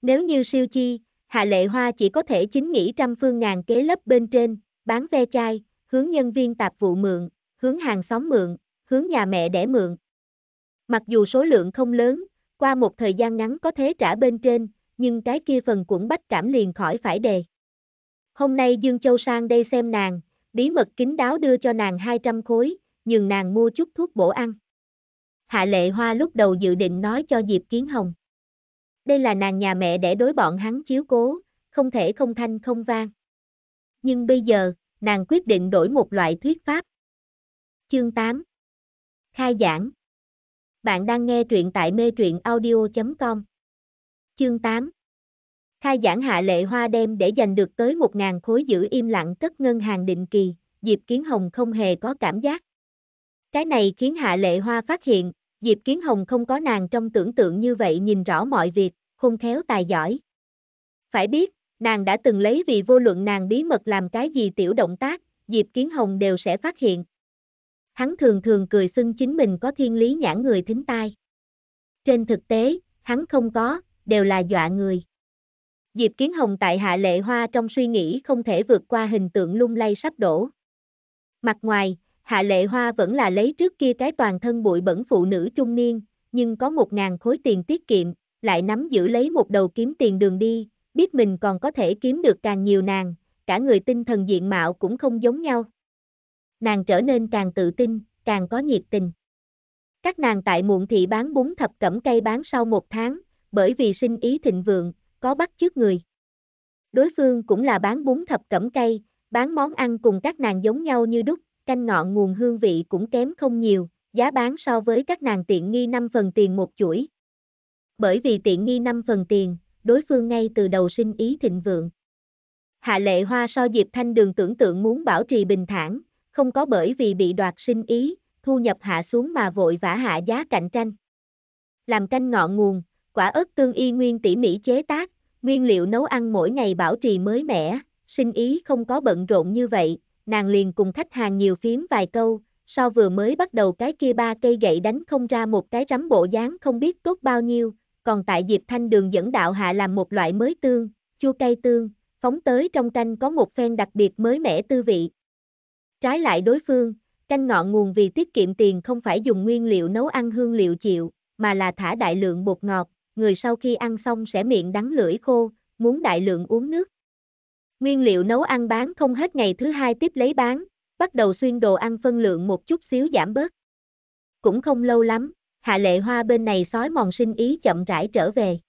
Nếu như siêu chi, Hạ Lệ Hoa chỉ có thể chính nghĩ trăm phương ngàn kế lấp bên trên, bán ve chai, hướng nhân viên tạp vụ mượn, hướng hàng xóm mượn, hướng nhà mẹ đẻ mượn. Mặc dù số lượng không lớn, qua một thời gian ngắn có thể trả bên trên, nhưng cái kia phần cũng bách cảm liền khỏi phải đề. Hôm nay Dương Châu sang đây xem nàng, bí mật kín đáo đưa cho nàng 200 khối, nhường nàng mua chút thuốc bổ ăn. Hạ lệ hoa lúc đầu dự định nói cho Diệp Kiến Hồng. Đây là nàng nhà mẹ để đối bọn hắn chiếu cố, không thể không thanh không vang. Nhưng bây giờ, nàng quyết định đổi một loại thuyết pháp. Chương 8 Khai giảng Bạn đang nghe truyện tại mê truyện audio.com Chương 8 Khai giảng hạ lệ hoa đem để giành được tới 1.000 khối giữ im lặng cất ngân hàng định kỳ, Diệp Kiến Hồng không hề có cảm giác. Cái này khiến hạ lệ hoa phát hiện, Diệp Kiến Hồng không có nàng trong tưởng tượng như vậy nhìn rõ mọi việc, khôn khéo tài giỏi. Phải biết, nàng đã từng lấy vì vô luận nàng bí mật làm cái gì tiểu động tác, Diệp Kiến Hồng đều sẽ phát hiện. Hắn thường thường cười xưng chính mình có thiên lý nhãn người thính tai. Trên thực tế, hắn không có, đều là dọa người. Diệp Kiến Hồng tại Hạ Lệ Hoa trong suy nghĩ không thể vượt qua hình tượng lung lay sắp đổ. Mặt ngoài, Hạ Lệ Hoa vẫn là lấy trước kia cái toàn thân bụi bẩn phụ nữ trung niên, nhưng có một ngàn khối tiền tiết kiệm, lại nắm giữ lấy một đầu kiếm tiền đường đi, biết mình còn có thể kiếm được càng nhiều nàng, cả người tinh thần diện mạo cũng không giống nhau. Nàng trở nên càng tự tin, càng có nhiệt tình. Các nàng tại muộn thị bán bún thập cẩm cây bán sau một tháng, bởi vì sinh ý thịnh vượng, có bắt trước người. Đối phương cũng là bán bún thập cẩm cây, bán món ăn cùng các nàng giống nhau như đúc, canh ngọn nguồn hương vị cũng kém không nhiều, giá bán so với các nàng tiện nghi 5 phần tiền một chuỗi. Bởi vì tiện nghi 5 phần tiền, đối phương ngay từ đầu sinh ý thịnh vượng. Hạ lệ hoa so Diệp Thanh Đường tưởng tượng muốn bảo trì bình thản, không có bởi vì bị đoạt sinh ý, thu nhập hạ xuống mà vội vã hạ giá cạnh tranh. Làm canh ngọn nguồn, Quả ớt tương y nguyên tỉ mỉ chế tác, nguyên liệu nấu ăn mỗi ngày bảo trì mới mẻ, sinh ý không có bận rộn như vậy, nàng liền cùng khách hàng nhiều phím vài câu, sau vừa mới bắt đầu cái kia ba cây gậy đánh không ra một cái rắm bộ dáng không biết tốt bao nhiêu, còn tại Diệp Thanh đường dẫn đạo hạ làm một loại mới tương, chua cay tương, phóng tới trong canh có một phen đặc biệt mới mẻ tư vị. Trái lại đối phương, canh ngọn nguồn vì tiết kiệm tiền không phải dùng nguyên liệu nấu ăn hương liệu chịu, mà là thả đại lượng bột ngọt, người sau khi ăn xong sẽ miệng đắng lưỡi khô, muốn đại lượng uống nước. Nguyên liệu nấu ăn bán không hết ngày thứ hai tiếp lấy bán, bắt đầu xuyên đồ ăn phân lượng một chút xíu giảm bớt. Cũng không lâu lắm, Hạ Lệ Hoa bên này sói mòn sinh ý chậm rãi trở về.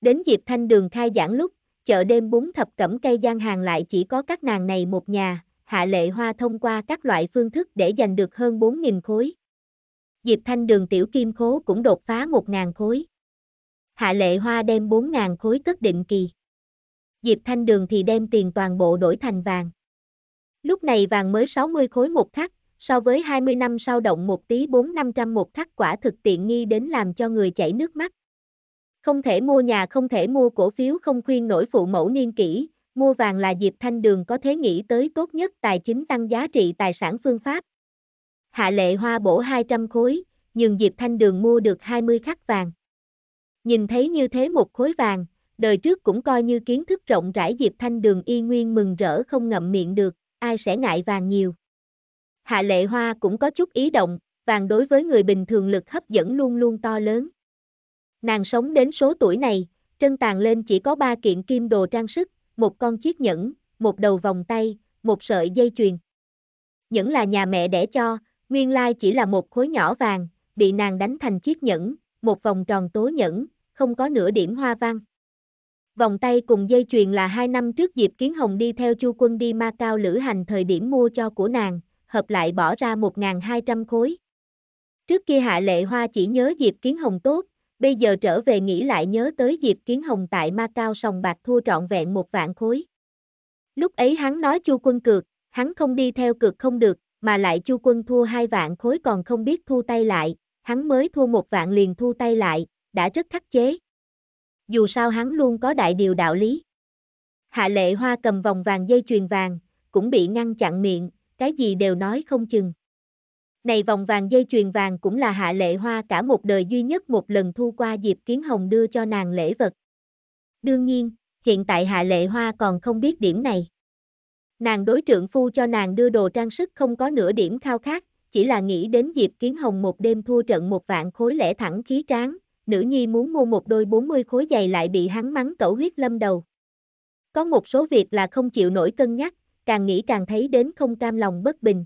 Đến dịp thanh đường khai giảng lúc, chợ đêm bún thập cẩm cây gian hàng lại chỉ có các nàng này một nhà, Hạ Lệ Hoa thông qua các loại phương thức để giành được hơn 4.000 khối. Dịp Thanh đường tiểu kim khố cũng đột phá 1.000 khối. Hạ Lệ Hoa đem 4.000 khối cất định kỳ. Diệp Thanh Đường thì đem tiền toàn bộ đổi thành vàng. Lúc này vàng mới 60 khối một khắc, so với 20 năm sau động một tí 4-500 một khắc quả thực tiện nghi đến làm cho người chảy nước mắt. Không thể mua nhà không thể mua cổ phiếu không khuyên nổi phụ mẫu niên kỷ, mua vàng là Diệp Thanh Đường có thế nghĩ tới tốt nhất tài chính tăng giá trị tài sản phương pháp. Hạ lệ hoa bổ 200 khối, nhưng Diệp Thanh Đường mua được 20 khắc vàng. Nhìn thấy như thế một khối vàng, đời trước cũng coi như kiến thức rộng rãi Diệp Thanh Đường y nguyên mừng rỡ không ngậm miệng được, ai sẽ ngại vàng nhiều. Hạ lệ hoa cũng có chút ý động, vàng đối với người bình thường lực hấp dẫn luôn luôn to lớn. Nàng sống đến số tuổi này, trân tàng lên chỉ có ba kiện kim đồ trang sức, một con chiếc nhẫn, một đầu vòng tay, một sợi dây chuyền. Nhẫn là nhà mẹ đẻ cho, nguyên lai chỉ là một khối nhỏ vàng, bị nàng đánh thành chiếc nhẫn, một vòng tròn tố nhẫn, không có nửa điểm hoa văn. Vòng tay cùng dây chuyền là hai năm trước Diệp Kiến Hồng đi theo Chu Quân đi Macau lữ hành thời điểm mua cho của nàng, hợp lại bỏ ra 1.200 khối. Trước kia Hạ Lệ Hoa chỉ nhớ Diệp Kiến Hồng tốt, bây giờ trở về nghĩ lại nhớ tới Diệp Kiến Hồng tại Macau sòng bạc thua trọn vẹn một vạn khối. Lúc ấy hắn nói Chu Quân cược, hắn không đi theo cược không được, mà lại Chu Quân thua hai vạn khối còn không biết thu tay lại, hắn mới thua một vạn liền thu tay lại, đã rất khắc chế. Dù sao hắn luôn có đại điều đạo lý. Hạ lệ hoa cầm vòng vàng dây chuyền vàng, cũng bị ngăn chặn miệng, cái gì đều nói không chừng. Này vòng vàng dây chuyền vàng cũng là hạ lệ hoa cả một đời duy nhất một lần thu qua dịp kiến hồng đưa cho nàng lễ vật. Đương nhiên, hiện tại hạ lệ hoa còn không biết điểm này. Nàng đối trưởng phu cho nàng đưa đồ trang sức không có nửa điểm khao khát, chỉ là nghĩ đến dịp kiến hồng một đêm thua trận một vạn khối lẻ thẳng khí tráng, nữ nhi muốn mua một đôi 40 khối giày lại bị hắn mắng cẩu huyết lâm đầu. Có một số việc là không chịu nổi cân nhắc, càng nghĩ càng thấy đến không cam lòng bất bình.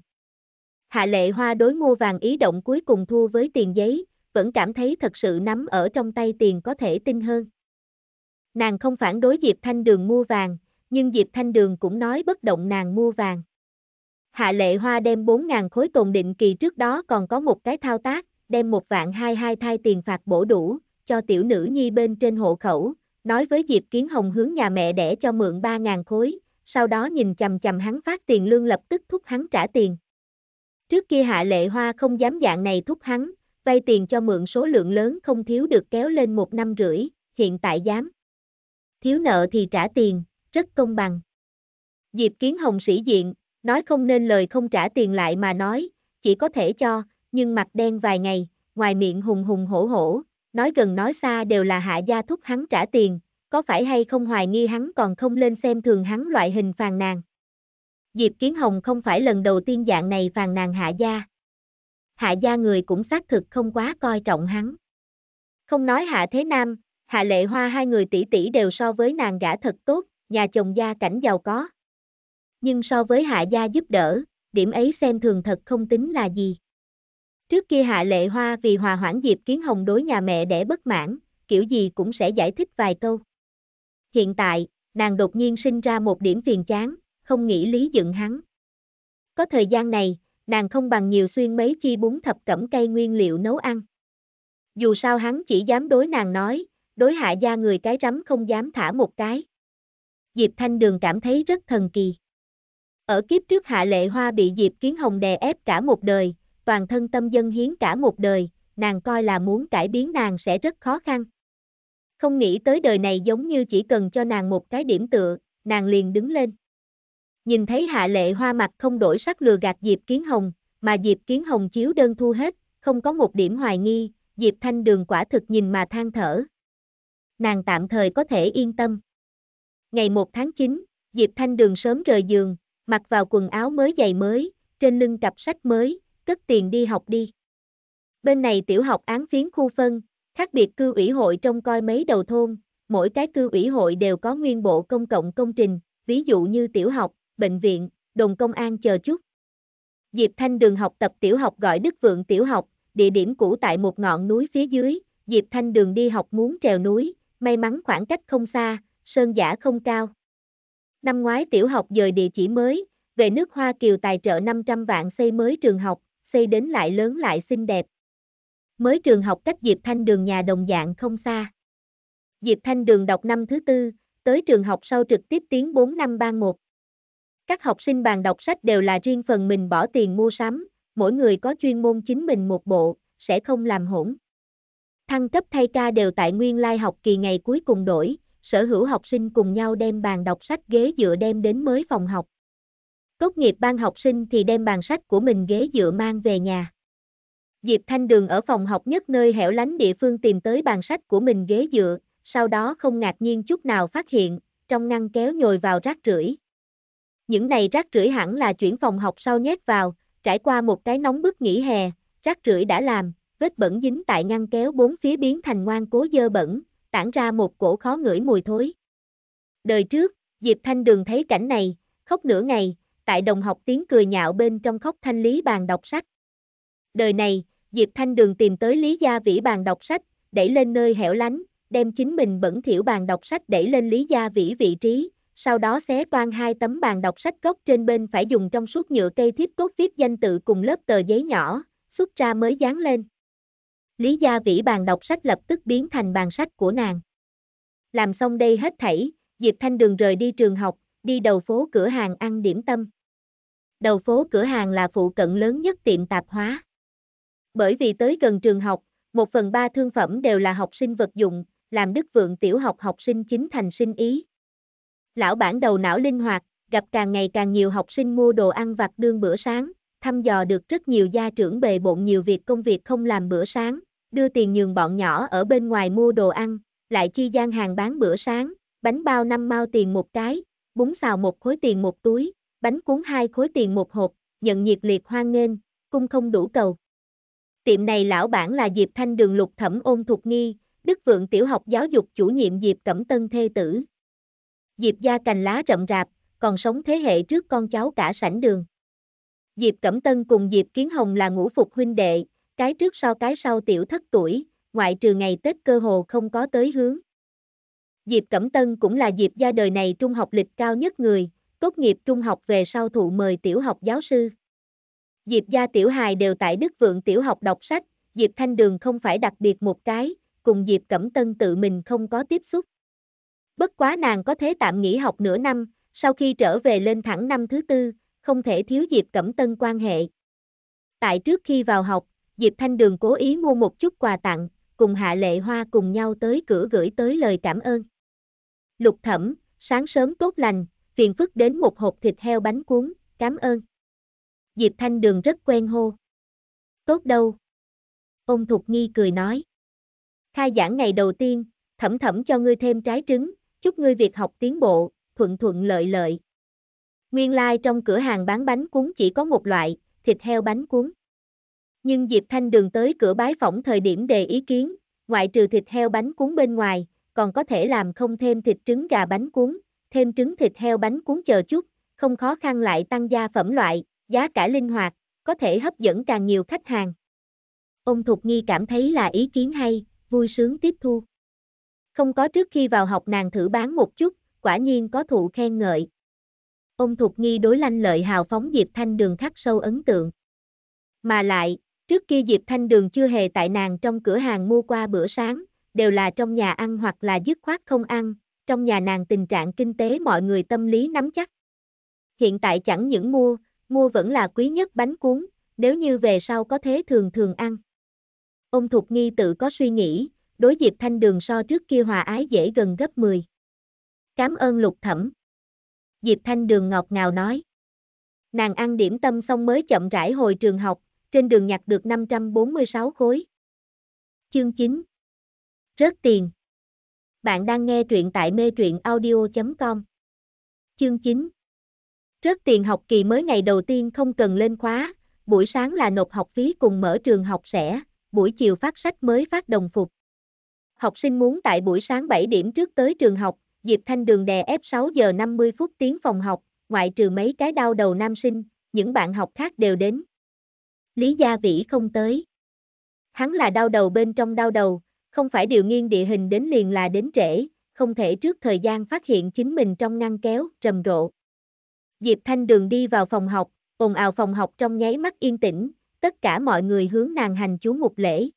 Hạ lệ hoa đối mua vàng ý động cuối cùng thua với tiền giấy, vẫn cảm thấy thật sự nắm ở trong tay tiền có thể tin hơn. Nàng không phản đối Diệp Thanh Đường mua vàng, nhưng Diệp Thanh Đường cũng nói bất động nàng mua vàng. Hạ lệ hoa đem 4.000 khối tồn định kỳ trước đó còn có một cái thao tác, đem một vạn hai hai thai tiền phạt bổ đủ, cho tiểu nữ nhi bên trên hộ khẩu, nói với Diệp Kiến Hồng hướng nhà mẹ đẻ cho mượn ba ngàn khối, sau đó nhìn chầm chầm hắn phát tiền lương lập tức thúc hắn trả tiền. Trước kia Hạ Lệ Hoa không dám dạng này thúc hắn, vay tiền cho mượn số lượng lớn không thiếu được kéo lên một năm rưỡi, hiện tại dám. Thiếu nợ thì trả tiền, rất công bằng. Diệp Kiến Hồng sĩ diện, nói không nên lời không trả tiền lại mà nói, chỉ có thể cho, nhưng mặt đen vài ngày, ngoài miệng hùng hùng hổ hổ, nói gần nói xa đều là hạ gia thúc hắn trả tiền, có phải hay không hoài nghi hắn còn không lên xem thường hắn loại hình phàn nàn. Diệp Kiến Hồng không phải lần đầu tiên dạng này phàn nàn hạ gia. Hạ gia người cũng xác thực không quá coi trọng hắn. Không nói hạ thế nam, hạ lệ hoa hai người tỷ tỷ đều so với nàng gã thật tốt, nhà chồng gia cảnh giàu có. Nhưng so với hạ gia giúp đỡ, điểm ấy xem thường thật không tính là gì. Trước kia Hạ Lệ Hoa vì hòa hoãn Diệp Kiến Hồng đối nhà mẹ để bất mãn, kiểu gì cũng sẽ giải thích vài câu. Hiện tại, nàng đột nhiên sinh ra một điểm phiền chán, không nghĩ lý dựng hắn. Có thời gian này, nàng không bằng nhiều xuyên mấy chi bún thập cẩm cây nguyên liệu nấu ăn. Dù sao hắn chỉ dám đối nàng nói, đối hạ gia người cái rắm không dám thả một cái. Diệp Thanh Đường cảm thấy rất thần kỳ. Ở kiếp trước Hạ Lệ Hoa bị Diệp Kiến Hồng đè ép cả một đời, toàn thân tâm dân hiến cả một đời, nàng coi là muốn cải biến nàng sẽ rất khó khăn. Không nghĩ tới đời này giống như chỉ cần cho nàng một cái điểm tựa, nàng liền đứng lên. Nhìn thấy hạ lệ hoa mặt không đổi sắc lừa gạt Diệp Kiến Hồng, mà Diệp Kiến Hồng chiếu đơn thu hết, không có một điểm hoài nghi, Diệp Thanh Đường quả thực nhìn mà than thở. Nàng tạm thời có thể yên tâm. Ngày 1 tháng 9, Diệp Thanh Đường sớm rời giường, mặc vào quần áo mới giày mới, trên lưng cặp sách mới, cất tiền đi học đi. Bên này tiểu học án phiến khu phân, khác biệt cư ủy hội trong coi mấy đầu thôn, mỗi cái cư ủy hội đều có nguyên bộ công cộng công trình, ví dụ như tiểu học, bệnh viện, đồn công an chờ chút. Diệp Thanh Đường học tập tiểu học gọi Đức Vượng Tiểu học, địa điểm cũ tại một ngọn núi phía dưới, Diệp Thanh Đường đi học muốn trèo núi, may mắn khoảng cách không xa, sơn giả không cao. Năm ngoái tiểu học dời địa chỉ mới, về nước Hoa Kiều tài trợ 500 vạn xây mới trường học, xây đến lại lớn lại xinh đẹp. Mới trường học cách Diệp Thanh Đường nhà đồng dạng không xa. Diệp Thanh Đường đọc năm thứ tư, tới trường học sau trực tiếp tiến 4 năm ban 1. Các học sinh bàn đọc sách đều là riêng phần mình bỏ tiền mua sắm, mỗi người có chuyên môn chính mình một bộ, sẽ không làm hỗn. Thăng cấp thay ca đều tại nguyên lai học kỳ ngày cuối cùng đổi, sở hữu học sinh cùng nhau đem bàn đọc sách ghế dựa đem đến mới phòng học tốt nghiệp ban học sinh thì đem bàn sách của mình ghế dựa mang về nhà. Diệp Thanh Đường ở phòng học nhất nơi hẻo lánh địa phương tìm tới bàn sách của mình ghế dựa, sau đó không ngạc nhiên chút nào phát hiện, trong ngăn kéo nhồi vào rác rưởi. Những này rác rưởi hẳn là chuyển phòng học sau nhét vào, trải qua một cái nóng bức nghỉ hè, rác rưởi đã làm, vết bẩn dính tại ngăn kéo bốn phía biến thành ngoan cố dơ bẩn, tản ra một cổ khó ngửi mùi thối. Đời trước, Diệp Thanh Đường thấy cảnh này, khóc nửa ngày, tại đồng học tiếng cười nhạo bên trong khóc thanh lý bàn đọc sách. Đời này, Diệp Thanh Đường tìm tới Lý Gia Vĩ bàn đọc sách, đẩy lên nơi hẻo lánh, đem chính mình bẩn thiểu bàn đọc sách đẩy lên Lý Gia Vĩ vị trí, sau đó xé toan hai tấm bàn đọc sách góc trên bên phải dùng trong suốt nhựa cây thiếp cốt viết danh tự cùng lớp tờ giấy nhỏ, xuất ra mới dán lên. Lý Gia Vĩ bàn đọc sách lập tức biến thành bàn sách của nàng. Làm xong đây hết thảy, Diệp Thanh Đường rời đi trường học, đi đầu phố cửa hàng ăn điểm tâm. Đầu phố cửa hàng là phụ cận lớn nhất tiệm tạp hóa. Bởi vì tới gần trường học, một phần ba thương phẩm đều là học sinh vật dụng, làm đức vượng tiểu học học sinh chính thành sinh ý. Lão bản đầu não linh hoạt, gặp càng ngày càng nhiều học sinh mua đồ ăn vặt đương bữa sáng, thăm dò được rất nhiều gia trưởng bề bộn nhiều việc công việc không làm bữa sáng, đưa tiền nhường bọn nhỏ ở bên ngoài mua đồ ăn, lại chi gian hàng bán bữa sáng, bánh bao năm mao tiền một cái, bún xào một khối tiền một túi, bánh cuốn hai khối tiền một hộp, nhận nhiệt liệt hoan nghênh, cung không đủ cầu. Tiệm này lão bản là Diệp Thanh đường lục thẩm ôn thuộc nghi, Đức Vượng Tiểu học giáo dục chủ nhiệm Diệp Cẩm Tân thê tử. Diệp gia cành lá rậm rạp, còn sống thế hệ trước con cháu cả sảnh đường. Diệp Cẩm Tân cùng Diệp Kiến Hồng là ngũ phục huynh đệ, cái trước sau cái sau tiểu thất tuổi, ngoại trừ ngày Tết cơ hồ không có tới hướng. Diệp Cẩm Tân cũng là Diệp gia đời này trung học lịch cao nhất người, tốt nghiệp trung học về sau thụ mời tiểu học giáo sư. Diệp gia tiểu hài đều tại Đức Vượng tiểu học đọc sách, Diệp Thanh Đường không phải đặc biệt một cái, cùng Diệp Cẩm Tân tự mình không có tiếp xúc. Bất quá nàng có thế tạm nghỉ học nửa năm, sau khi trở về lên thẳng năm thứ tư, không thể thiếu Diệp Cẩm Tân quan hệ. Tại trước khi vào học, Diệp Thanh Đường cố ý mua một chút quà tặng, cùng Hạ Lệ Hoa cùng nhau tới cửa gửi tới lời cảm ơn. Lục thẩm, sáng sớm tốt lành, phiền phức đến một hộp thịt heo bánh cuốn, cảm ơn. Diệp Thanh Đường rất quen hô. Tốt đâu. Ông Thục Nghi cười nói. Khai giảng ngày đầu tiên, thẩm thẩm cho ngươi thêm trái trứng, chúc ngươi việc học tiến bộ, thuận thuận lợi lợi. Nguyên lai like trong cửa hàng bán bánh cuốn chỉ có một loại, thịt heo bánh cuốn. Nhưng Diệp Thanh Đường tới cửa bái phỏng thời điểm đề ý kiến, ngoại trừ thịt heo bánh cuốn bên ngoài, còn có thể làm không thêm thịt trứng gà bánh cuốn, thêm trứng thịt heo bánh cuốn chờ chút, không khó khăn lại tăng gia phẩm loại, giá cả linh hoạt, có thể hấp dẫn càng nhiều khách hàng. Ông Thục Nghi cảm thấy là ý kiến hay, vui sướng tiếp thu. Không có trước khi vào học nàng thử bán một chút, quả nhiên có thụ khen ngợi. Ông Thục Nghi đối lanh lợi hào phóng Diệp Thanh Đường khắc sâu ấn tượng. Mà lại, trước kia Diệp Thanh Đường chưa hề tại nàng trong cửa hàng mua qua bữa sáng, đều là trong nhà ăn hoặc là dứt khoát không ăn, trong nhà nàng tình trạng kinh tế mọi người tâm lý nắm chắc. Hiện tại chẳng những mua, mua vẫn là quý nhất bánh cuốn, nếu như về sau có thế thường thường ăn. Ông Thục Nghi tự có suy nghĩ, đối Diệp Thanh Đường so trước kia hòa ái dễ gần gấp 10. Cảm ơn lục thẩm. Diệp Thanh Đường ngọt ngào nói. Nàng ăn điểm tâm xong mới chậm rãi hồi trường học, trên đường nhặt được 546 khối. Chương 9, Rớt tiền. Bạn đang nghe truyện tại mê truyện audio.com. Chương 9. Rớt tiền học kỳ mới ngày đầu tiên không cần lên khóa, buổi sáng là nộp học phí cùng mở trường học sẽ, buổi chiều phát sách mới phát đồng phục. Học sinh muốn tại buổi sáng 7 điểm trước tới trường học, Diệp Thanh Đường đè ép 6 giờ 50 phút tiếng phòng học, ngoại trừ mấy cái đau đầu nam sinh, những bạn học khác đều đến. Lý Gia Vĩ không tới. Hắn là đau đầu bên trong đau đầu, không phải điều nghiêng địa hình đến liền là đến trễ, không thể trước thời gian phát hiện chính mình trong ngăn kéo, trầm rộ. Diệp Thanh Đường đi vào phòng học, ồn ào phòng học trong nháy mắt yên tĩnh, tất cả mọi người hướng nàng hành chú một lễ.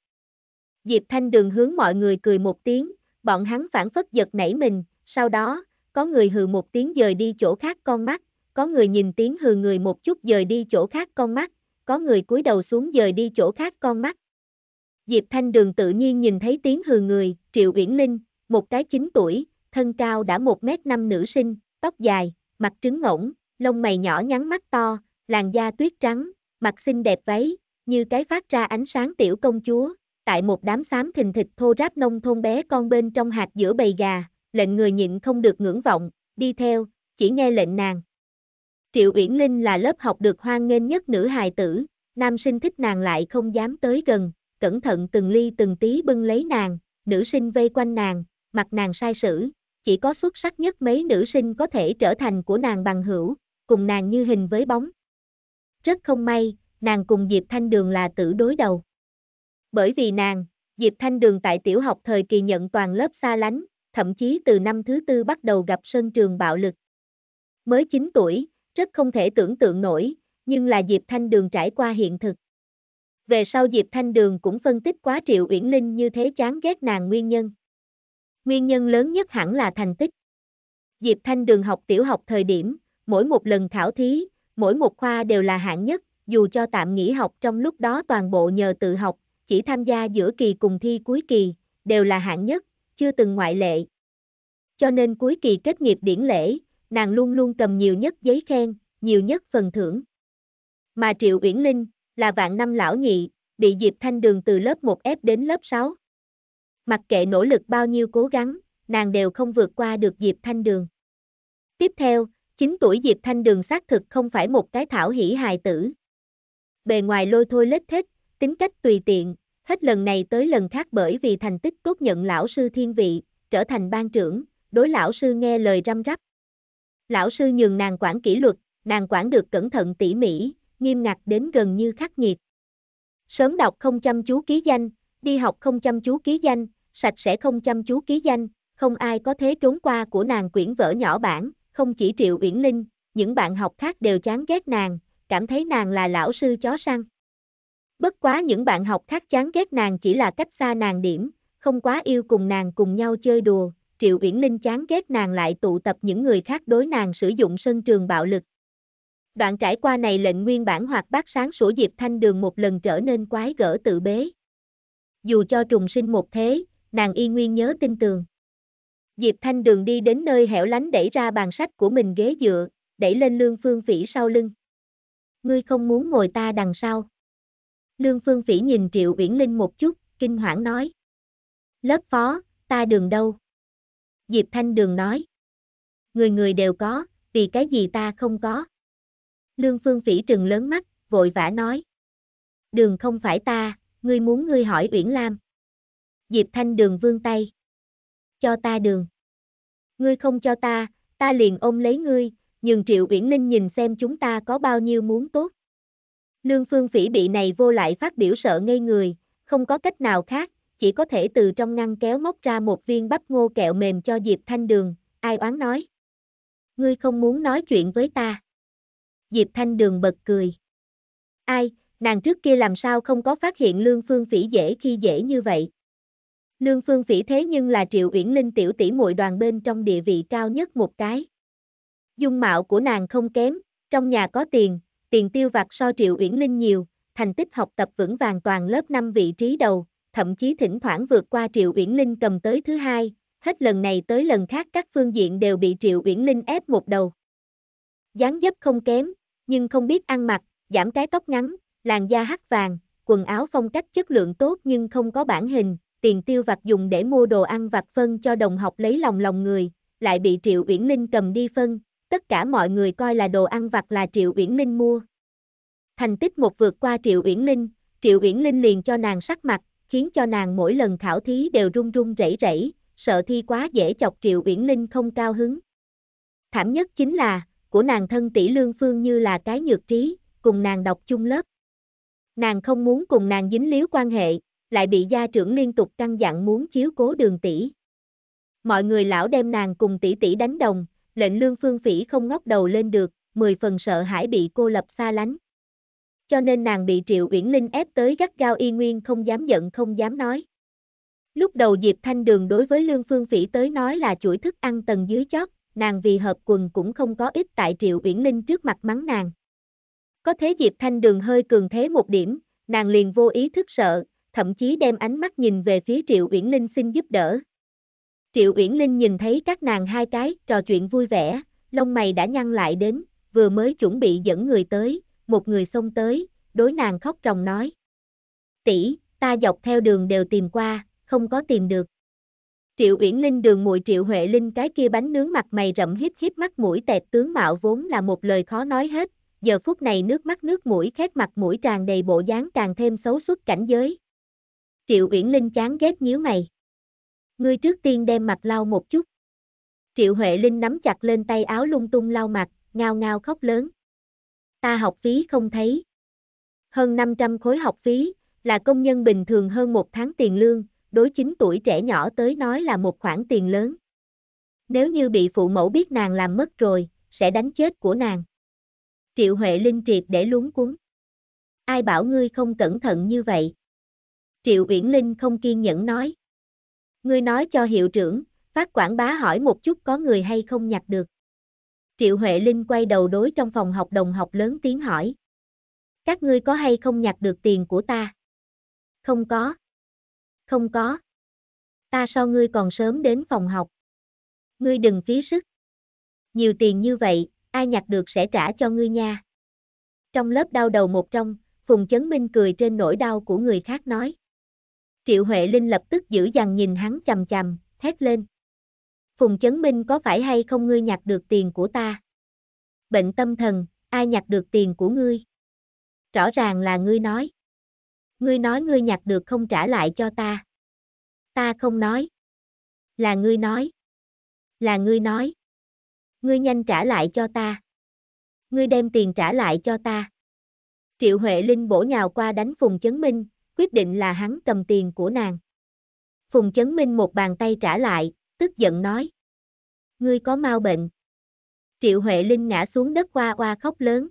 Diệp Thanh Đường hướng mọi người cười một tiếng, bọn hắn phản phất giật nảy mình, sau đó, có người hừ một tiếng dời đi chỗ khác con mắt, có người nhìn tiếng hừ người một chút dời đi chỗ khác con mắt, có người cúi đầu xuống dời đi chỗ khác con mắt. Diệp Thanh Đường tự nhiên nhìn thấy tiếng hừ người, Triệu Uyển Linh, một cái 9 tuổi, thân cao đã 1m5 nữ sinh, tóc dài, mặt trứng ngỗng, lông mày nhỏ nhắn mắt to, làn da tuyết trắng, mặt xinh đẹp váy, như cái phát ra ánh sáng tiểu công chúa, tại một đám xám thình thịt thô ráp nông thôn bé con bên trong hạt giữa bầy gà, lệnh người nhịn không được ngưỡng vọng, đi theo, chỉ nghe lệnh nàng. Triệu Uyển Linh là lớp học được hoan nghênh nhất nữ hài tử, nam sinh thích nàng lại không dám tới gần, cẩn thận từng ly từng tí bưng lấy nàng, nữ sinh vây quanh nàng, mặt nàng sai sử, chỉ có xuất sắc nhất mấy nữ sinh có thể trở thành của nàng bằng hữu, cùng nàng như hình với bóng. Rất không may, nàng cùng Diệp Thanh Đường là tử đối đầu. Bởi vì nàng, Diệp Thanh Đường tại tiểu học thời kỳ nhận toàn lớp xa lánh, thậm chí từ năm thứ tư bắt đầu gặp sân trường bạo lực. Mới 9 tuổi, rất không thể tưởng tượng nổi, nhưng là Diệp Thanh Đường trải qua hiện thực. Về sau Diệp Thanh Đường cũng phân tích quá Triệu Uyển Linh như thế chán ghét nàng nguyên nhân. Nguyên nhân lớn nhất hẳn là thành tích. Diệp Thanh Đường học tiểu học thời điểm, mỗi một lần khảo thí, mỗi một khoa đều là hạng nhất, dù cho tạm nghỉ học trong lúc đó toàn bộ nhờ tự học, chỉ tham gia giữa kỳ cùng thi cuối kỳ, đều là hạng nhất, chưa từng ngoại lệ. Cho nên cuối kỳ kết nghiệp điển lễ, nàng luôn luôn cầm nhiều nhất giấy khen, nhiều nhất phần thưởng. Mà Triệu Uyển Linh, là vạn năm lão nhị, bị Diệp Thanh Đường từ lớp 1 ép đến lớp 6. Mặc kệ nỗ lực bao nhiêu cố gắng, nàng đều không vượt qua được Diệp Thanh Đường. Tiếp theo, 9 tuổi Diệp Thanh Đường xác thực không phải một cái thảo hỷ hài tử. Bề ngoài lôi thôi lết thích, tính cách tùy tiện, hết lần này tới lần khác bởi vì thành tích tốt nhận lão sư thiên vị, trở thành ban trưởng, đối lão sư nghe lời răm rắp. Lão sư nhường nàng quản kỷ luật, nàng quản được cẩn thận tỉ mỉ, nghiêm ngặt đến gần như khắc nghiệt. Sớm đọc không chăm chú ký danh, đi học không chăm chú ký danh, sạch sẽ không chăm chú ký danh, không ai có thế trốn qua của nàng quyển vở nhỏ bản, không chỉ Triệu Uyển Linh, những bạn học khác đều chán ghét nàng, cảm thấy nàng là lão sư chó săn. Bất quá những bạn học khác chán ghét nàng chỉ là cách xa nàng điểm, không quá yêu cùng nàng cùng nhau chơi đùa, Triệu Uyển Linh chán ghét nàng lại tụ tập những người khác đối nàng sử dụng sân trường bạo lực, Đoạn trải qua này lệnh nguyên bản hoặc bát sáng sủa Diệp Thanh Đường một lần trở nên quái gở tự bế. Dù cho trùng sinh một thế, nàng y nguyên nhớ tin tường. Diệp Thanh Đường đi đến nơi hẻo lánh đẩy ra bàn sách của mình ghế dựa, đẩy lên Lương Phương Phỉ sau lưng. Ngươi không muốn ngồi ta đằng sau. Lương Phương Phỉ nhìn Triệu Uyển Linh một chút, kinh hoảng nói. Lớp phó, ta đường đâu? Diệp Thanh Đường nói. Người người đều có, vì cái gì ta không có? Lương Phương Phỉ trừng lớn mắt, vội vã nói. Đường không phải ta, ngươi muốn ngươi hỏi Uyển Lam. Diệp Thanh đường vương tay. Cho ta đường. Ngươi không cho ta, ta liền ôm lấy ngươi, nhưng Triệu Uyển Linh nhìn xem chúng ta có bao nhiêu muốn tốt. Lương Phương Phỉ bị này vô lại phát biểu sợ ngây người, không có cách nào khác, chỉ có thể từ trong ngăn kéo móc ra một viên bắp ngô kẹo mềm cho Diệp Thanh Đường, ai oán nói. Ngươi không muốn nói chuyện với ta. Diệp Thanh Đường bật cười. Ai, nàng trước kia làm sao không có phát hiện Lương Phương Phỉ dễ khi dễ như vậy. Lương Phương Phỉ thế nhưng là Triệu Uyển Linh tiểu tỷ muội đoàn bên trong địa vị cao nhất một cái. Dung mạo của nàng không kém, trong nhà có tiền, tiền tiêu vặt so Triệu Uyển Linh nhiều, thành tích học tập vững vàng toàn lớp 5 vị trí đầu, thậm chí thỉnh thoảng vượt qua Triệu Uyển Linh cầm tới thứ hai, hết lần này tới lần khác các phương diện đều bị Triệu Uyển Linh ép một đầu dáng dấp không kém, nhưng không biết ăn mặc, giảm cái tóc ngắn, làn da hắc vàng, quần áo phong cách chất lượng tốt nhưng không có bản hình, tiền tiêu vặt dùng để mua đồ ăn vặt phân cho đồng học lấy lòng lòng người, lại bị Triệu Uyển Linh cầm đi phân, tất cả mọi người coi là đồ ăn vặt là Triệu Uyển Linh mua. Thành tích một vượt qua Triệu Uyển Linh, Triệu Uyển Linh liền cho nàng sắc mặt, khiến cho nàng mỗi lần khảo thí đều run run rẩy rẩy, sợ thi quá dễ chọc Triệu Uyển Linh không cao hứng. Thảm nhất chính là, của nàng thân tỷ Lương Phương như là cái nhược trí, cùng nàng đọc chung lớp. Nàng không muốn cùng nàng dính líu quan hệ, lại bị gia trưởng liên tục căn dặn muốn chiếu cố đường tỷ. Mọi người lão đem nàng cùng tỷ tỷ đánh đồng, lệnh Lương Phương Phỉ không ngóc đầu lên được, mười phần sợ hãi bị cô lập xa lánh. Cho nên nàng bị Triệu Uyển Linh ép tới gắt gao y nguyên không dám giận không dám nói. Lúc đầu Diệp Thanh Đường đối với Lương Phương Phỉ tới nói là chuỗi thức ăn tầng dưới chót, nàng vì hợp quần cũng không có ít tại Triệu Uyển Linh trước mặt mắng nàng. Có thế Diệp Thanh Đường hơi cường thế một điểm, nàng liền vô ý thức sợ, thậm chí đem ánh mắt nhìn về phía Triệu Uyển Linh xin giúp đỡ. Triệu Uyển Linh nhìn thấy các nàng hai cái trò chuyện vui vẻ, lông mày đã nhăn lại đến, vừa mới chuẩn bị dẫn người tới, một người xông tới, đối nàng khóc ròng nói. tỷ ta dọc theo đường đều tìm qua, không có tìm được. Triệu Uyển Linh đường muội Triệu Huệ Linh cái kia bánh nướng mặt mày rậm hiếp hiếp mắt mũi tẹt tướng mạo vốn là một lời khó nói hết, giờ phút này nước mắt nước mũi khét mặt mũi tràn đầy bộ dáng càng thêm xấu xuất cảnh giới. Triệu Uyển Linh chán ghét nhíu mày. Ngươi trước tiên đem mặt lau một chút. Triệu Huệ Linh nắm chặt lên tay áo lung tung lau mặt, ngao ngao khóc lớn. Ta học phí không thấy. Hơn 500 khối học phí, là công nhân bình thường hơn một tháng tiền lương, đối chính tuổi trẻ nhỏ tới nói là một khoản tiền lớn. Nếu như bị phụ mẫu biết nàng làm mất rồi, sẽ đánh chết của nàng. Triệu Huệ Linh triệt để lúng cuốn. Ai bảo ngươi không cẩn thận như vậy? Triệu Uyển Linh không kiên nhẫn nói. Ngươi nói cho hiệu trưởng, phát quảng bá hỏi một chút có người hay không nhặt được. Triệu Huệ Linh quay đầu đối trong phòng học đồng học lớn tiếng hỏi. Các ngươi có hay không nhặt được tiền của ta? Không có. Không có. Ta so ngươi còn sớm đến phòng học. Ngươi đừng phí sức. Nhiều tiền như vậy, ai nhặt được sẽ trả cho ngươi nha. Trong lớp đau đầu một trong, Phùng Chấn Minh cười trên nỗi đau của người khác nói. Triệu Huệ Linh lập tức giữ dằn nhìn hắn chầm chầm, thét lên. Phùng Chấn Minh có phải hay không ngươi nhặt được tiền của ta? Bệnh tâm thần, ai nhặt được tiền của ngươi? Rõ ràng là ngươi nói. Ngươi nói ngươi nhặt được không trả lại cho ta. Ta không nói. Là ngươi nói. Là ngươi nói. Ngươi nhanh trả lại cho ta. Ngươi đem tiền trả lại cho ta. Triệu Huệ Linh bổ nhào qua đánh Phùng Chấn Minh, quyết định là hắn cầm tiền của nàng. Phùng Chấn Minh một bàn tay trả lại, tức giận nói. Ngươi có mau bệnh. Triệu Huệ Linh ngã xuống đất qua qua khóc lớn.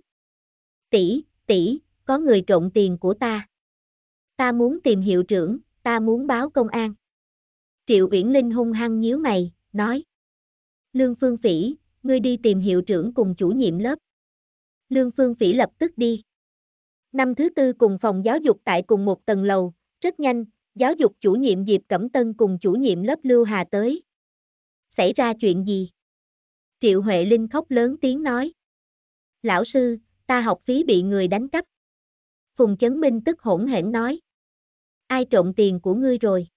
Tỷ, tỷ, có người trộn tiền của ta. Ta muốn tìm hiệu trưởng, ta muốn báo công an. Triệu Uyển Linh hung hăng nhíu mày, nói. Lương Phương Phỉ, ngươi đi tìm hiệu trưởng cùng chủ nhiệm lớp. Lương Phương Phỉ lập tức đi. Năm thứ tư cùng phòng giáo dục tại cùng một tầng lầu, rất nhanh, giáo dục chủ nhiệm Diệp Cẩm Tân cùng chủ nhiệm lớp Lưu Hà tới. Xảy ra chuyện gì? Triệu Huệ Linh khóc lớn tiếng nói. Lão sư, ta học phí bị người đánh cắp. Phùng Chấn Minh tức hỗn hển nói ai trộm tiền của ngươi rồi?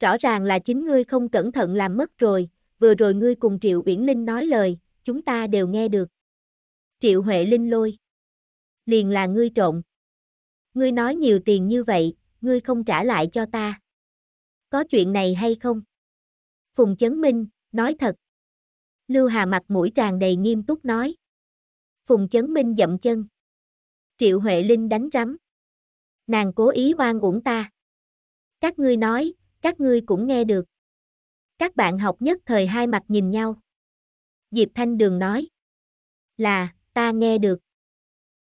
Rõ ràng là chính ngươi không cẩn thận làm mất rồi, vừa rồi ngươi cùng Triệu Uyển Linh nói lời, chúng ta đều nghe được. Triệu Huệ Linh lôi. Liền là ngươi trộm. Ngươi nói nhiều tiền như vậy, ngươi không trả lại cho ta. Có chuyện này hay không? Phùng Chấn Minh, nói thật. Lưu Hà mặt mũi tràn đầy nghiêm túc nói. Phùng Chấn Minh dậm chân. Triệu Huệ Linh đánh rắm nàng cố ý oan uổng ta. Các ngươi nói, các ngươi cũng nghe được. Các bạn học nhất thời hai mặt nhìn nhau. Diệp Thanh Đường nói. Là, ta nghe được.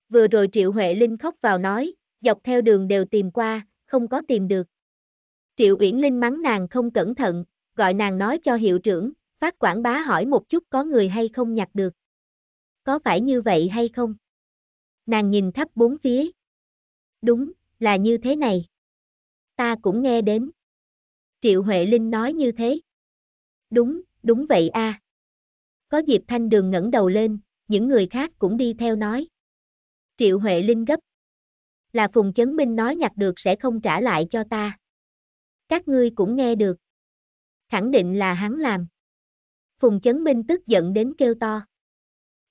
Vừa rồi Triệu Huệ Linh khóc vào nói, dọc theo đường đều tìm qua, không có tìm được. Triệu Uyển Linh mắng nàng không cẩn thận, gọi nàng nói cho hiệu trưởng, phát quảng bá hỏi một chút có người hay không nhặt được. Có phải như vậy hay không? Nàng nhìn thấp bốn phía. Đúng, là như thế này. Ta cũng nghe đến. Triệu Huệ Linh nói như thế. Đúng, đúng vậy a. À. Có Diệp Thanh Đường ngẩng đầu lên, những người khác cũng đi theo nói. Triệu Huệ Linh gấp. Là Phùng Chấn Minh nói nhặt được sẽ không trả lại cho ta. Các ngươi cũng nghe được. Khẳng định là hắn làm. Phùng Chấn Minh tức giận đến kêu to.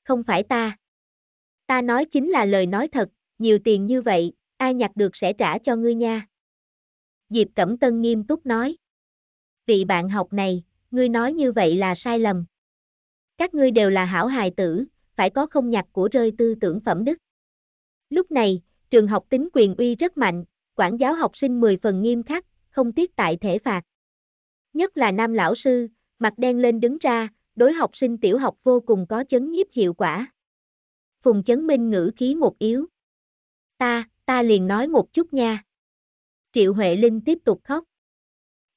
Không phải ta. Ta nói chính là lời nói thật, nhiều tiền như vậy, ai nhặt được sẽ trả cho ngươi nha. Diệp Cẩm Tân nghiêm túc nói. Vị bạn học này, ngươi nói như vậy là sai lầm. Các ngươi đều là hảo hài tử, phải có không nhặt của rơi tư tưởng phẩm đức. Lúc này, trường học tính quyền uy rất mạnh, quản giáo học sinh 10 phần nghiêm khắc, không tiếc tại thể phạt. Nhất là nam lão sư, mặt đen lên đứng ra, đối học sinh tiểu học vô cùng có chấn nhiếp hiệu quả. Phùng chấn minh ngữ khí một yếu. Ta, ta liền nói một chút nha. Triệu Huệ Linh tiếp tục khóc.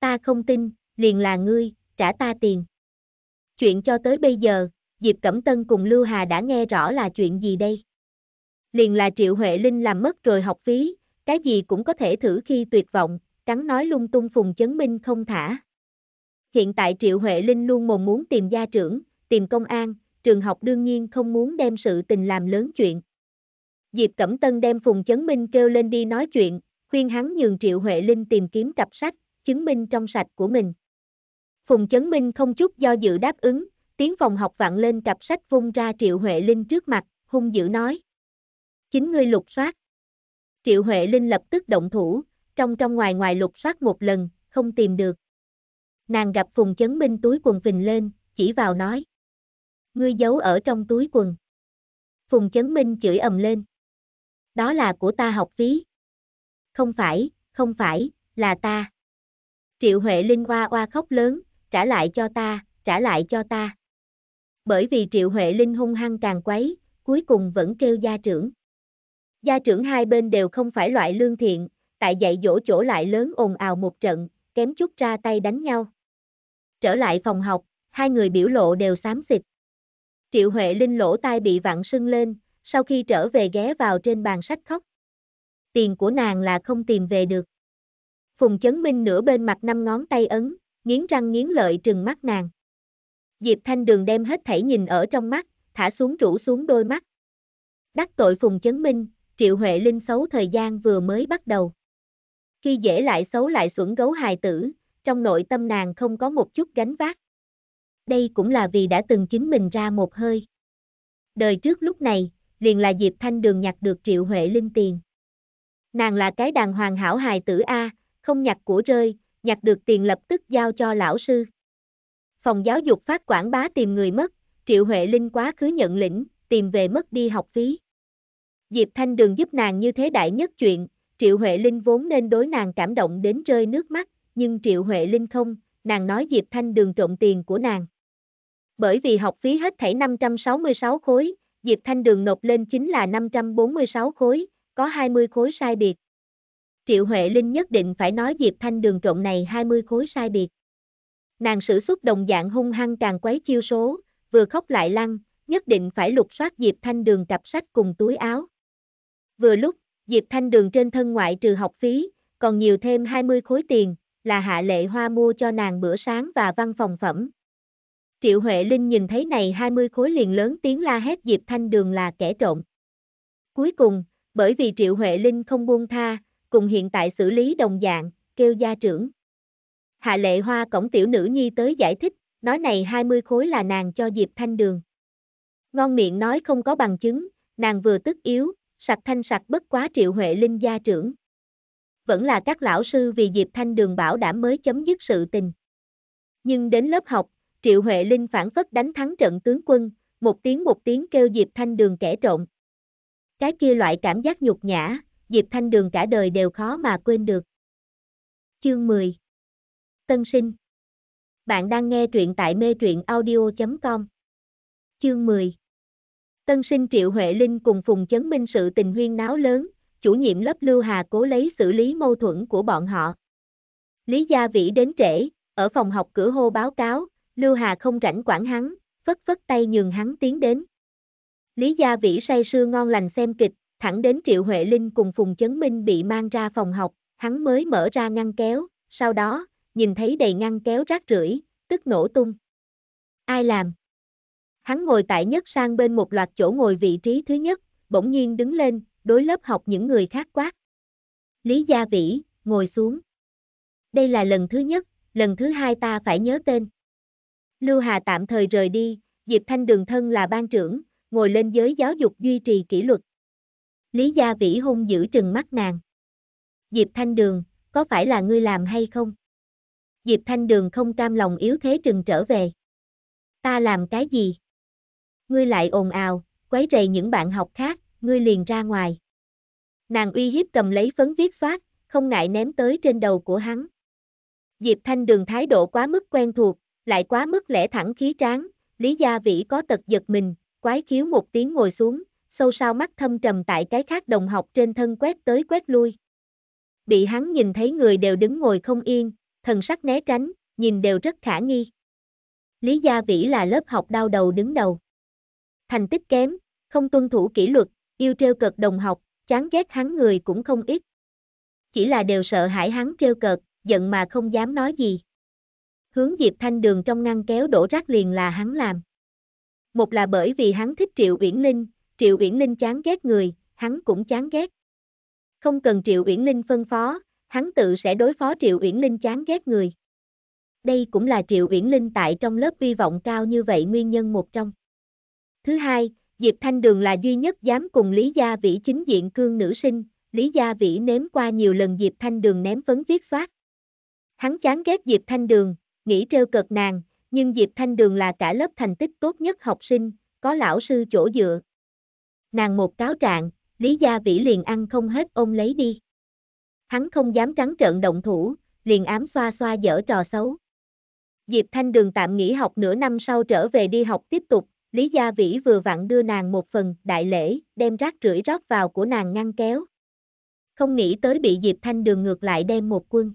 Ta không tin, liền là ngươi, trả ta tiền. Chuyện cho tới bây giờ, Diệp Cẩm Tân cùng Lưu Hà đã nghe rõ là chuyện gì đây. Liền là Triệu Huệ Linh làm mất rồi học phí, cái gì cũng có thể thử khi tuyệt vọng, cắn nói lung tung Phùng Chấn Minh không thả. Hiện tại Triệu Huệ Linh luôn mồm muốn tìm gia trưởng, tìm công an, trường học đương nhiên không muốn đem sự tình làm lớn chuyện. Diệp Cẩm Tân đem Phùng Chấn Minh kêu lên đi nói chuyện, khuyên hắn nhường Triệu Huệ Linh tìm kiếm cặp sách, chứng minh trong sạch của mình. Phùng Chấn Minh không chút do dự đáp ứng, tiếng phòng học vặn lên cặp sách vung ra Triệu Huệ Linh trước mặt, hung dữ nói. Chính ngươi lục soát. Triệu Huệ Linh lập tức động thủ, trong trong ngoài ngoài lục soát một lần, không tìm được. Nàng gặp Phùng Chấn Minh túi quần phình lên, chỉ vào nói. Ngươi giấu ở trong túi quần. Phùng Chấn Minh chửi ầm lên đó là của ta học phí. Không phải, không phải, là ta. Triệu Huệ Linh oa oa khóc lớn, trả lại cho ta, trả lại cho ta. Bởi vì Triệu Huệ Linh hung hăng càng quấy, cuối cùng vẫn kêu gia trưởng. Gia trưởng hai bên đều không phải loại lương thiện, tại dạy dỗ chỗ lại lớn ồn ào một trận, kém chút ra tay đánh nhau. Trở lại phòng học, hai người biểu lộ đều xám xịt. Triệu Huệ Linh lỗ tai bị vặn sưng lên, sau khi trở về ghé vào trên bàn sách khóc. Tiền của nàng là không tìm về được. Phùng Chấn Minh nửa bên mặt năm ngón tay ấn, nghiến răng nghiến lợi trừng mắt nàng. Diệp Thanh Đường đem hết thảy nhìn ở trong mắt, thả xuống rũ xuống đôi mắt. Đắc tội Phùng Chấn Minh, Triệu Huệ Linh xấu thời gian vừa mới bắt đầu. Khi dễ lại xấu lại xuẩn gấu hài tử, trong nội tâm nàng không có một chút gánh vác. Đây cũng là vì đã từng chính mình ra một hơi. Đời trước lúc này, liền là Diệp Thanh Đường nhặt được Triệu Huệ Linh tiền. Nàng là cái đàng hoàng hảo hài tử A, không nhặt của rơi, nhặt được tiền lập tức giao cho lão sư. Phòng giáo dục phát quảng bá tìm người mất, Triệu Huệ Linh quá khứ nhận lĩnh, tìm về mất đi học phí. Diệp Thanh Đường giúp nàng như thế đại nhất chuyện, Triệu Huệ Linh vốn nên đối nàng cảm động đến rơi nước mắt, nhưng Triệu Huệ Linh không, nàng nói Diệp Thanh Đường trộm tiền của nàng. Bởi vì học phí hết thảy 566 khối, Diệp Thanh Đường nộp lên chính là 546 khối, có 20 khối sai biệt. Triệu Huệ Linh nhất định phải nói Diệp Thanh Đường trộn này 20 khối sai biệt. Nàng sử xuất đồng dạng hung hăng càng quấy chiêu số, vừa khóc lại lăn, nhất định phải lục soát Diệp Thanh Đường cặp sách cùng túi áo. Vừa lúc, Diệp Thanh Đường trên thân ngoại trừ học phí, còn nhiều thêm 20 khối tiền, là hạ lệ hoa mua cho nàng bữa sáng và văn phòng phẩm. Triệu Huệ Linh nhìn thấy này 20 khối liền lớn tiếng la hét Diệp Thanh Đường là kẻ trộm. Cuối cùng, bởi vì Triệu Huệ Linh không buông tha, cùng hiện tại xử lý đồng dạng, kêu gia trưởng. Hạ lệ hoa cổng tiểu nữ nhi tới giải thích, nói này 20 khối là nàng cho Diệp Thanh Đường. Ngon miệng nói không có bằng chứng, nàng vừa tức yếu, sặc thanh sặc bất quá Triệu Huệ Linh gia trưởng. Vẫn là các lão sư vì Diệp Thanh Đường bảo đảm mới chấm dứt sự tình. Nhưng đến lớp học, Triệu Huệ Linh phản phất đánh thắng trận tướng quân, một tiếng một tiếng kêu Diệp Thanh Đường kẻ trộn. Cái kia loại cảm giác nhục nhã, Diệp Thanh Đường cả đời đều khó mà quên được. Chương 10 Tân sinh Bạn đang nghe truyện tại mê truyện audio.com Chương 10 Tân sinh Triệu Huệ Linh cùng Phùng Chấn Minh sự tình huyên náo lớn, chủ nhiệm lớp Lưu Hà cố lấy xử lý mâu thuẫn của bọn họ. Lý Gia Vĩ đến trễ, ở phòng học cửa hô báo cáo, Lưu Hà không rảnh quản hắn, phất phất tay nhường hắn tiến đến. Lý Gia Vĩ say sưa ngon lành xem kịch, thẳng đến Triệu Huệ Linh cùng Phùng Chấn Minh bị mang ra phòng học, hắn mới mở ra ngăn kéo, sau đó, nhìn thấy đầy ngăn kéo rác rưởi, tức nổ tung. Ai làm? Hắn ngồi tại nhất sang bên một loạt chỗ ngồi vị trí thứ nhất, bỗng nhiên đứng lên, đối lớp học những người khác quát. Lý Gia Vĩ, ngồi xuống. Đây là lần thứ nhất, lần thứ hai ta phải nhớ tên. Lưu Hà tạm thời rời đi, Diệp Thanh Đường thân là ban trưởng, ngồi lên giới giáo dục duy trì kỷ luật. Lý Gia Vĩ hung giữ trừng mắt nàng. Diệp Thanh Đường, có phải là ngươi làm hay không? Diệp Thanh Đường không cam lòng yếu thế trừng trở về. Ta làm cái gì? Ngươi lại ồn ào, quấy rầy những bạn học khác, ngươi liền ra ngoài. Nàng uy hiếp cầm lấy phấn viết soát, không ngại ném tới trên đầu của hắn. Diệp Thanh Đường thái độ quá mức quen thuộc, lại quá mức lẽ thẳng khí tráng, Lý Gia Vĩ có tật giật mình, quái khiếu một tiếng ngồi xuống, sâu sao mắt thâm trầm tại cái khác đồng học trên thân quét tới quét lui. Bị hắn nhìn thấy người đều đứng ngồi không yên, thần sắc né tránh, nhìn đều rất khả nghi. Lý Gia Vĩ là lớp học đau đầu đứng đầu. Thành tích kém, không tuân thủ kỷ luật, yêu trêu cợt đồng học, chán ghét hắn người cũng không ít. Chỉ là đều sợ hãi hắn trêu cợt, giận mà không dám nói gì hướng Diệp Thanh Đường trong ngăn kéo đổ rác liền là hắn làm. Một là bởi vì hắn thích Triệu Uyển Linh, Triệu Uyển Linh chán ghét người, hắn cũng chán ghét. Không cần Triệu Uyển Linh phân phó, hắn tự sẽ đối phó Triệu Uyển Linh chán ghét người. Đây cũng là Triệu Uyển Linh tại trong lớp vi vọng cao như vậy nguyên nhân một trong. Thứ hai, Diệp Thanh Đường là duy nhất dám cùng Lý Gia Vĩ chính diện cương nữ sinh, Lý Gia Vĩ nếm qua nhiều lần Diệp Thanh Đường ném phấn viết soát. Hắn chán ghét Diệp Thanh Đường, nghĩ trêu cợt nàng, nhưng Diệp Thanh Đường là cả lớp thành tích tốt nhất học sinh, có lão sư chỗ dựa. Nàng một cáo trạng, Lý Gia Vĩ liền ăn không hết ôm lấy đi. Hắn không dám trắng trợn động thủ, liền ám xoa xoa dở trò xấu. Diệp Thanh Đường tạm nghỉ học nửa năm sau trở về đi học tiếp tục, Lý Gia Vĩ vừa vặn đưa nàng một phần đại lễ, đem rác rưởi rót vào của nàng ngăn kéo. Không nghĩ tới bị Diệp Thanh Đường ngược lại đem một quân.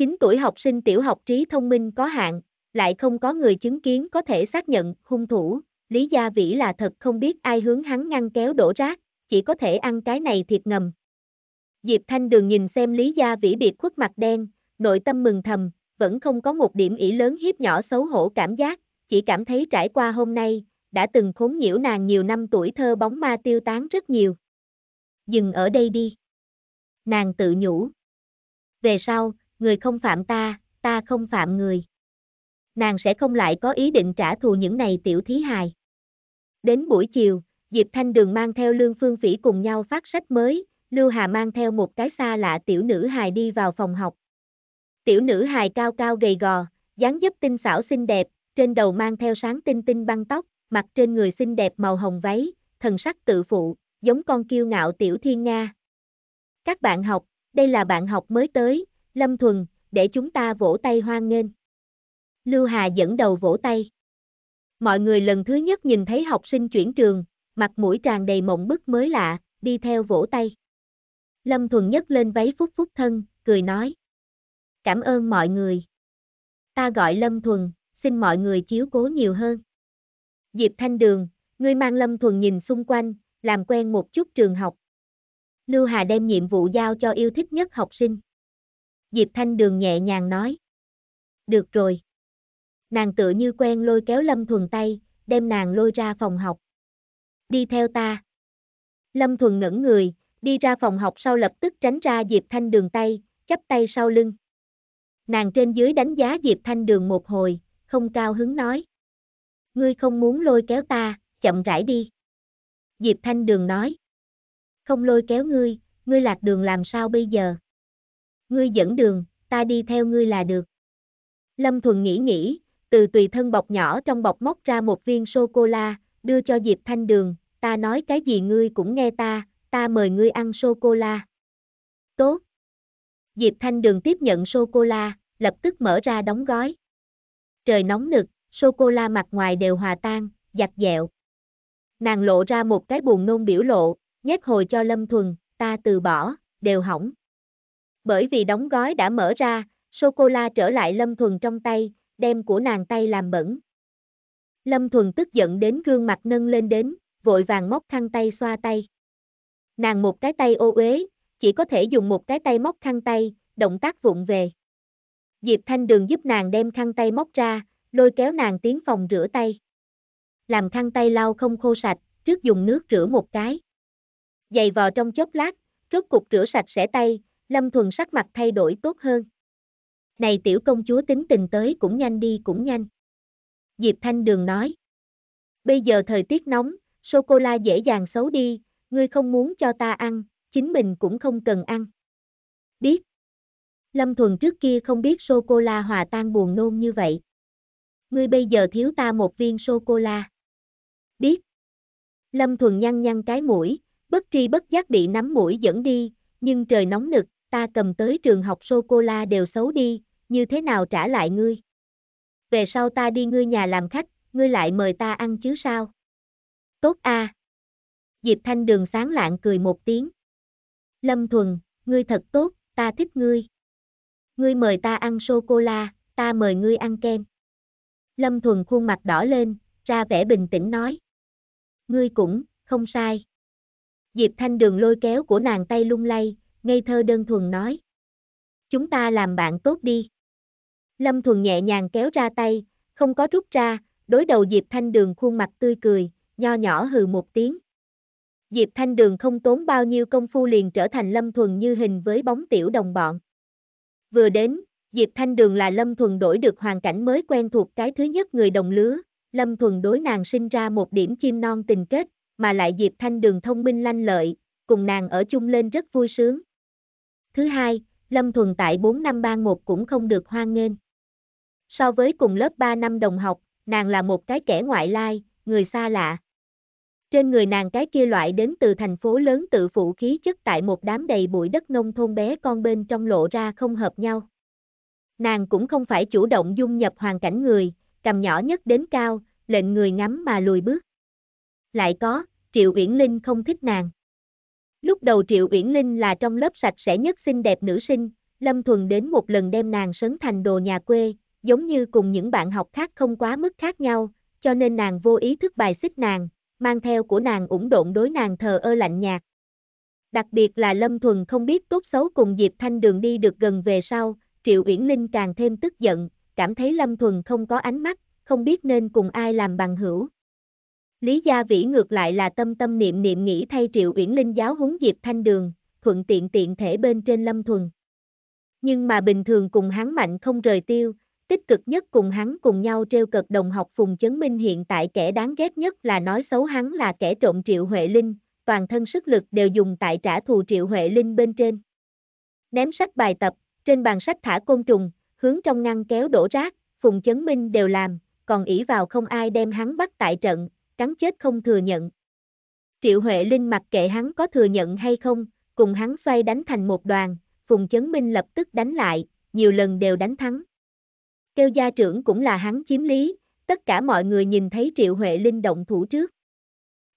9 tuổi học sinh tiểu học trí thông minh có hạn, lại không có người chứng kiến có thể xác nhận hung thủ, Lý Gia Vĩ là thật không biết ai hướng hắn ngăn kéo đổ rác, chỉ có thể ăn cái này thiệt ngầm. Diệp Thanh Đường nhìn xem Lý Gia Vĩ biệt khuất mặt đen, nội tâm mừng thầm, vẫn không có một điểm ỷ lớn hiếp nhỏ xấu hổ cảm giác, chỉ cảm thấy trải qua hôm nay, đã từng khốn nhiễu nàng nhiều năm tuổi thơ bóng ma tiêu tán rất nhiều. Dừng ở đây đi. Nàng tự nhủ. Về sau, người không phạm ta, ta không phạm người. Nàng sẽ không lại có ý định trả thù những này tiểu thí hài. Đến buổi chiều, Diệp Thanh Đường mang theo Lương Phương Phỉ cùng nhau phát sách mới, Lưu Hà mang theo một cái xa lạ tiểu nữ hài đi vào phòng học. Tiểu nữ hài cao cao gầy gò, dáng dấp tinh xảo xinh đẹp, trên đầu mang theo sáng tinh tinh băng tóc, mặc trên người xinh đẹp màu hồng váy, thần sắc tự phụ, giống con kiêu ngạo tiểu thiên Nga. Các bạn học, đây là bạn học mới tới, Lâm Thuần, để chúng ta vỗ tay hoan nghênh. Lưu Hà dẫn đầu vỗ tay. Mọi người lần thứ nhất nhìn thấy học sinh chuyển trường, mặt mũi tràn đầy mộng bức mới lạ, đi theo vỗ tay. Lâm Thuần nhấc lên váy phúc phúc thân, cười nói. Cảm ơn mọi người. Ta gọi Lâm Thuần, xin mọi người chiếu cố nhiều hơn. Diệp Thanh Đường, ngươi mang Lâm Thuần nhìn xung quanh, làm quen một chút trường học. Lưu Hà đem nhiệm vụ giao cho yêu thích nhất học sinh. Diệp Thanh Đường nhẹ nhàng nói. Được rồi. Nàng tựa như quen lôi kéo Lâm Thuần tay, đem nàng lôi ra phòng học. Đi theo ta. Lâm Thuần ngẩn người, đi ra phòng học sau lập tức tránh ra Diệp Thanh Đường tay, chắp tay sau lưng. Nàng trên dưới đánh giá Diệp Thanh Đường một hồi, không cao hứng nói. Ngươi không muốn lôi kéo ta, chậm rãi đi. Diệp Thanh Đường nói. Không lôi kéo ngươi, ngươi lạc đường làm sao bây giờ? ngươi dẫn đường, ta đi theo ngươi là được. Lâm Thuần nghĩ nghĩ, từ tùy thân bọc nhỏ trong bọc móc ra một viên sô-cô-la, đưa cho Diệp Thanh Đường, ta nói cái gì ngươi cũng nghe ta, ta mời ngươi ăn sô-cô-la. Tốt. Diệp Thanh Đường tiếp nhận sô-cô-la, lập tức mở ra đóng gói. Trời nóng nực, sô-cô-la mặt ngoài đều hòa tan, giặt dẹo. Nàng lộ ra một cái buồn nôn biểu lộ, nhét hồi cho Lâm Thuần, ta từ bỏ, đều hỏng. Bởi vì đóng gói đã mở ra, sô-cô-la trở lại Lâm Thuần trong tay, đem của nàng tay làm bẩn. Lâm Thuần tức giận đến gương mặt nâng lên đến, vội vàng móc khăn tay xoa tay. Nàng một cái tay ô uế, chỉ có thể dùng một cái tay móc khăn tay, động tác vụng về. Diệp Thanh Đường giúp nàng đem khăn tay móc ra, lôi kéo nàng tiến phòng rửa tay. Làm khăn tay lau không khô sạch, trước dùng nước rửa một cái. Dày vò trong chốc lát, rốt cục rửa sạch sẽ tay, Lâm Thuần sắc mặt thay đổi tốt hơn. Này tiểu công chúa tính tình tới cũng nhanh đi cũng nhanh. Diệp Thanh Đường nói. Bây giờ thời tiết nóng, sô-cô-la dễ dàng xấu đi, ngươi không muốn cho ta ăn, chính mình cũng không cần ăn. Biết. Lâm Thuần trước kia không biết sô-cô-la hòa tan buồn nôn như vậy. Ngươi bây giờ thiếu ta một viên sô-cô-la. Biết. Lâm Thuần nhăn nhăn cái mũi, bất tri bất giác bị nắm mũi dẫn đi, nhưng trời nóng nực, ta cầm tới trường học sô-cô-la đều xấu đi, như thế nào trả lại ngươi? Về sau ta đi ngươi nhà làm khách, ngươi lại mời ta ăn chứ sao? Tốt a. À. Diệp Thanh Đường sáng lạng cười một tiếng. Lâm Thuần, ngươi thật tốt, ta thích ngươi. Ngươi mời ta ăn sô-cô-la, ta mời ngươi ăn kem. Lâm Thuần khuôn mặt đỏ lên, ra vẻ bình tĩnh nói. Ngươi cũng, không sai. Diệp Thanh Đường lôi kéo của nàng tay lung lay, ngây thơ đơn thuần nói. Chúng ta làm bạn tốt đi. Lâm Thuần nhẹ nhàng kéo ra tay, không có rút ra, đối đầu Diệp Thanh Đường khuôn mặt tươi cười, nho nhỏ hừ một tiếng. Diệp Thanh Đường không tốn bao nhiêu công phu liền trở thành Lâm Thuần như hình với bóng tiểu đồng bọn. Vừa đến, Diệp Thanh Đường là Lâm Thuần đổi được hoàn cảnh mới quen thuộc cái thứ nhất người đồng lứa, Lâm Thuần đối nàng sinh ra một điểm chim non tình kết, mà lại Diệp Thanh Đường thông minh lanh lợi, cùng nàng ở chung lên rất vui sướng. Thứ hai, Lâm Thuần tại 4 năm ban một cũng không được hoan nghênh. So với cùng lớp 3 năm đồng học, nàng là một cái kẻ ngoại lai, người xa lạ. Trên người nàng cái kia loại đến từ thành phố lớn tự phụ khí chất tại một đám đầy bụi đất nông thôn bé con bên trong lộ ra không hợp nhau. Nàng cũng không phải chủ động dung nhập hoàn cảnh người, cầm nhỏ nhất đến cao, lệnh người ngắm mà lùi bước. Lại có, Triệu Uyển Linh không thích nàng. Lúc đầu Triệu Uyển Linh là trong lớp sạch sẽ nhất xinh đẹp nữ sinh, Lâm Thuần đến một lần đem nàng sấn thành đồ nhà quê, giống như cùng những bạn học khác không quá mức khác nhau, cho nên nàng vô ý thức bài xích nàng, mang theo của nàng ủng độn đối nàng thờ ơ lạnh nhạt. Đặc biệt là Lâm Thuần không biết tốt xấu cùng Diệp Thanh Đường đi được gần về sau, Triệu Uyển Linh càng thêm tức giận, cảm thấy Lâm Thuần không có ánh mắt, không biết nên cùng ai làm bằng hữu. Lý Gia Vĩ ngược lại là tâm tâm niệm niệm nghĩ thay Triệu Uyển Linh giáo huấn Diệp Thanh Đường, thuận tiện tiện thể bên trên Lâm Thuần. Nhưng mà bình thường cùng hắn mạnh không rời tiêu, tích cực nhất cùng hắn cùng nhau treo cực đồng học Phùng Chấn Minh hiện tại kẻ đáng ghét nhất là nói xấu hắn là kẻ trộm Triệu Huệ Linh, toàn thân sức lực đều dùng tại trả thù Triệu Huệ Linh bên trên. Ném sách bài tập, trên bàn sách thả côn trùng, hướng trong ngăn kéo đổ rác, Phùng Chấn Minh đều làm, còn ỷ vào không ai đem hắn bắt tại trận, cắn chết không thừa nhận. Triệu Huệ Linh mặc kệ hắn có thừa nhận hay không, cùng hắn xoay đánh thành một đoàn, Phùng Chấn Minh lập tức đánh lại, nhiều lần đều đánh thắng. Kêu gia trưởng cũng là hắn chiếm lý, tất cả mọi người nhìn thấy Triệu Huệ Linh động thủ trước.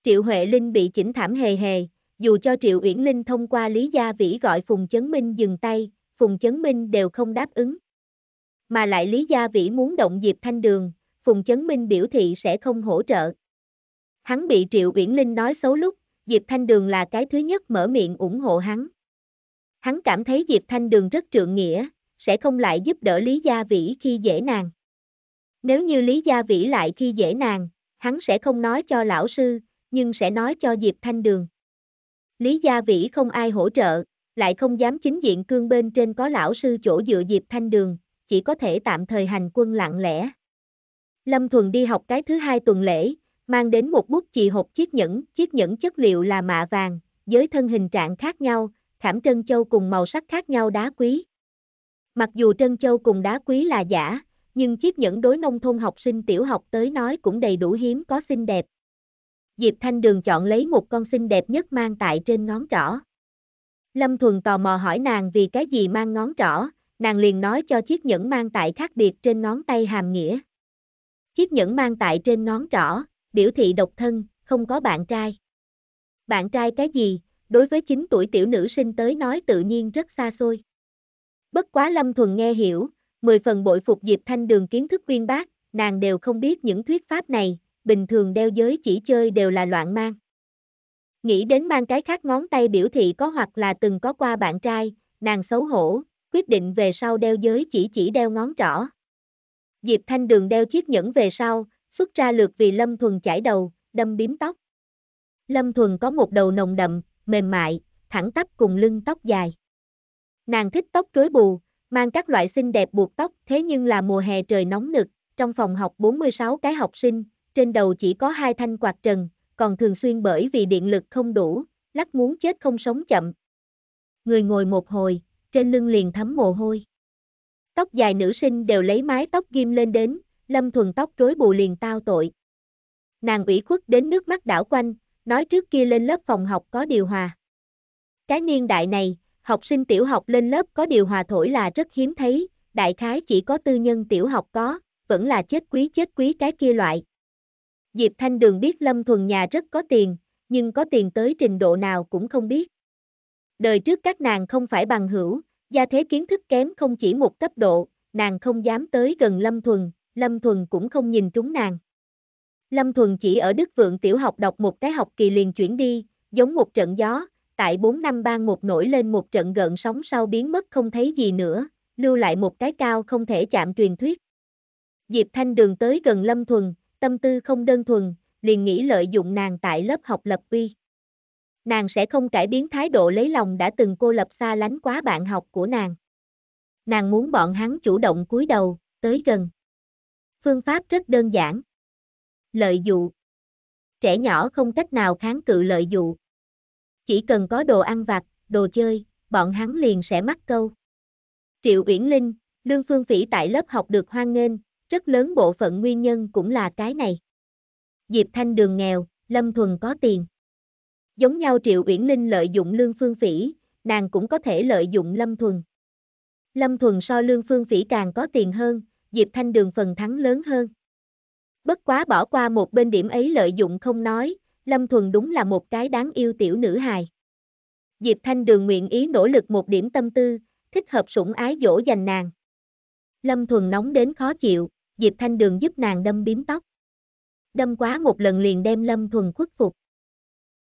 Triệu Huệ Linh bị chỉnh thảm hề hề, dù cho Triệu Uyển Linh thông qua Lý Gia Vĩ gọi Phùng Chấn Minh dừng tay, Phùng Chấn Minh đều không đáp ứng. Mà lại Lý Gia Vĩ muốn động Diệp Thanh Đường, Phùng Chấn Minh biểu thị sẽ không hỗ trợ. Hắn bị Triệu Uyển Linh nói xấu lúc, Diệp Thanh Đường là cái thứ nhất mở miệng ủng hộ hắn. Hắn cảm thấy Diệp Thanh Đường rất trượng nghĩa, sẽ không lại giúp đỡ Lý Gia Vĩ khi dễ nàng. Nếu như Lý Gia Vĩ lại khi dễ nàng, hắn sẽ không nói cho lão sư, nhưng sẽ nói cho Diệp Thanh Đường. Lý Gia Vĩ không ai hỗ trợ, lại không dám chính diện cương bên trên có lão sư chỗ dựa Diệp Thanh Đường, chỉ có thể tạm thời hành quân lặng lẽ. Lâm Thuần đi học cái thứ hai tuần lễ, mang đến một bút chì hộp chiếc nhẫn, chiếc nhẫn chất liệu là mạ vàng, với thân hình trạng khác nhau, khảm trân châu cùng màu sắc khác nhau đá quý. Mặc dù trân châu cùng đá quý là giả, nhưng chiếc nhẫn đối nông thôn học sinh tiểu học tới nói cũng đầy đủ hiếm có xinh đẹp. Diệp Thanh Đường chọn lấy một con xinh đẹp nhất mang tại trên ngón trỏ. Lâm Thuần tò mò hỏi nàng vì cái gì mang ngón trỏ, nàng liền nói cho chiếc nhẫn mang tại khác biệt trên ngón tay hàm nghĩa. Chiếc nhẫn mang tại trên ngón trỏ, biểu thị độc thân, không có bạn trai. Bạn trai cái gì, đối với 9 tuổi tiểu nữ sinh tới nói tự nhiên rất xa xôi. Bất quá Lâm Thuần nghe hiểu, 10 phần bội phục Diệp Thanh Đường kiến thức uyên bác, nàng đều không biết những thuyết pháp này, bình thường đeo giới chỉ chơi đều là loạn mang. Nghĩ đến mang cái khác ngón tay biểu thị có hoặc là từng có qua bạn trai, nàng xấu hổ, quyết định về sau đeo giới chỉ chỉ đeo ngón trỏ. Diệp Thanh Đường đeo chiếc nhẫn về sau, xuất ra lượt vì Lâm Thuần chải đầu, đâm biếm tóc. Lâm Thuần có một đầu nồng đậm, mềm mại, thẳng tắp cùng lưng tóc dài. Nàng thích tóc rối bù, mang các loại xinh đẹp buộc tóc, thế nhưng là mùa hè trời nóng nực, trong phòng học 46 cái học sinh, trên đầu chỉ có hai thanh quạt trần, còn thường xuyên bởi vì điện lực không đủ, lắc muốn chết không sống chậm. Người ngồi một hồi, trên lưng liền thấm mồ hôi. Tóc dài nữ sinh đều lấy mái tóc ghim lên đến, Lâm Thuần tóc rối bù liền tao tội. Nàng ủy khuất đến nước mắt đảo quanh, nói trước kia lên lớp phòng học có điều hòa. Cái niên đại này, học sinh tiểu học lên lớp có điều hòa thổi là rất hiếm thấy, đại khái chỉ có tư nhân tiểu học có, vẫn là chết quý chết quý cái kia loại. Diệp Thanh Đường biết Lâm Thuần nhà rất có tiền, nhưng có tiền tới trình độ nào cũng không biết. Đời trước các nàng không phải bằng hữu, gia thế kiến thức kém không chỉ một cấp độ, nàng không dám tới gần Lâm Thuần, Lâm Thuần cũng không nhìn trúng nàng. Lâm Thuần chỉ ở Đức Vượng Tiểu học đọc một cái học kỳ liền chuyển đi, giống một trận gió, tại 4 năm ban một nổi lên một trận gợn sóng sau biến mất không thấy gì nữa, lưu lại một cái cao không thể chạm truyền thuyết. Diệp Thanh Đường tới gần Lâm Thuần, tâm tư không đơn thuần, liền nghĩ lợi dụng nàng tại lớp học lập uy. Nàng sẽ không cải biến thái độ lấy lòng đã từng cô lập xa lánh quá bạn học của nàng. Nàng muốn bọn hắn chủ động cúi đầu, tới gần. Phương pháp rất đơn giản. Lợi dụ. Trẻ nhỏ không cách nào kháng cự lợi dụ. Chỉ cần có đồ ăn vặt, đồ chơi, bọn hắn liền sẽ mắc câu. Triệu Uyển Linh, Lương Phương Phỉ tại lớp học được hoan nghênh, rất lớn bộ phận nguyên nhân cũng là cái này. Diệp Thanh đường nghèo, Lâm Thuần có tiền. Giống nhau Triệu Uyển Linh lợi dụng Lương Phương Phỉ, nàng cũng có thể lợi dụng Lâm Thuần. Lâm Thuần so Lương Phương Phỉ càng có tiền hơn, Diệp Thanh Đường phần thắng lớn hơn. Bất quá bỏ qua một bên điểm ấy lợi dụng không nói, Lâm Thuần đúng là một cái đáng yêu tiểu nữ hài. Diệp Thanh Đường nguyện ý nỗ lực một điểm tâm tư, thích hợp sủng ái dỗ dành nàng. Lâm Thuần nóng đến khó chịu, Diệp Thanh Đường giúp nàng đâm biếm tóc. Đâm quá một lần liền đem Lâm Thuần khuất phục.